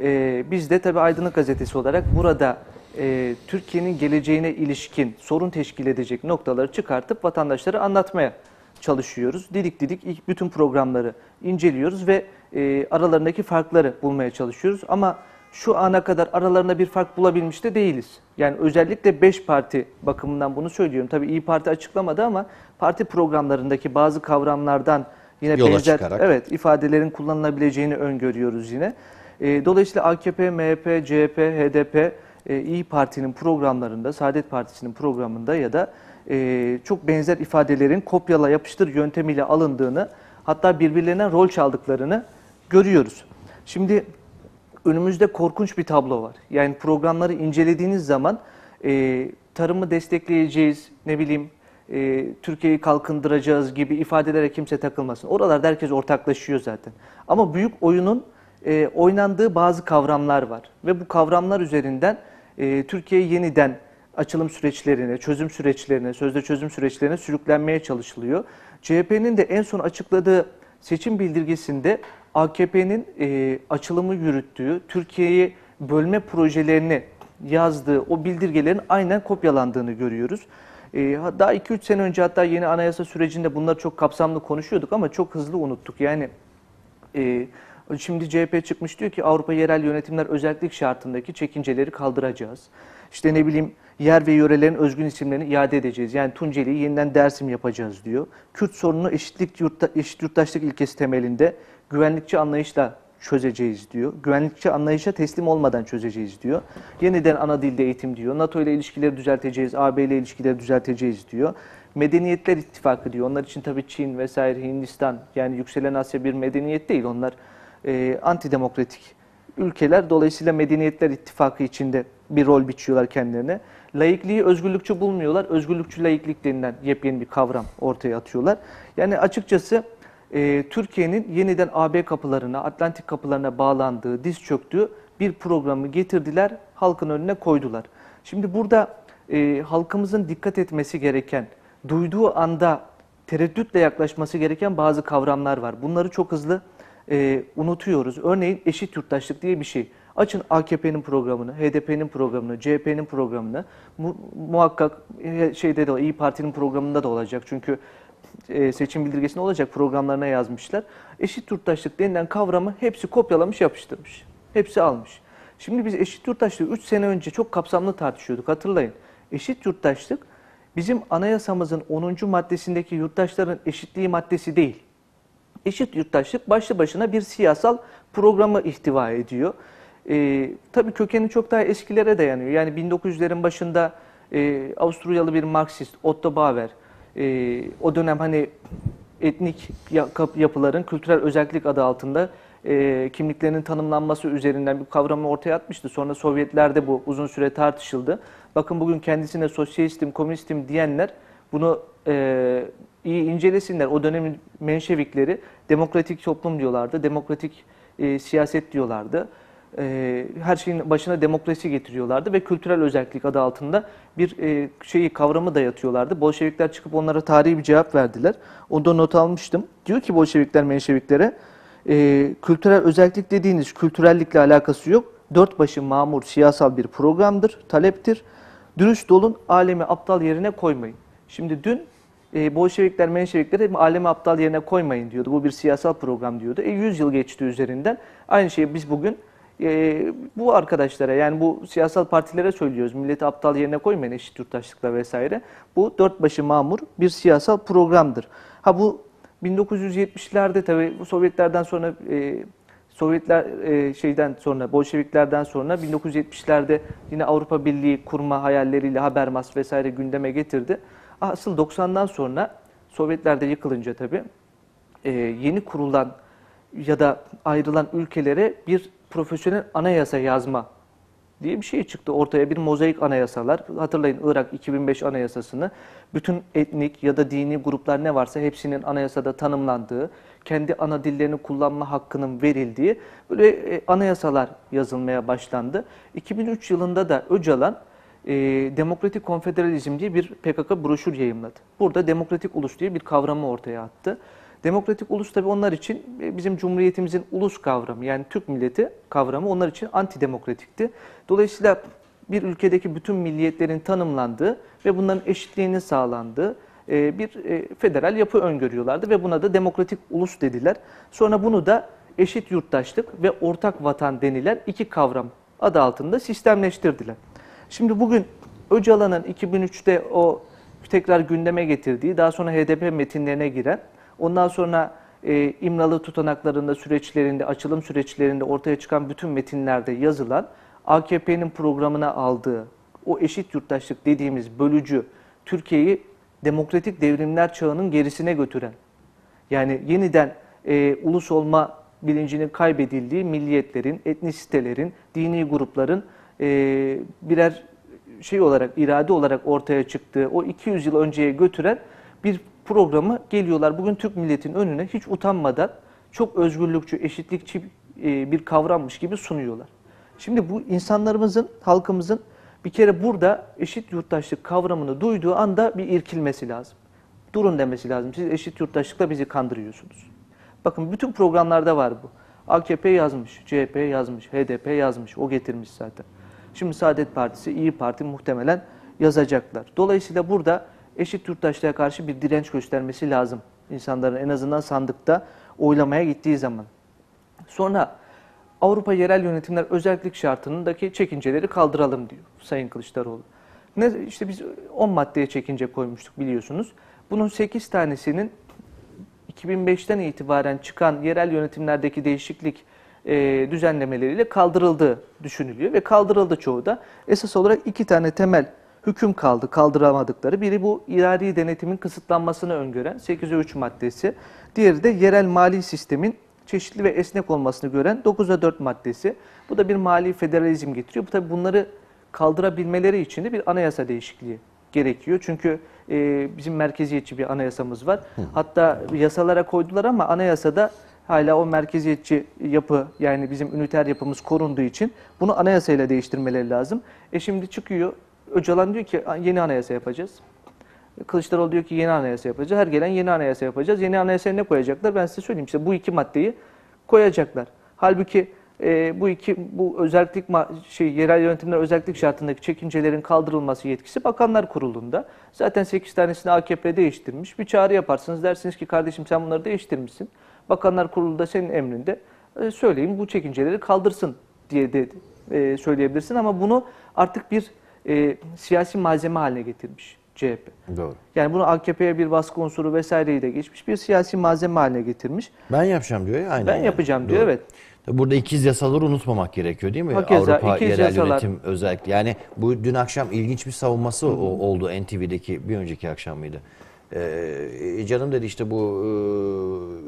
E, biz de tabii Aydınlık Gazetesi olarak burada e, Türkiye'nin geleceğine ilişkin sorun teşkil edecek noktaları çıkartıp vatandaşları anlatmaya çalışıyoruz. Didik didik ilk bütün programları inceliyoruz ve e, aralarındaki farkları bulmaya çalışıyoruz. Ama şu ana kadar aralarında bir fark bulabilmiş de değiliz. Yani özellikle 5 parti bakımından bunu söylüyorum. Tabii İyi Parti açıklamadı ama parti programlarındaki bazı kavramlardan yine Yola benzer çıkarak. evet ifadelerin kullanılabileceğini öngörüyoruz yine. E, dolayısıyla AKP, MHP, CHP, HDP e, İyi Parti'nin programlarında, Saadet Partisi'nin programında ya da e, çok benzer ifadelerin kopyala yapıştır yöntemiyle alındığını hatta birbirlerine rol çaldıklarını görüyoruz. Şimdi önümüzde korkunç bir tablo var. Yani programları incelediğiniz zaman e, tarımı destekleyeceğiz, ne bileyim e, Türkiye'yi kalkındıracağız gibi ifadelere kimse takılmasın. Oralarda herkes ortaklaşıyor zaten. Ama büyük oyunun e, oynandığı bazı kavramlar var. Ve bu kavramlar üzerinden e, Türkiye yeniden açılım süreçlerine, çözüm süreçlerine, sözde çözüm süreçlerine sürüklenmeye çalışılıyor. CHP'nin de en son açıkladığı seçim bildirgesinde AKP'nin e, açılımı yürüttüğü, Türkiye'yi bölme projelerini yazdığı o bildirgelerin aynen kopyalandığını görüyoruz. E, daha 2-3 sene önce hatta yeni anayasa sürecinde bunlar çok kapsamlı konuşuyorduk ama çok hızlı unuttuk. Yani e, şimdi CHP çıkmış diyor ki Avrupa yerel yönetimler özellik şartındaki çekinceleri kaldıracağız işte ne bileyim yer ve yörelerin özgün isimlerini iade edeceğiz. Yani Tunceli'yi yeniden Dersim yapacağız diyor. Kürt sorununu eşitlik yurtta, eşit yurttaşlık ilkesi temelinde güvenlikçi anlayışla çözeceğiz diyor. Güvenlikçi anlayışa teslim olmadan çözeceğiz diyor. Yeniden ana dilde eğitim diyor. NATO ile ilişkileri düzelteceğiz, AB ile ilişkileri düzelteceğiz diyor. Medeniyetler ittifakı diyor. Onlar için tabii Çin vesaire Hindistan yani yükselen Asya bir medeniyet değil. Onlar e, antidemokratik ülkeler. Dolayısıyla medeniyetler ittifakı içinde bir rol biçiyorlar kendilerine. Laikliği özgürlükçü bulmuyorlar. Özgürlükçü laiklik denilen yepyeni bir kavram ortaya atıyorlar. Yani açıkçası e, Türkiye'nin yeniden AB kapılarına, Atlantik kapılarına bağlandığı, diz çöktüğü bir programı getirdiler, halkın önüne koydular. Şimdi burada e, halkımızın dikkat etmesi gereken, duyduğu anda tereddütle yaklaşması gereken bazı kavramlar var. Bunları çok hızlı e, unutuyoruz. Örneğin eşit yurttaşlık diye bir şey. Açın AKP'nin programını, HDP'nin programını, CHP'nin programını. Mu muhakkak şeyde de İyi Parti'nin programında da olacak. Çünkü e, seçim bildirgesinde olacak programlarına yazmışlar. Eşit yurttaşlık denilen kavramı hepsi kopyalamış, yapıştırmış. Hepsi almış. Şimdi biz eşit yurttaşlığı 3 sene önce çok kapsamlı tartışıyorduk hatırlayın. Eşit yurttaşlık bizim anayasamızın 10. maddesindeki yurttaşların eşitliği maddesi değil. Eşit yurttaşlık başlı başına bir siyasal programı ihtiva ediyor. E, tabii kökeni çok daha eskilere dayanıyor. Yani 1900'lerin başında e, Avusturyalı bir Marksist Otto Bauer e, o dönem hani etnik yapıların kültürel özellik adı altında e, kimliklerinin tanımlanması üzerinden bir kavramı ortaya atmıştı. Sonra Sovyetlerde bu uzun süre tartışıldı. Bakın bugün kendisine sosyalistim, komünistim diyenler bunu e, iyi incelesinler. O dönemin menşevikleri demokratik toplum diyorlardı, demokratik e, siyaset diyorlardı. E, her şeyin başına demokrasi getiriyorlardı ve kültürel özellik adı altında bir e, şeyi kavramı dayatıyorlardı. Bolşevikler çıkıp onlara tarihi bir cevap verdiler. Onda not almıştım. Diyor ki Bolşevikler Menşeviklere e, kültürel özellik dediğiniz kültürellikle alakası yok. Dört başı mamur siyasal bir programdır, taleptir. Dürüst olun, alemi aptal yerine koymayın. Şimdi dün e, Bolşevikler, Menşevikler hep alemi aptal yerine koymayın diyordu. Bu bir siyasal program diyordu. E, 100 yıl geçti üzerinden. Aynı şeyi biz bugün e, bu arkadaşlara yani bu siyasal partilere söylüyoruz. Milleti aptal yerine koymayın eşit yurttaşlıkla vesaire. Bu dört başı mamur bir siyasal programdır. Ha bu 1970'lerde tabii bu Sovyetlerden sonra e, Sovyetler e, şeyden sonra Bolşeviklerden sonra 1970'lerde yine Avrupa Birliği kurma hayalleriyle Habermas vesaire gündeme getirdi. Asıl 90'dan sonra Sovyetlerde yıkılınca tabi e, yeni kurulan ya da ayrılan ülkelere bir profesyonel anayasa yazma diye bir şey çıktı. Ortaya bir mozaik anayasalar. Hatırlayın Irak 2005 anayasasını. Bütün etnik ya da dini gruplar ne varsa hepsinin anayasada tanımlandığı, kendi ana dillerini kullanma hakkının verildiği böyle e, anayasalar yazılmaya başlandı. 2003 yılında da Öcalan e, Demokratik Konfederalizm diye bir PKK broşür yayımladı. Burada demokratik ulus diye bir kavramı ortaya attı. Demokratik ulus tabii onlar için e, bizim Cumhuriyetimizin ulus kavramı yani Türk milleti kavramı onlar için antidemokratikti. Dolayısıyla bir ülkedeki bütün milliyetlerin tanımlandığı ve bunların eşitliğinin sağlandığı e, bir e, federal yapı öngörüyorlardı ve buna da demokratik ulus dediler. Sonra bunu da eşit yurttaşlık ve ortak vatan denilen iki kavram adı altında sistemleştirdiler. Şimdi bugün Öcalan'ın 2003'te o tekrar gündeme getirdiği, daha sonra HDP metinlerine giren Ondan sonra e, İmralı tutanaklarında, süreçlerinde, açılım süreçlerinde ortaya çıkan bütün metinlerde yazılan AKP'nin programına aldığı o eşit yurttaşlık dediğimiz bölücü Türkiye'yi demokratik devrimler çağının gerisine götüren yani yeniden e, ulus olma bilincinin kaybedildiği milliyetlerin, etnisitelerin, dini grupların e, birer şey olarak, irade olarak ortaya çıktığı o 200 yıl önceye götüren bir programı geliyorlar. Bugün Türk milletinin önüne hiç utanmadan çok özgürlükçü, eşitlikçi e, bir kavrammış gibi sunuyorlar. Şimdi bu insanlarımızın, halkımızın bir kere burada eşit yurttaşlık kavramını duyduğu anda bir irkilmesi lazım. Durun demesi lazım. Siz eşit yurttaşlıkla bizi kandırıyorsunuz. Bakın bütün programlarda var bu. AKP yazmış, CHP yazmış, HDP yazmış. O getirmiş zaten. Şimdi Saadet Partisi, İyi Parti muhtemelen yazacaklar. Dolayısıyla burada eşit yurttaşlığa karşı bir direnç göstermesi lazım insanların en azından sandıkta oylamaya gittiği zaman. Sonra Avrupa Yerel Yönetimler Özellik Şartı'ndaki çekinceleri kaldıralım diyor Sayın Kılıçdaroğlu. Ne, işte biz 10 maddeye çekince koymuştuk biliyorsunuz. Bunun 8 tanesinin 2005'ten itibaren çıkan yerel yönetimlerdeki değişiklik e, düzenlemeleriyle kaldırıldığı düşünülüyor ve kaldırıldı çoğu da. Esas olarak iki tane temel hüküm kaldı, kaldıramadıkları. Biri bu iradi denetimin kısıtlanmasını öngören 8'e 3 maddesi. Diğeri de yerel mali sistemin çeşitli ve esnek olmasını gören 9'a 4 maddesi. Bu da bir mali federalizm getiriyor. Bu tabi bunları kaldırabilmeleri için de bir anayasa değişikliği gerekiyor. Çünkü e, bizim merkeziyetçi bir anayasamız var. Hatta yasalara koydular ama anayasada hala o merkeziyetçi yapı yani bizim üniter yapımız korunduğu için bunu anayasayla değiştirmeleri lazım. E şimdi çıkıyor Öcalan diyor ki yeni anayasa yapacağız. Kılıçdaroğlu diyor ki yeni anayasa yapacağız. Her gelen yeni anayasa yapacağız. Yeni anayasaya ne koyacaklar? Ben size söyleyeyim size bu iki maddeyi koyacaklar. Halbuki e, bu iki bu özellik şey yerel yönetimler özellik şartındaki çekincelerin kaldırılması yetkisi Bakanlar Kurulu'nda. Zaten 8 tanesini AKP değiştirmiş. Bir çağrı yaparsınız dersiniz ki kardeşim sen bunları değiştirmişsin. Bakanlar Kurulu senin emrinde e, söyleyin bu çekinceleri kaldırsın diye de e, söyleyebilirsin ama bunu artık bir e, siyasi malzeme haline getirmiş CHP. Doğru. Yani bunu AKP'ye bir baskı unsuru vesaireyi de geçmiş bir siyasi malzeme haline getirmiş. Ben yapacağım diyor ya. Aynen. Ben yapacağım Doğru. diyor evet. Burada ikiz yasaları unutmamak gerekiyor değil mi? Hakeza, Avrupa yerel yasalar. yönetim özellikle. Yani bu dün akşam ilginç bir savunması Hı -hı. oldu NTV'deki bir önceki akşam mıydı? Ee, canım dedi işte bu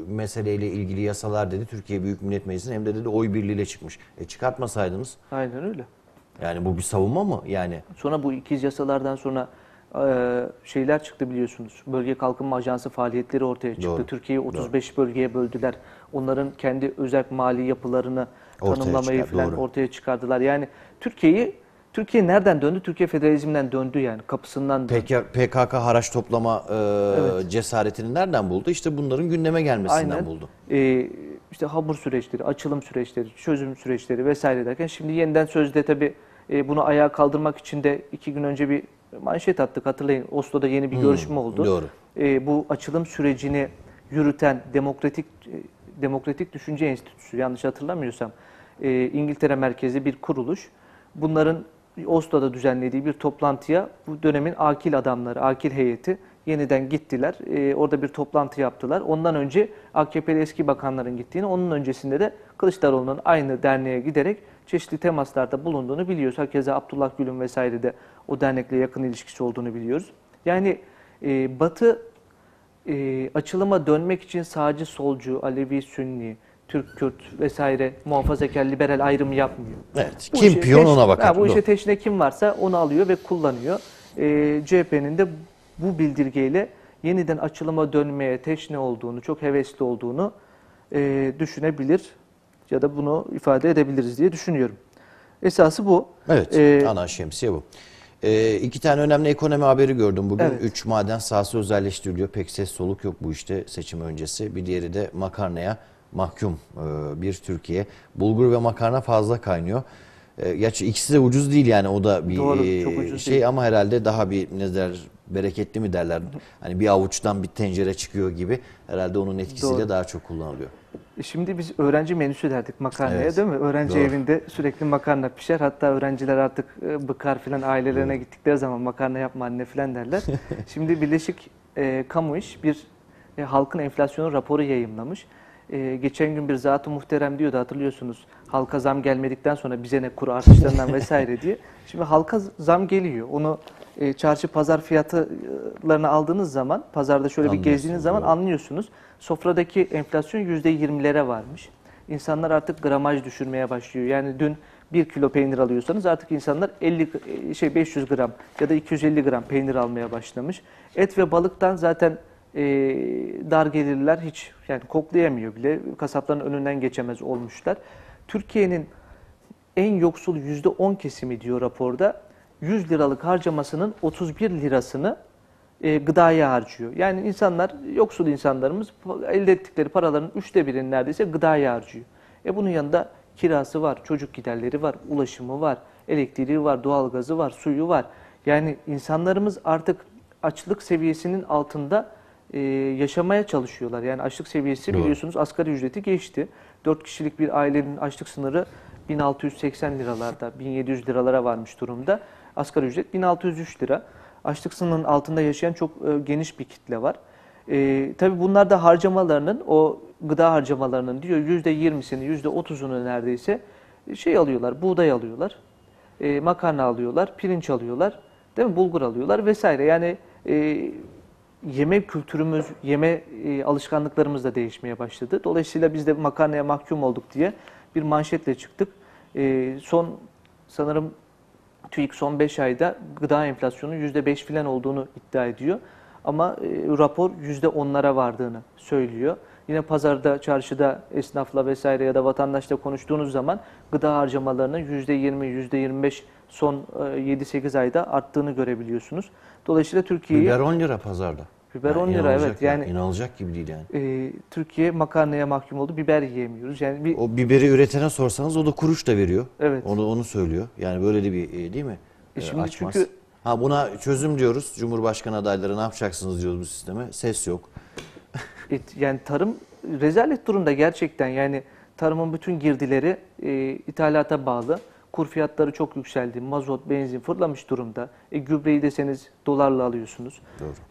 e, meseleyle ilgili yasalar dedi Türkiye Büyük Millet Meclisi'nin hem de dedi oy birliğiyle çıkmış. E çıkartmasaydınız. Aynen öyle. Yani bu bir savunma mı yani? Sonra bu ikiz yasalardan sonra e, şeyler çıktı biliyorsunuz. Bölge Kalkınma Ajansı faaliyetleri ortaya çıktı. Doğru. Türkiye'yi 35 Doğru. bölgeye böldüler. Onların kendi özel mali yapılarını ortaya tanımlamayı çıkar, falan doğru. ortaya çıkardılar. Yani Türkiye'yi Türkiye nereden döndü? Türkiye federalizmden döndü yani kapısından döndü. Peki, PKK haraç toplama e, evet. cesaretini nereden buldu? İşte bunların gündeme gelmesinden Aynen. buldu. Ee, işte hamur süreçleri, açılım süreçleri, çözüm süreçleri vesaire derken şimdi yeniden sözde tabii e, bunu ayağa kaldırmak için de iki gün önce bir manşet attık hatırlayın. Oslo'da yeni bir hmm, görüşme oldu. Doğru. E, bu açılım sürecini yürüten demokratik e, demokratik düşünce enstitüsü yanlış hatırlamıyorsam e, İngiltere merkezi bir kuruluş. Bunların Oslo'da düzenlediği bir toplantıya bu dönemin akil adamları, akil heyeti yeniden gittiler. E, orada bir toplantı yaptılar. Ondan önce AKP'li eski bakanların gittiğini, onun öncesinde de Kılıçdaroğlu'nun aynı derneğe giderek çeşitli temaslarda bulunduğunu biliyoruz. Herkese Abdullah Gül'ün vesaire de o dernekle yakın ilişkisi olduğunu biliyoruz. Yani e, Batı e, açılıma dönmek için sadece solcu, Alevi, Sünni, Türk, Kürt vesaire muhafazakar, liberal ayrımı yapmıyor. Evet. Bu kim işi, piyon ona bakar. Ha, bu işe teşne kim varsa onu alıyor ve kullanıyor. E, ee, CHP'nin de bu bildirgeyle yeniden açılıma dönmeye teşne olduğunu, çok hevesli olduğunu e, düşünebilir ya da bunu ifade edebiliriz diye düşünüyorum. Esası bu. Evet, ee, ana şemsiye bu. Ee, iki tane önemli ekonomi haberi gördüm bugün. Evet. Üç maden sahası özelleştiriliyor. Pek ses soluk yok bu işte seçim öncesi. Bir diğeri de makarnaya mahkum e, bir Türkiye. Bulgur ve makarna fazla kaynıyor. E, gerçi ikisi de ucuz değil yani o da bir Doğru, e, şey değil. ama herhalde daha bir ne der bereketli mi derler. Hani bir avuçtan bir tencere çıkıyor gibi herhalde onun etkisiyle Doğru. daha çok kullanılıyor. Şimdi biz öğrenci menüsü derdik makarnaya evet. değil mi? Öğrenci Doğru. evinde sürekli makarna pişer. Hatta öğrenciler artık bıkar filan ailelerine evet. gittikleri zaman makarna yapma anne filan derler. Şimdi Birleşik e, Kamu İş bir e, halkın enflasyonu raporu yayımlamış e, geçen gün bir zat-ı muhterem diyordu hatırlıyorsunuz. Halka zam gelmedikten sonra bize ne kuru artışlarından vesaire diye. Şimdi halka zam geliyor. Onu e, çarşı pazar fiyatlarını aldığınız zaman, pazarda şöyle bir gezdiğiniz zaman anlıyorsunuz. Sofradaki enflasyon %20'lere varmış. İnsanlar artık gramaj düşürmeye başlıyor. Yani dün 1 kilo peynir alıyorsanız artık insanlar 50 şey 500 gram ya da 250 gram peynir almaya başlamış. Et ve balıktan zaten e, dar gelirler hiç yani koklayamıyor bile. Kasapların önünden geçemez olmuşlar. Türkiye'nin en yoksul %10 kesimi diyor raporda 100 liralık harcamasının 31 lirasını e, gıdaya harcıyor. Yani insanlar, yoksul insanlarımız elde ettikleri paraların üçte birini neredeyse gıdaya harcıyor. E bunun yanında kirası var, çocuk giderleri var, ulaşımı var, elektriği var, doğalgazı var, suyu var. Yani insanlarımız artık açlık seviyesinin altında e, yaşamaya çalışıyorlar. Yani açlık seviyesi Doğru. biliyorsunuz asgari ücreti geçti. 4 kişilik bir ailenin açlık sınırı 1680 liralarda, 1700 liralara varmış durumda. Asgari ücret 1603 lira. Açlık sınırının altında yaşayan çok e, geniş bir kitle var. E, tabii bunlar da harcamalarının, o gıda harcamalarının diyor %20'sini, %30'unu neredeyse e, şey alıyorlar, buğday alıyorlar, e, makarna alıyorlar, pirinç alıyorlar, değil mi? Bulgur alıyorlar vesaire. Yani e, yeme kültürümüz, yeme e, alışkanlıklarımız da değişmeye başladı. Dolayısıyla biz de makarnaya mahkum olduk diye bir manşetle çıktık. E, son sanırım TÜİK son 5 ayda gıda enflasyonu %5 filan olduğunu iddia ediyor. Ama e, rapor %10'lara vardığını söylüyor. Yine pazarda, çarşıda esnafla vesaire ya da vatandaşla konuştuğunuz zaman gıda harcamalarının %20, %25 son e, 7-8 ayda arttığını görebiliyorsunuz. Dolayısıyla Türkiye'yi... Biber 10 lira pazarda. Biber yani 10 lira evet. Yani, inanılacak gibi değil yani. E, Türkiye makarnaya mahkum oldu. Biber yiyemiyoruz. Yani bir... O biberi üretene sorsanız o da kuruş da veriyor. Evet. Onu onu söylüyor. Yani böyle de bir e, değil mi? E, e şimdi Açmaz. çünkü ha buna çözüm diyoruz. Cumhurbaşkanı adayları ne yapacaksınız diyoruz bu sisteme. Ses yok. et, yani tarım rezalet durumda gerçekten. Yani tarımın bütün girdileri e, ithalata bağlı. Kur fiyatları çok yükseldi. Mazot, benzin fırlamış durumda. E, gübreyi deseniz dolarla alıyorsunuz.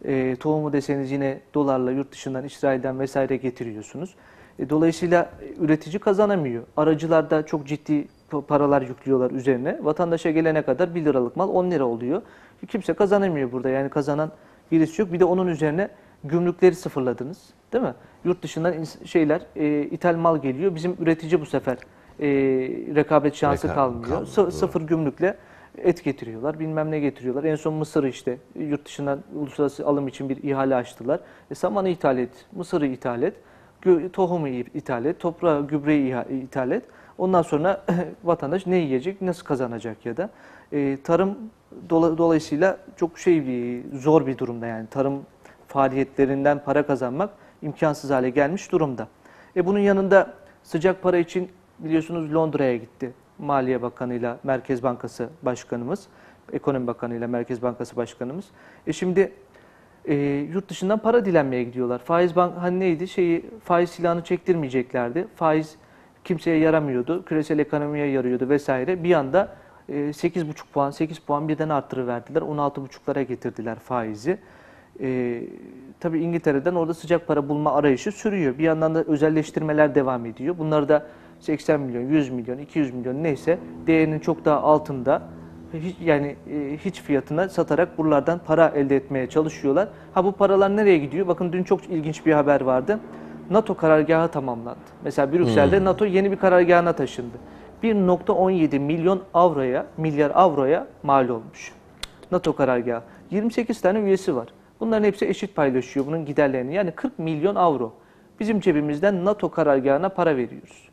E, tohumu deseniz yine dolarla yurt dışından, İsrail'den vesaire getiriyorsunuz. E, dolayısıyla e, üretici kazanamıyor. Aracılarda çok ciddi paralar yüklüyorlar üzerine. Vatandaşa gelene kadar 1 liralık mal 10 lira oluyor. E, kimse kazanamıyor burada. Yani kazanan birisi yok. Bir de onun üzerine gümrükleri sıfırladınız. Değil mi? Yurt dışından şeyler, e, ithal mal geliyor. Bizim üretici bu sefer e, rekabet şansı Rekab kalmıyor. kalmıyor. Sı- sıfır gümrükle et getiriyorlar, bilmem ne getiriyorlar. En son Mısır'ı işte yurt dışından uluslararası alım için bir ihale açtılar. E, samanı ithal et, Mısır'ı ithal et, tohumu ithal et, toprağı, gübreyi ithal et. Ondan sonra vatandaş ne yiyecek, nasıl kazanacak ya da. E, tarım dola, dolayısıyla çok şey bir, zor bir durumda yani. Tarım faaliyetlerinden para kazanmak imkansız hale gelmiş durumda. E, bunun yanında sıcak para için biliyorsunuz Londra'ya gitti. Maliye Bakanı'yla Merkez Bankası Başkanımız, Ekonomi Bakanı'yla Merkez Bankası Başkanımız. E şimdi e, yurt dışından para dilenmeye gidiyorlar. Faiz bank hani neydi? Şeyi faiz silahını çektirmeyeceklerdi. Faiz kimseye yaramıyordu. Küresel ekonomiye yarıyordu vesaire. Bir anda e, 8,5 puan, 8 puan birden arttırıverdiler. 16,5'lara getirdiler faizi. E, tabii İngiltere'den orada sıcak para bulma arayışı sürüyor. Bir yandan da özelleştirmeler devam ediyor. Bunları da 80 milyon, 100 milyon, 200 milyon neyse değerinin çok daha altında hiç, yani e, hiç fiyatına satarak buralardan para elde etmeye çalışıyorlar. Ha bu paralar nereye gidiyor? Bakın dün çok ilginç bir haber vardı. NATO karargahı tamamlandı. Mesela Brüksel'de hmm. NATO yeni bir karargahına taşındı. 1.17 milyon avroya, milyar avroya mal olmuş. NATO karargahı. 28 tane üyesi var. Bunların hepsi eşit paylaşıyor bunun giderlerini. Yani 40 milyon avro. Bizim cebimizden NATO karargahına para veriyoruz.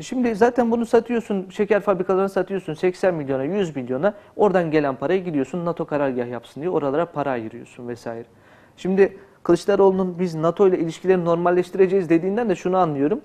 Şimdi zaten bunu satıyorsun, şeker fabrikalarını satıyorsun 80 milyona, 100 milyona. Oradan gelen parayı gidiyorsun NATO karargah yapsın diye oralara para ayırıyorsun vesaire. Şimdi Kılıçdaroğlu'nun biz NATO ile ilişkileri normalleştireceğiz dediğinden de şunu anlıyorum.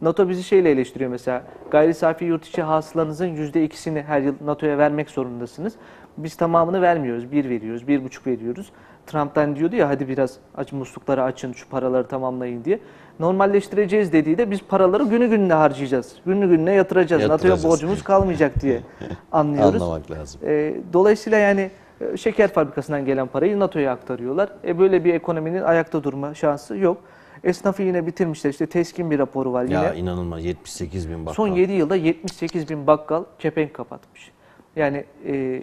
NATO bizi şeyle eleştiriyor mesela. Gayri safi yurt içi hasılanızın %2'sini her yıl NATO'ya vermek zorundasınız. Biz tamamını vermiyoruz. Bir veriyoruz, bir buçuk veriyoruz. Trump'tan diyordu ya hadi biraz aç, muslukları açın, şu paraları tamamlayın diye normalleştireceğiz dediği de biz paraları günü gününe harcayacağız. Günü gününe yatıracağız. yatıracağız. NATO'ya borcumuz kalmayacak diye anlıyoruz. Anlamak lazım. E, dolayısıyla yani e, şeker fabrikasından gelen parayı NATO'ya aktarıyorlar. E böyle bir ekonominin ayakta durma şansı yok. Esnafı yine bitirmişler. İşte teskin bir raporu var. Ya yine. inanılmaz 78 bin bakkal. Son 7 yılda 78 bin bakkal kepenk kapatmış. Yani e,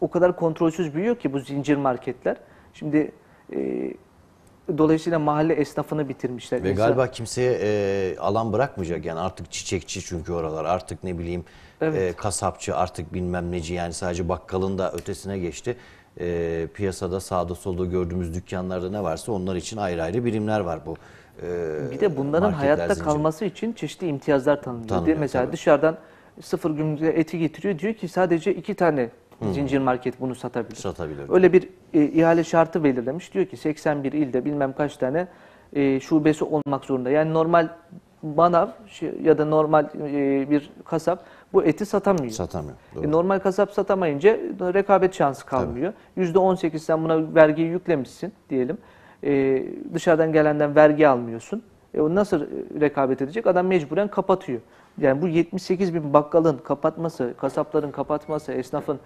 o kadar kontrolsüz büyüyor ki bu zincir marketler. Şimdi e, Dolayısıyla mahalle esnafını bitirmişler. Ve galiba kimseye e, alan bırakmayacak yani artık çiçekçi çünkü oralar artık ne bileyim evet. e, kasapçı artık bilmem neci yani sadece bakkalın da ötesine geçti. E, piyasada sağda solda gördüğümüz dükkanlarda ne varsa onlar için ayrı ayrı birimler var bu. E, bir de bunların hayatta zinciri. kalması için çeşitli imtiyazlar tanınıyor. tanınıyor Mesela tabii. dışarıdan sıfır gümrük eti getiriyor diyor ki sadece iki tane Hmm. Zincir market bunu satabilir. Satabilir. Öyle bir e, ihale şartı belirlemiş. Diyor ki 81 ilde bilmem kaç tane e, şubesi olmak zorunda. Yani normal manav şey ya da normal e, bir kasap bu eti satamıyor. Satamıyor. E, Doğru. E, normal kasap satamayınca rekabet şansı kalmıyor. Tabii. %18 sen buna vergiyi yüklemişsin diyelim. E, dışarıdan gelenden vergi almıyorsun. E, o nasıl rekabet edecek? Adam mecburen kapatıyor. Yani bu 78 bin bakkalın kapatması, kasapların kapatması, esnafın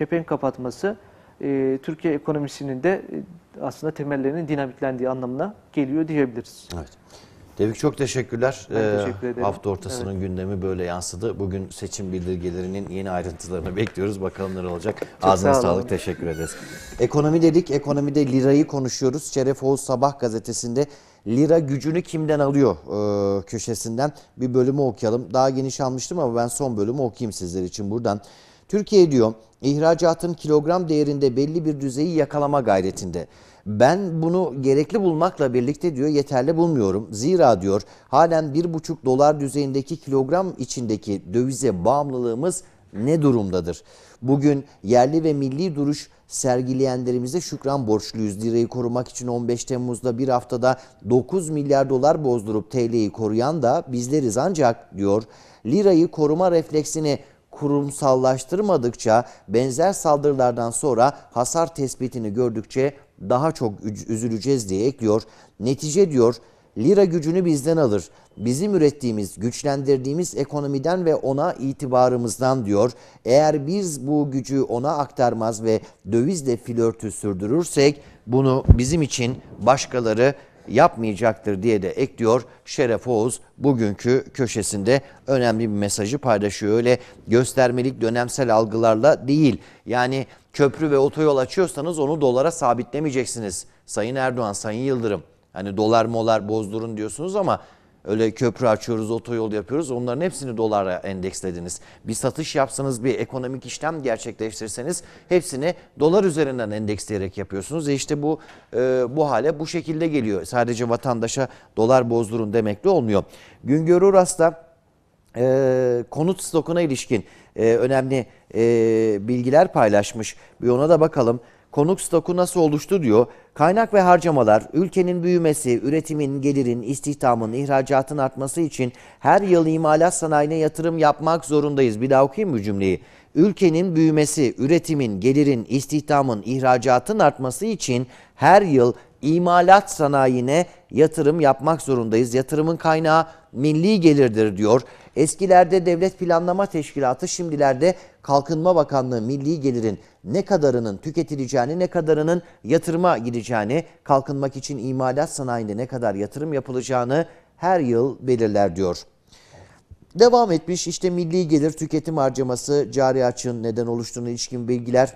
kepenk kapatması e, Türkiye ekonomisinin de e, aslında temellerinin dinamiklendiği anlamına geliyor diyebiliriz. Evet. Devik çok teşekkürler. Ben ee, teşekkür ederim. hafta ortasının evet. gündemi böyle yansıdı. Bugün seçim bildirgelerinin yeni ayrıntılarını bekliyoruz. Bakalım ne olacak. Çok sağ sağlık. Teşekkür ederiz. Ekonomi dedik. Ekonomide lirayı konuşuyoruz. Şeref Oğuz Sabah gazetesinde lira gücünü kimden alıyor ee, köşesinden bir bölümü okuyalım. Daha geniş almıştım ama ben son bölümü okuyayım sizler için buradan. Türkiye diyor ihracatın kilogram değerinde belli bir düzeyi yakalama gayretinde. Ben bunu gerekli bulmakla birlikte diyor yeterli bulmuyorum. Zira diyor halen 1,5 dolar düzeyindeki kilogram içindeki dövize bağımlılığımız ne durumdadır? Bugün yerli ve milli duruş sergileyenlerimize şükran borçluyuz. Lirayı korumak için 15 Temmuz'da bir haftada 9 milyar dolar bozdurup TL'yi koruyan da bizleriz ancak diyor lirayı koruma refleksini kurumsallaştırmadıkça benzer saldırılardan sonra hasar tespitini gördükçe daha çok üzüleceğiz diye ekliyor. Netice diyor lira gücünü bizden alır. Bizim ürettiğimiz, güçlendirdiğimiz ekonomiden ve ona itibarımızdan diyor. Eğer biz bu gücü ona aktarmaz ve dövizle flörtü sürdürürsek bunu bizim için başkaları yapmayacaktır diye de ekliyor Şeref Oğuz bugünkü köşesinde önemli bir mesajı paylaşıyor. Öyle göstermelik dönemsel algılarla değil. Yani köprü ve otoyol açıyorsanız onu dolara sabitlemeyeceksiniz. Sayın Erdoğan, Sayın Yıldırım. Hani dolar molar bozdurun diyorsunuz ama Öyle köprü açıyoruz, otoyol yapıyoruz. Onların hepsini dolara endekslediniz. Bir satış yapsanız, bir ekonomik işlem gerçekleştirseniz hepsini dolar üzerinden endeksleyerek yapıyorsunuz. E işte bu e, bu hale bu şekilde geliyor. Sadece vatandaşa dolar bozdurun demekle olmuyor. Güngör Uras da e, konut stokuna ilişkin e, önemli e, bilgiler paylaşmış. Bir ona da bakalım konut stoku nasıl oluştu diyor. Kaynak ve harcamalar ülkenin büyümesi, üretimin, gelirin, istihdamın, ihracatın artması için her yıl imalat sanayine yatırım yapmak zorundayız. Bir daha okuyayım mı cümleyi? Ülkenin büyümesi, üretimin, gelirin, istihdamın, ihracatın artması için her yıl imalat sanayine yatırım yapmak zorundayız. Yatırımın kaynağı milli gelirdir diyor. Eskilerde Devlet Planlama Teşkilatı şimdilerde Kalkınma Bakanlığı milli gelirin ne kadarının tüketileceğini, ne kadarının yatırıma gideceğini, kalkınmak için imalat sanayinde ne kadar yatırım yapılacağını her yıl belirler diyor. Devam etmiş işte milli gelir tüketim harcaması cari açığın neden oluştuğuna ilişkin bilgiler,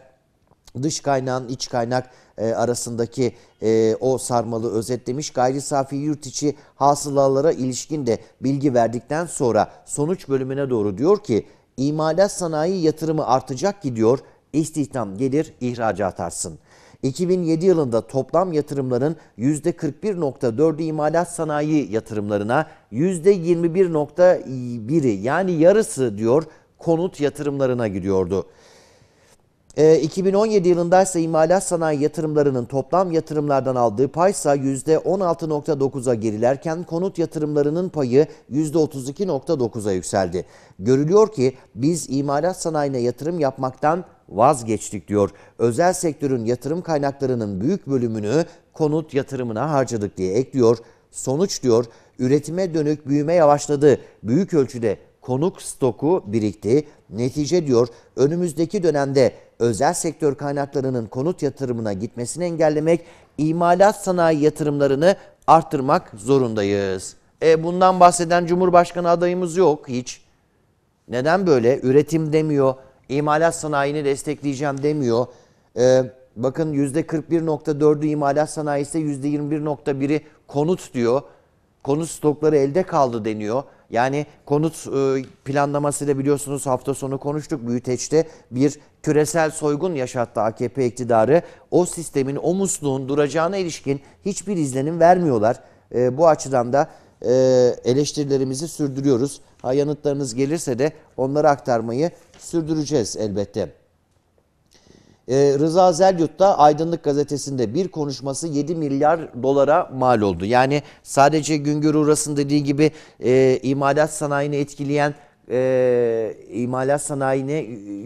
dış kaynağın iç kaynak, e, arasındaki e, o sarmalı özetlemiş. Gayri safi yurt içi hasılalara ilişkin de bilgi verdikten sonra sonuç bölümüne doğru diyor ki imalat sanayi yatırımı artacak gidiyor, istihdam gelir, ihracat artsın. 2007 yılında toplam yatırımların %41.4'ü imalat sanayi yatırımlarına, %21.1'i yani yarısı diyor konut yatırımlarına gidiyordu. E, ee, 2017 yılında ise imalat sanayi yatırımlarının toplam yatırımlardan aldığı pay ise %16.9'a gerilerken konut yatırımlarının payı %32.9'a yükseldi. Görülüyor ki biz imalat sanayine yatırım yapmaktan vazgeçtik diyor. Özel sektörün yatırım kaynaklarının büyük bölümünü konut yatırımına harcadık diye ekliyor. Sonuç diyor üretime dönük büyüme yavaşladı. Büyük ölçüde konuk stoku birikti. Netice diyor önümüzdeki dönemde özel sektör kaynaklarının konut yatırımına gitmesini engellemek, imalat sanayi yatırımlarını arttırmak zorundayız. E bundan bahseden Cumhurbaşkanı adayımız yok hiç. Neden böyle? Üretim demiyor, imalat sanayini destekleyeceğim demiyor. E, bakın %41.4'ü imalat sanayisi, %21.1'i konut diyor konut stokları elde kaldı deniyor. Yani konut e, planlamasıyla biliyorsunuz hafta sonu konuştuk. Büyüteç'te bir küresel soygun yaşattı AKP iktidarı. O sistemin, o musluğun duracağına ilişkin hiçbir izlenim vermiyorlar. E, bu açıdan da e, eleştirilerimizi sürdürüyoruz. Ha, yanıtlarınız gelirse de onları aktarmayı sürdüreceğiz elbette. Ee, Rıza Zelyut da Aydınlık Gazetesi'nde bir konuşması 7 milyar dolara mal oldu. Yani sadece Güngör Uras'ın dediği gibi e, imalat sanayini etkileyen, e, imalat sanayine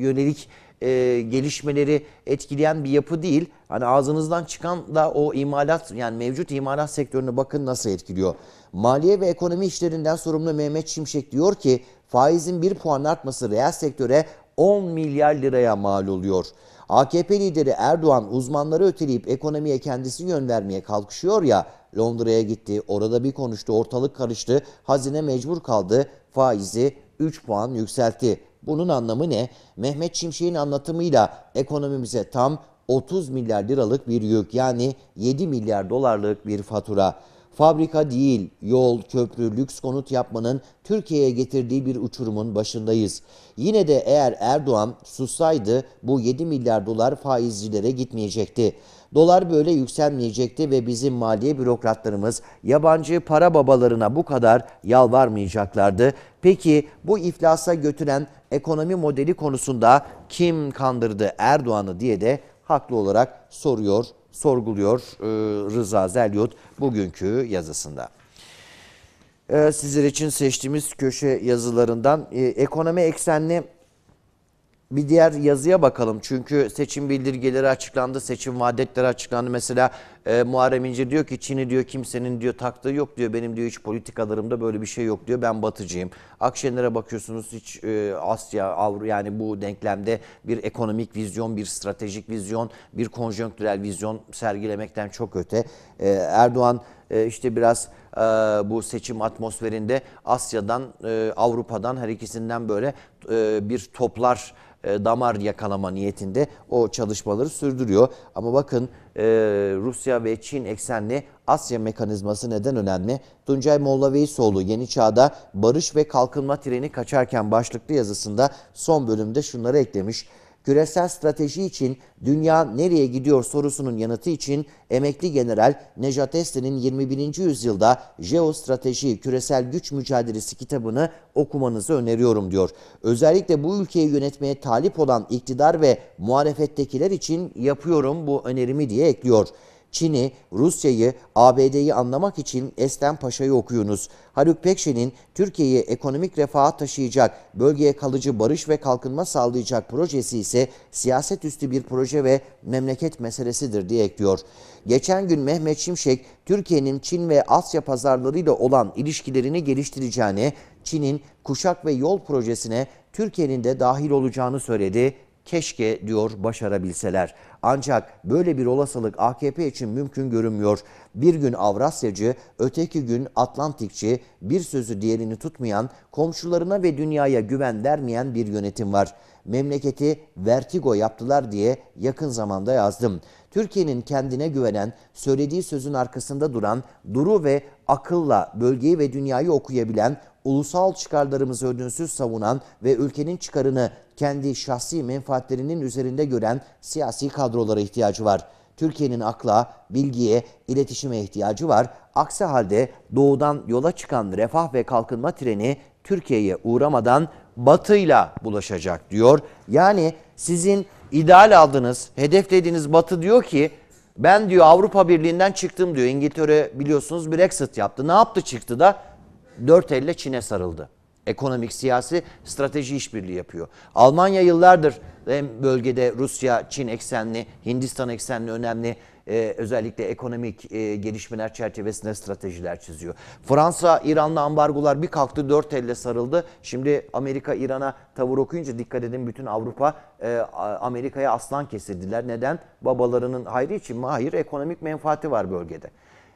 yönelik e, gelişmeleri etkileyen bir yapı değil. Hani ağzınızdan çıkan da o imalat yani mevcut imalat sektörünü bakın nasıl etkiliyor. Maliye ve ekonomi işlerinden sorumlu Mehmet Şimşek diyor ki faizin bir puan artması reel sektöre 10 milyar liraya mal oluyor. AKP lideri Erdoğan uzmanları öteleyip ekonomiye kendisi yön vermeye kalkışıyor ya Londra'ya gitti, orada bir konuştu, ortalık karıştı, hazine mecbur kaldı, faizi 3 puan yükseltti. Bunun anlamı ne? Mehmet Şimşek'in anlatımıyla ekonomimize tam 30 milyar liralık bir yük yani 7 milyar dolarlık bir fatura. Fabrika değil, yol, köprü, lüks konut yapmanın Türkiye'ye getirdiği bir uçurumun başındayız. Yine de eğer Erdoğan sussaydı bu 7 milyar dolar faizcilere gitmeyecekti. Dolar böyle yükselmeyecekti ve bizim maliye bürokratlarımız yabancı para babalarına bu kadar yalvarmayacaklardı. Peki bu iflasa götüren ekonomi modeli konusunda kim kandırdı Erdoğan'ı diye de haklı olarak soruyor sorguluyor e, Rıza Zelyut bugünkü yazısında e, sizler için seçtiğimiz köşe yazılarından e, ekonomi eksenli bir diğer yazıya bakalım. Çünkü seçim bildirgeleri açıklandı, seçim vaadetleri açıklandı. Mesela e, Muharrem İnce diyor ki Çin'i diyor kimsenin diyor taktığı yok diyor. Benim diyor hiç politikalarımda böyle bir şey yok diyor. Ben batıcıyım. Akşener'e bakıyorsunuz hiç e, Asya, Avrupa yani bu denklemde bir ekonomik vizyon, bir stratejik vizyon, bir konjonktürel vizyon sergilemekten çok öte. E, Erdoğan e, işte biraz e, bu seçim atmosferinde Asya'dan, e, Avrupa'dan her ikisinden böyle e, bir toplar e, damar yakalama niyetinde o çalışmaları sürdürüyor. Ama bakın e, Rusya ve Çin eksenli Asya mekanizması neden önemli? Tuncay Mollaveisoğlu Yeni Çağ'da Barış ve Kalkınma Treni Kaçarken başlıklı yazısında son bölümde şunları eklemiş küresel strateji için dünya nereye gidiyor sorusunun yanıtı için emekli general Nejat Este'nin 21. yüzyılda Jeostrateji Küresel Güç Mücadelesi kitabını okumanızı öneriyorum diyor. Özellikle bu ülkeyi yönetmeye talip olan iktidar ve muhalefettekiler için yapıyorum bu önerimi diye ekliyor. Çin'i, Rusya'yı, ABD'yi anlamak için Esten Paşa'yı okuyunuz. Haluk Pekşen'in Türkiye'yi ekonomik refaha taşıyacak, bölgeye kalıcı barış ve kalkınma sağlayacak projesi ise siyaset üstü bir proje ve memleket meselesidir diye ekliyor. Geçen gün Mehmet Şimşek, Türkiye'nin Çin ve Asya pazarlarıyla olan ilişkilerini geliştireceğini, Çin'in kuşak ve yol projesine Türkiye'nin de dahil olacağını söyledi. Keşke diyor başarabilseler. Ancak böyle bir olasılık AKP için mümkün görünmüyor. Bir gün Avrasyacı, öteki gün Atlantikçi, bir sözü diğerini tutmayan, komşularına ve dünyaya güven vermeyen bir yönetim var. Memleketi vertigo yaptılar diye yakın zamanda yazdım. Türkiye'nin kendine güvenen, söylediği sözün arkasında duran, duru ve akılla bölgeyi ve dünyayı okuyabilen, ulusal çıkarlarımızı ödünsüz savunan ve ülkenin çıkarını kendi şahsi menfaatlerinin üzerinde gören siyasi kadrolara ihtiyacı var. Türkiye'nin akla, bilgiye, iletişime ihtiyacı var. Aksi halde doğudan yola çıkan refah ve kalkınma treni Türkiye'ye uğramadan batıyla bulaşacak diyor. Yani sizin ideal aldığınız, hedeflediğiniz batı diyor ki ben diyor Avrupa Birliği'nden çıktım diyor. İngiltere biliyorsunuz Brexit yaptı. Ne yaptı çıktı da dört elle Çin'e sarıldı ekonomik, siyasi, strateji işbirliği yapıyor. Almanya yıllardır hem bölgede Rusya, Çin eksenli, Hindistan eksenli önemli e, özellikle ekonomik e, gelişmeler çerçevesinde stratejiler çiziyor. Fransa, İran'la ambargolar bir kalktı dört elle sarıldı. Şimdi Amerika İran'a tavır okuyunca dikkat edin bütün Avrupa e, Amerika'ya aslan kesildiler. Neden? Babalarının hayrı için mi? Hayır ekonomik menfaati var bölgede.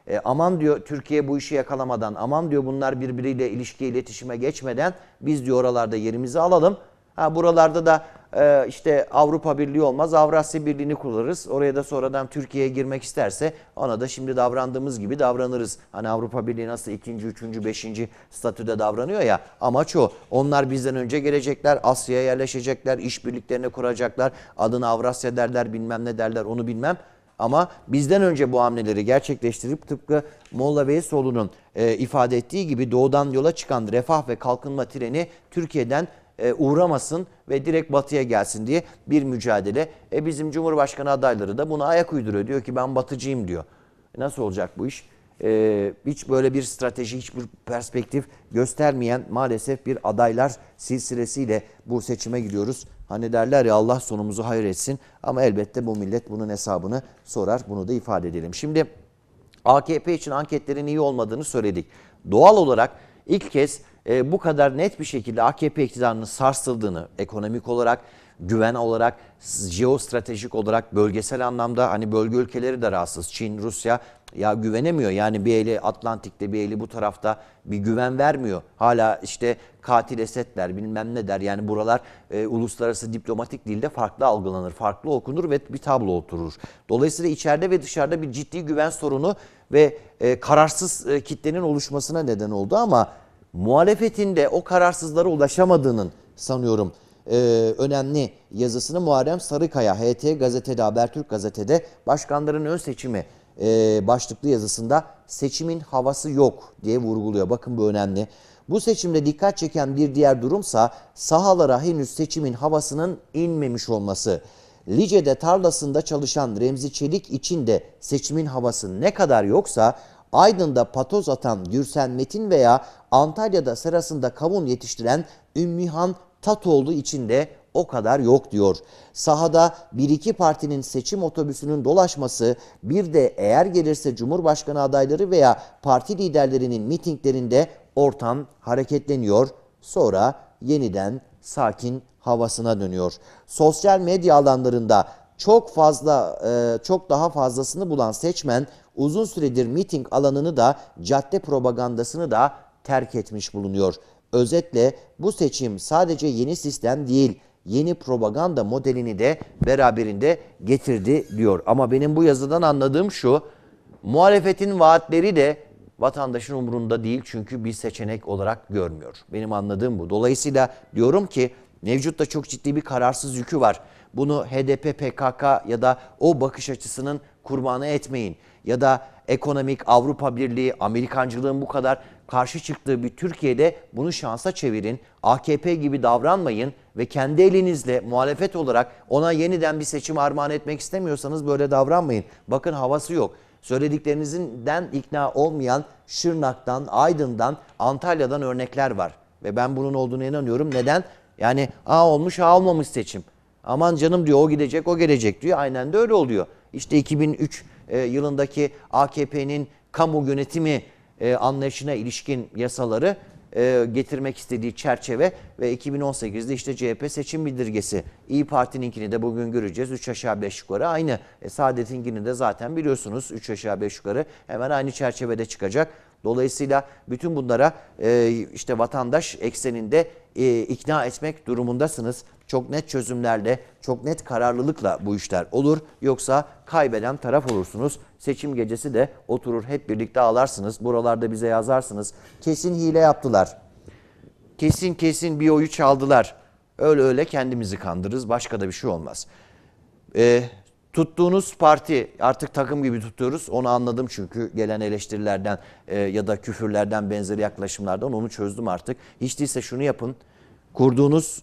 E, aman diyor Türkiye bu işi yakalamadan, aman diyor bunlar birbiriyle ilişki iletişime geçmeden biz diyor oralarda yerimizi alalım. Ha, buralarda da e, işte Avrupa Birliği olmaz, Avrasya Birliği'ni kullanırız. Oraya da sonradan Türkiye'ye girmek isterse ona da şimdi davrandığımız gibi davranırız. Hani Avrupa Birliği nasıl ikinci, üçüncü, beşinci statüde davranıyor ya amaç o. Onlar bizden önce gelecekler, Asya'ya yerleşecekler, işbirliklerini kuracaklar. Adını Avrasya derler, bilmem ne derler onu bilmem. Ama bizden önce bu hamleleri gerçekleştirip tıpkı Molla Veysoğlu'nun e, ifade ettiği gibi doğudan yola çıkan refah ve kalkınma treni Türkiye'den e, uğramasın ve direkt batıya gelsin diye bir mücadele. E bizim Cumhurbaşkanı adayları da buna ayak uyduruyor. Diyor ki ben batıcıyım diyor. E, nasıl olacak bu iş? Ee, hiç böyle bir strateji, hiçbir perspektif göstermeyen maalesef bir adaylar silsilesiyle bu seçime gidiyoruz. Hani derler ya Allah sonumuzu hayır etsin ama elbette bu millet bunun hesabını sorar. Bunu da ifade edelim. Şimdi AKP için anketlerin iyi olmadığını söyledik. Doğal olarak ilk kez e, bu kadar net bir şekilde AKP iktidarının sarsıldığını ekonomik olarak, güven olarak, jeostratejik olarak, bölgesel anlamda hani bölge ülkeleri de rahatsız. Çin, Rusya ya güvenemiyor yani bir eli Atlantik'te bir eli bu tarafta bir güven vermiyor. Hala işte katil Esed der bilmem ne der. Yani buralar e, uluslararası diplomatik dilde farklı algılanır, farklı okunur ve bir tablo oturur. Dolayısıyla içeride ve dışarıda bir ciddi güven sorunu ve e, kararsız e, kitlenin oluşmasına neden oldu ama muhalefetin de o kararsızlara ulaşamadığının sanıyorum e, önemli yazısını Muharrem Sarıkaya HT gazetede Habertürk gazetede başkanların ön seçimi e, başlıklı yazısında seçimin havası yok diye vurguluyor. Bakın bu önemli. Bu seçimde dikkat çeken bir diğer durumsa sahalara henüz seçimin havasının inmemiş olması. Lice'de tarlasında çalışan Remzi Çelik için de seçimin havası ne kadar yoksa Aydın'da patoz atan Gürsen Metin veya Antalya'da serasında kavun yetiştiren Ümmihan Tatoğlu için de o kadar yok diyor. Sahada bir iki partinin seçim otobüsünün dolaşması bir de eğer gelirse Cumhurbaşkanı adayları veya parti liderlerinin mitinglerinde ortam hareketleniyor. Sonra yeniden sakin havasına dönüyor. Sosyal medya alanlarında çok fazla e, çok daha fazlasını bulan seçmen uzun süredir miting alanını da cadde propagandasını da terk etmiş bulunuyor. Özetle bu seçim sadece yeni sistem değil, yeni propaganda modelini de beraberinde getirdi diyor. Ama benim bu yazıdan anladığım şu, muhalefetin vaatleri de vatandaşın umurunda değil çünkü bir seçenek olarak görmüyor. Benim anladığım bu. Dolayısıyla diyorum ki mevcutta çok ciddi bir kararsız yükü var. Bunu HDP, PKK ya da o bakış açısının kurbanı etmeyin. Ya da ekonomik Avrupa Birliği, Amerikancılığın bu kadar karşı çıktığı bir Türkiye'de bunu şansa çevirin. AKP gibi davranmayın ve kendi elinizle muhalefet olarak ona yeniden bir seçim armağan etmek istemiyorsanız böyle davranmayın. Bakın havası yok. Söylediklerinizden ikna olmayan Şırnak'tan, Aydın'dan, Antalya'dan örnekler var. Ve ben bunun olduğunu inanıyorum. Neden? Yani A olmuş A olmamış seçim. Aman canım diyor o gidecek o gelecek diyor. Aynen de öyle oluyor. İşte 2003 e, yılındaki AKP'nin kamu yönetimi e, anlayışına ilişkin yasaları e, getirmek istediği çerçeve ve 2018'de işte CHP seçim bildirgesi. İyi Parti'ninkini de bugün göreceğiz. 3 aşağı 5 yukarı aynı. E, Saadet'inkini de zaten biliyorsunuz 3 aşağı 5 yukarı hemen aynı çerçevede çıkacak. Dolayısıyla bütün bunlara e, işte vatandaş ekseninde e, ikna etmek durumundasınız çok net çözümlerle, çok net kararlılıkla bu işler olur. Yoksa kaybeden taraf olursunuz. Seçim gecesi de oturur hep birlikte ağlarsınız. Buralarda bize yazarsınız. Kesin hile yaptılar. Kesin kesin bir oyu çaldılar. Öyle öyle kendimizi kandırırız. Başka da bir şey olmaz. Ee, tuttuğunuz parti artık takım gibi tutuyoruz. Onu anladım çünkü gelen eleştirilerden e, ya da küfürlerden benzeri yaklaşımlardan onu çözdüm artık. Hiç değilse şunu yapın kurduğunuz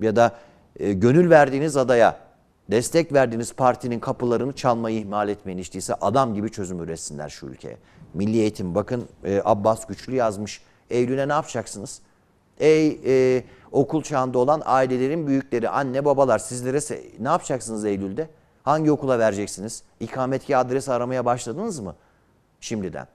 e, ya da e, gönül verdiğiniz adaya destek verdiğiniz partinin kapılarını çalmayı ihmal etmeyin. İşte ise adam gibi çözüm üretsinler şu ülkeye. Milli Eğitim bakın e, Abbas Güçlü yazmış. Eylül'e ne yapacaksınız? Ey e, okul çağında olan ailelerin büyükleri, anne babalar sizlere ne yapacaksınız Eylül'de? Hangi okula vereceksiniz? İkametki adresi aramaya başladınız mı şimdiden?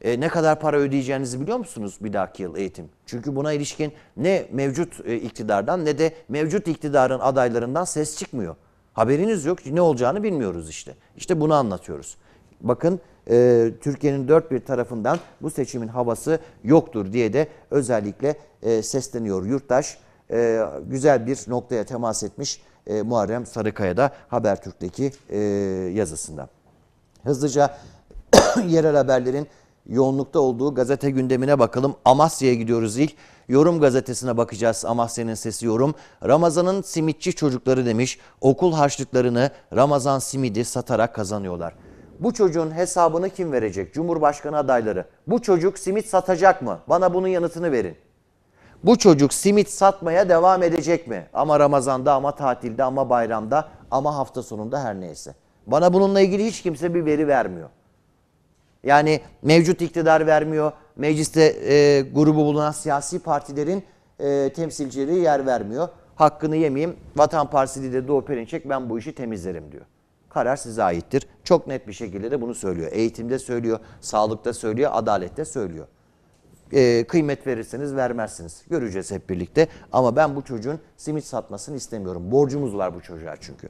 e, ne kadar para ödeyeceğinizi biliyor musunuz bir dahaki yıl eğitim? Çünkü buna ilişkin ne mevcut e, iktidardan ne de mevcut iktidarın adaylarından ses çıkmıyor. Haberiniz yok ne olacağını bilmiyoruz işte. İşte bunu anlatıyoruz. Bakın e, Türkiye'nin dört bir tarafından bu seçimin havası yoktur diye de özellikle e, sesleniyor yurttaş. E, güzel bir noktaya temas etmiş e, Muharrem Sarıkaya'da Habertürk'teki e, yazısında. Hızlıca yerel haberlerin yoğunlukta olduğu gazete gündemine bakalım. Amasya'ya gidiyoruz ilk. Yorum gazetesine bakacağız. Amasya'nın sesi yorum. Ramazan'ın simitçi çocukları demiş. Okul harçlıklarını Ramazan simidi satarak kazanıyorlar. Bu çocuğun hesabını kim verecek? Cumhurbaşkanı adayları. Bu çocuk simit satacak mı? Bana bunun yanıtını verin. Bu çocuk simit satmaya devam edecek mi? Ama Ramazan'da ama tatilde ama bayramda ama hafta sonunda her neyse. Bana bununla ilgili hiç kimse bir veri vermiyor. Yani mevcut iktidar vermiyor. Mecliste e, grubu bulunan siyasi partilerin e, temsilcileri yer vermiyor. Hakkını yemeyeyim. Vatan Partisi lideri Doğu Perinçek ben bu işi temizlerim diyor. Karar size aittir. Çok net bir şekilde de bunu söylüyor. Eğitimde söylüyor, sağlıkta söylüyor, adalette söylüyor. E, kıymet verirseniz vermezsiniz. Göreceğiz hep birlikte. Ama ben bu çocuğun simit satmasını istemiyorum. Borcumuz var bu çocuğa çünkü.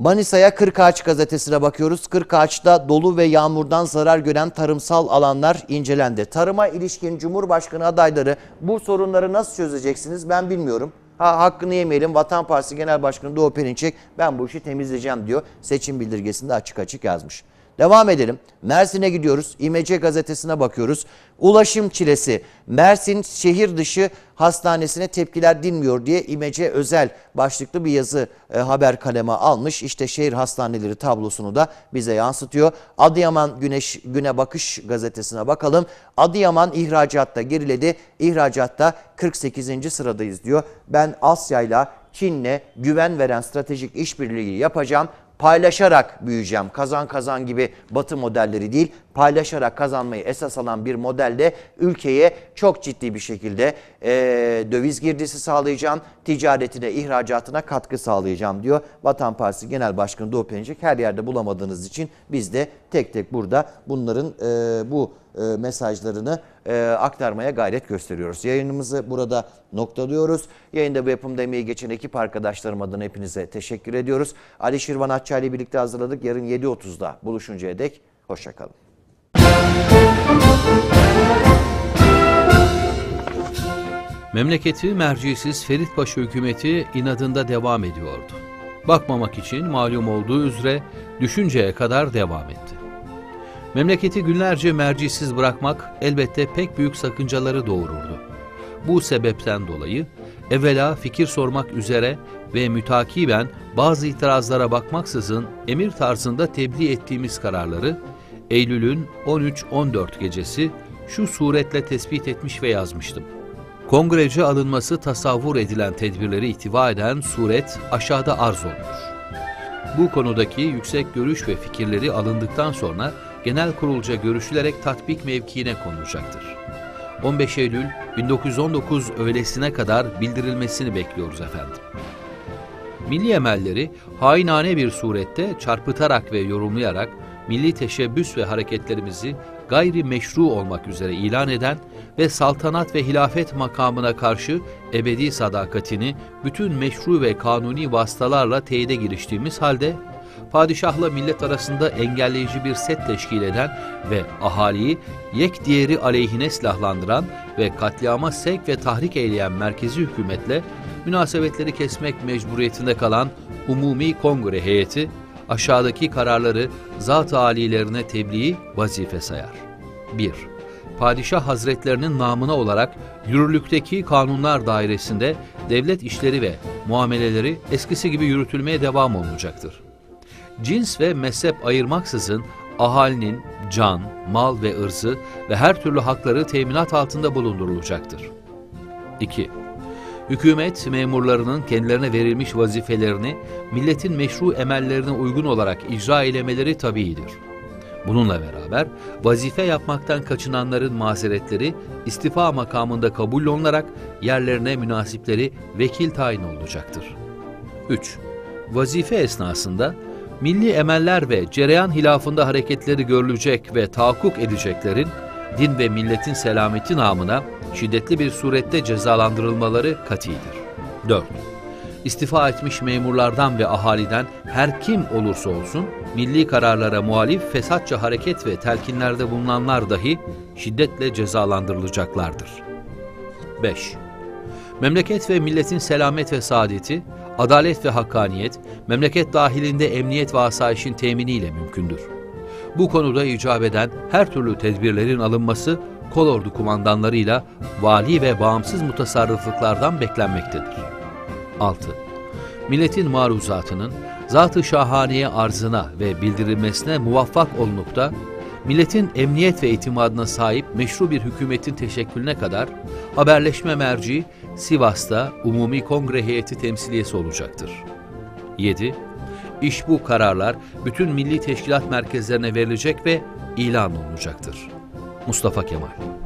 Manisa'ya 40 Kırkağaç gazetesine bakıyoruz. 40 Kırkağaç'ta dolu ve yağmurdan zarar gören tarımsal alanlar incelendi. Tarıma ilişkin Cumhurbaşkanı adayları bu sorunları nasıl çözeceksiniz ben bilmiyorum. Ha, hakkını yemeyelim Vatan Partisi Genel Başkanı Doğu Perinçek ben bu işi temizleyeceğim diyor. Seçim bildirgesinde açık açık yazmış. Devam edelim. Mersin'e gidiyoruz. İmece gazetesine bakıyoruz. Ulaşım çilesi. Mersin şehir dışı hastanesine tepkiler dinmiyor diye İmece Özel başlıklı bir yazı e, haber kaleme almış. İşte şehir hastaneleri tablosunu da bize yansıtıyor. Adıyaman Güneş Güne Bakış gazetesine bakalım. Adıyaman ihracatta geriledi. İhracatta 48. sıradayız diyor. Ben Asya'yla Çin'le güven veren stratejik işbirliği yapacağım paylaşarak büyüyeceğim. Kazan kazan gibi batı modelleri değil, paylaşarak kazanmayı esas alan bir modelde ülkeye çok ciddi bir şekilde e, döviz girdisi sağlayacağım, ticaretine, ihracatına katkı sağlayacağım diyor. Vatan Partisi Genel Başkanı Doğu Perinçek her yerde bulamadığınız için biz de tek tek burada bunların e, bu e, mesajlarını e, aktarmaya gayret gösteriyoruz. Yayınımızı burada noktalıyoruz. Yayında bu yapım demeyi geçen ekip arkadaşlarım adına hepinize teşekkür ediyoruz. Ali Şirvan Atça ile birlikte hazırladık. Yarın 7.30'da buluşuncaya dek hoşçakalın. Memleketi mercisiz Feritpaşa hükümeti inadında devam ediyordu. Bakmamak için malum olduğu üzere düşünceye kadar devam etti. Memleketi günlerce mercisiz bırakmak elbette pek büyük sakıncaları doğururdu. Bu sebepten dolayı evvela fikir sormak üzere ve mütakiben bazı itirazlara bakmaksızın emir tarzında tebliğ ettiğimiz kararları Eylül'ün 13-14 gecesi şu suretle tespit etmiş ve yazmıştım. Kongrece alınması tasavvur edilen tedbirleri ihtiva eden suret aşağıda arz olunur. Bu konudaki yüksek görüş ve fikirleri alındıktan sonra genel kurulca görüşülerek tatbik mevkiine konulacaktır. 15 Eylül 1919 öğlesine kadar bildirilmesini bekliyoruz efendim. Milli emelleri hainane bir surette çarpıtarak ve yorumlayarak milli teşebbüs ve hareketlerimizi gayri meşru olmak üzere ilan eden ve saltanat ve hilafet makamına karşı ebedi sadakatini bütün meşru ve kanuni vasıtalarla teyide giriştiğimiz halde padişahla millet arasında engelleyici bir set teşkil eden ve ahaliyi yek diğeri aleyhine silahlandıran ve katliama sevk ve tahrik eyleyen merkezi hükümetle münasebetleri kesmek mecburiyetinde kalan Umumi Kongre heyeti aşağıdaki kararları zat alilerine tebliği vazife sayar. 1. Padişah Hazretlerinin namına olarak yürürlükteki kanunlar dairesinde devlet işleri ve muameleleri eskisi gibi yürütülmeye devam olunacaktır cins ve mezhep ayırmaksızın ahalinin can, mal ve ırzı ve her türlü hakları teminat altında bulundurulacaktır. 2. Hükümet memurlarının kendilerine verilmiş vazifelerini milletin meşru emellerine uygun olarak icra eylemeleri tabiidir. Bununla beraber vazife yapmaktan kaçınanların mazeretleri istifa makamında kabul olunarak yerlerine münasipleri vekil tayin olunacaktır. 3. Vazife esnasında milli emeller ve cereyan hilafında hareketleri görülecek ve tahakkuk edeceklerin, din ve milletin selameti namına şiddetli bir surette cezalandırılmaları katidir. 4. İstifa etmiş memurlardan ve ahaliden her kim olursa olsun, milli kararlara muhalif fesatça hareket ve telkinlerde bulunanlar dahi şiddetle cezalandırılacaklardır. 5. Memleket ve milletin selamet ve saadeti, adalet ve hakkaniyet, memleket dahilinde emniyet ve asayişin teminiyle mümkündür. Bu konuda icap eden her türlü tedbirlerin alınması, kolordu kumandanlarıyla vali ve bağımsız mutasarrıflıklardan beklenmektedir. 6. Milletin maruzatının, zat-ı şahaneye arzına ve bildirilmesine muvaffak olunup da milletin emniyet ve itimadına sahip meşru bir hükümetin teşekkülüne kadar haberleşme merci Sivas'ta Umumi Kongre Heyeti temsiliyesi olacaktır. 7. İş bu kararlar bütün milli teşkilat merkezlerine verilecek ve ilan olunacaktır. Mustafa Kemal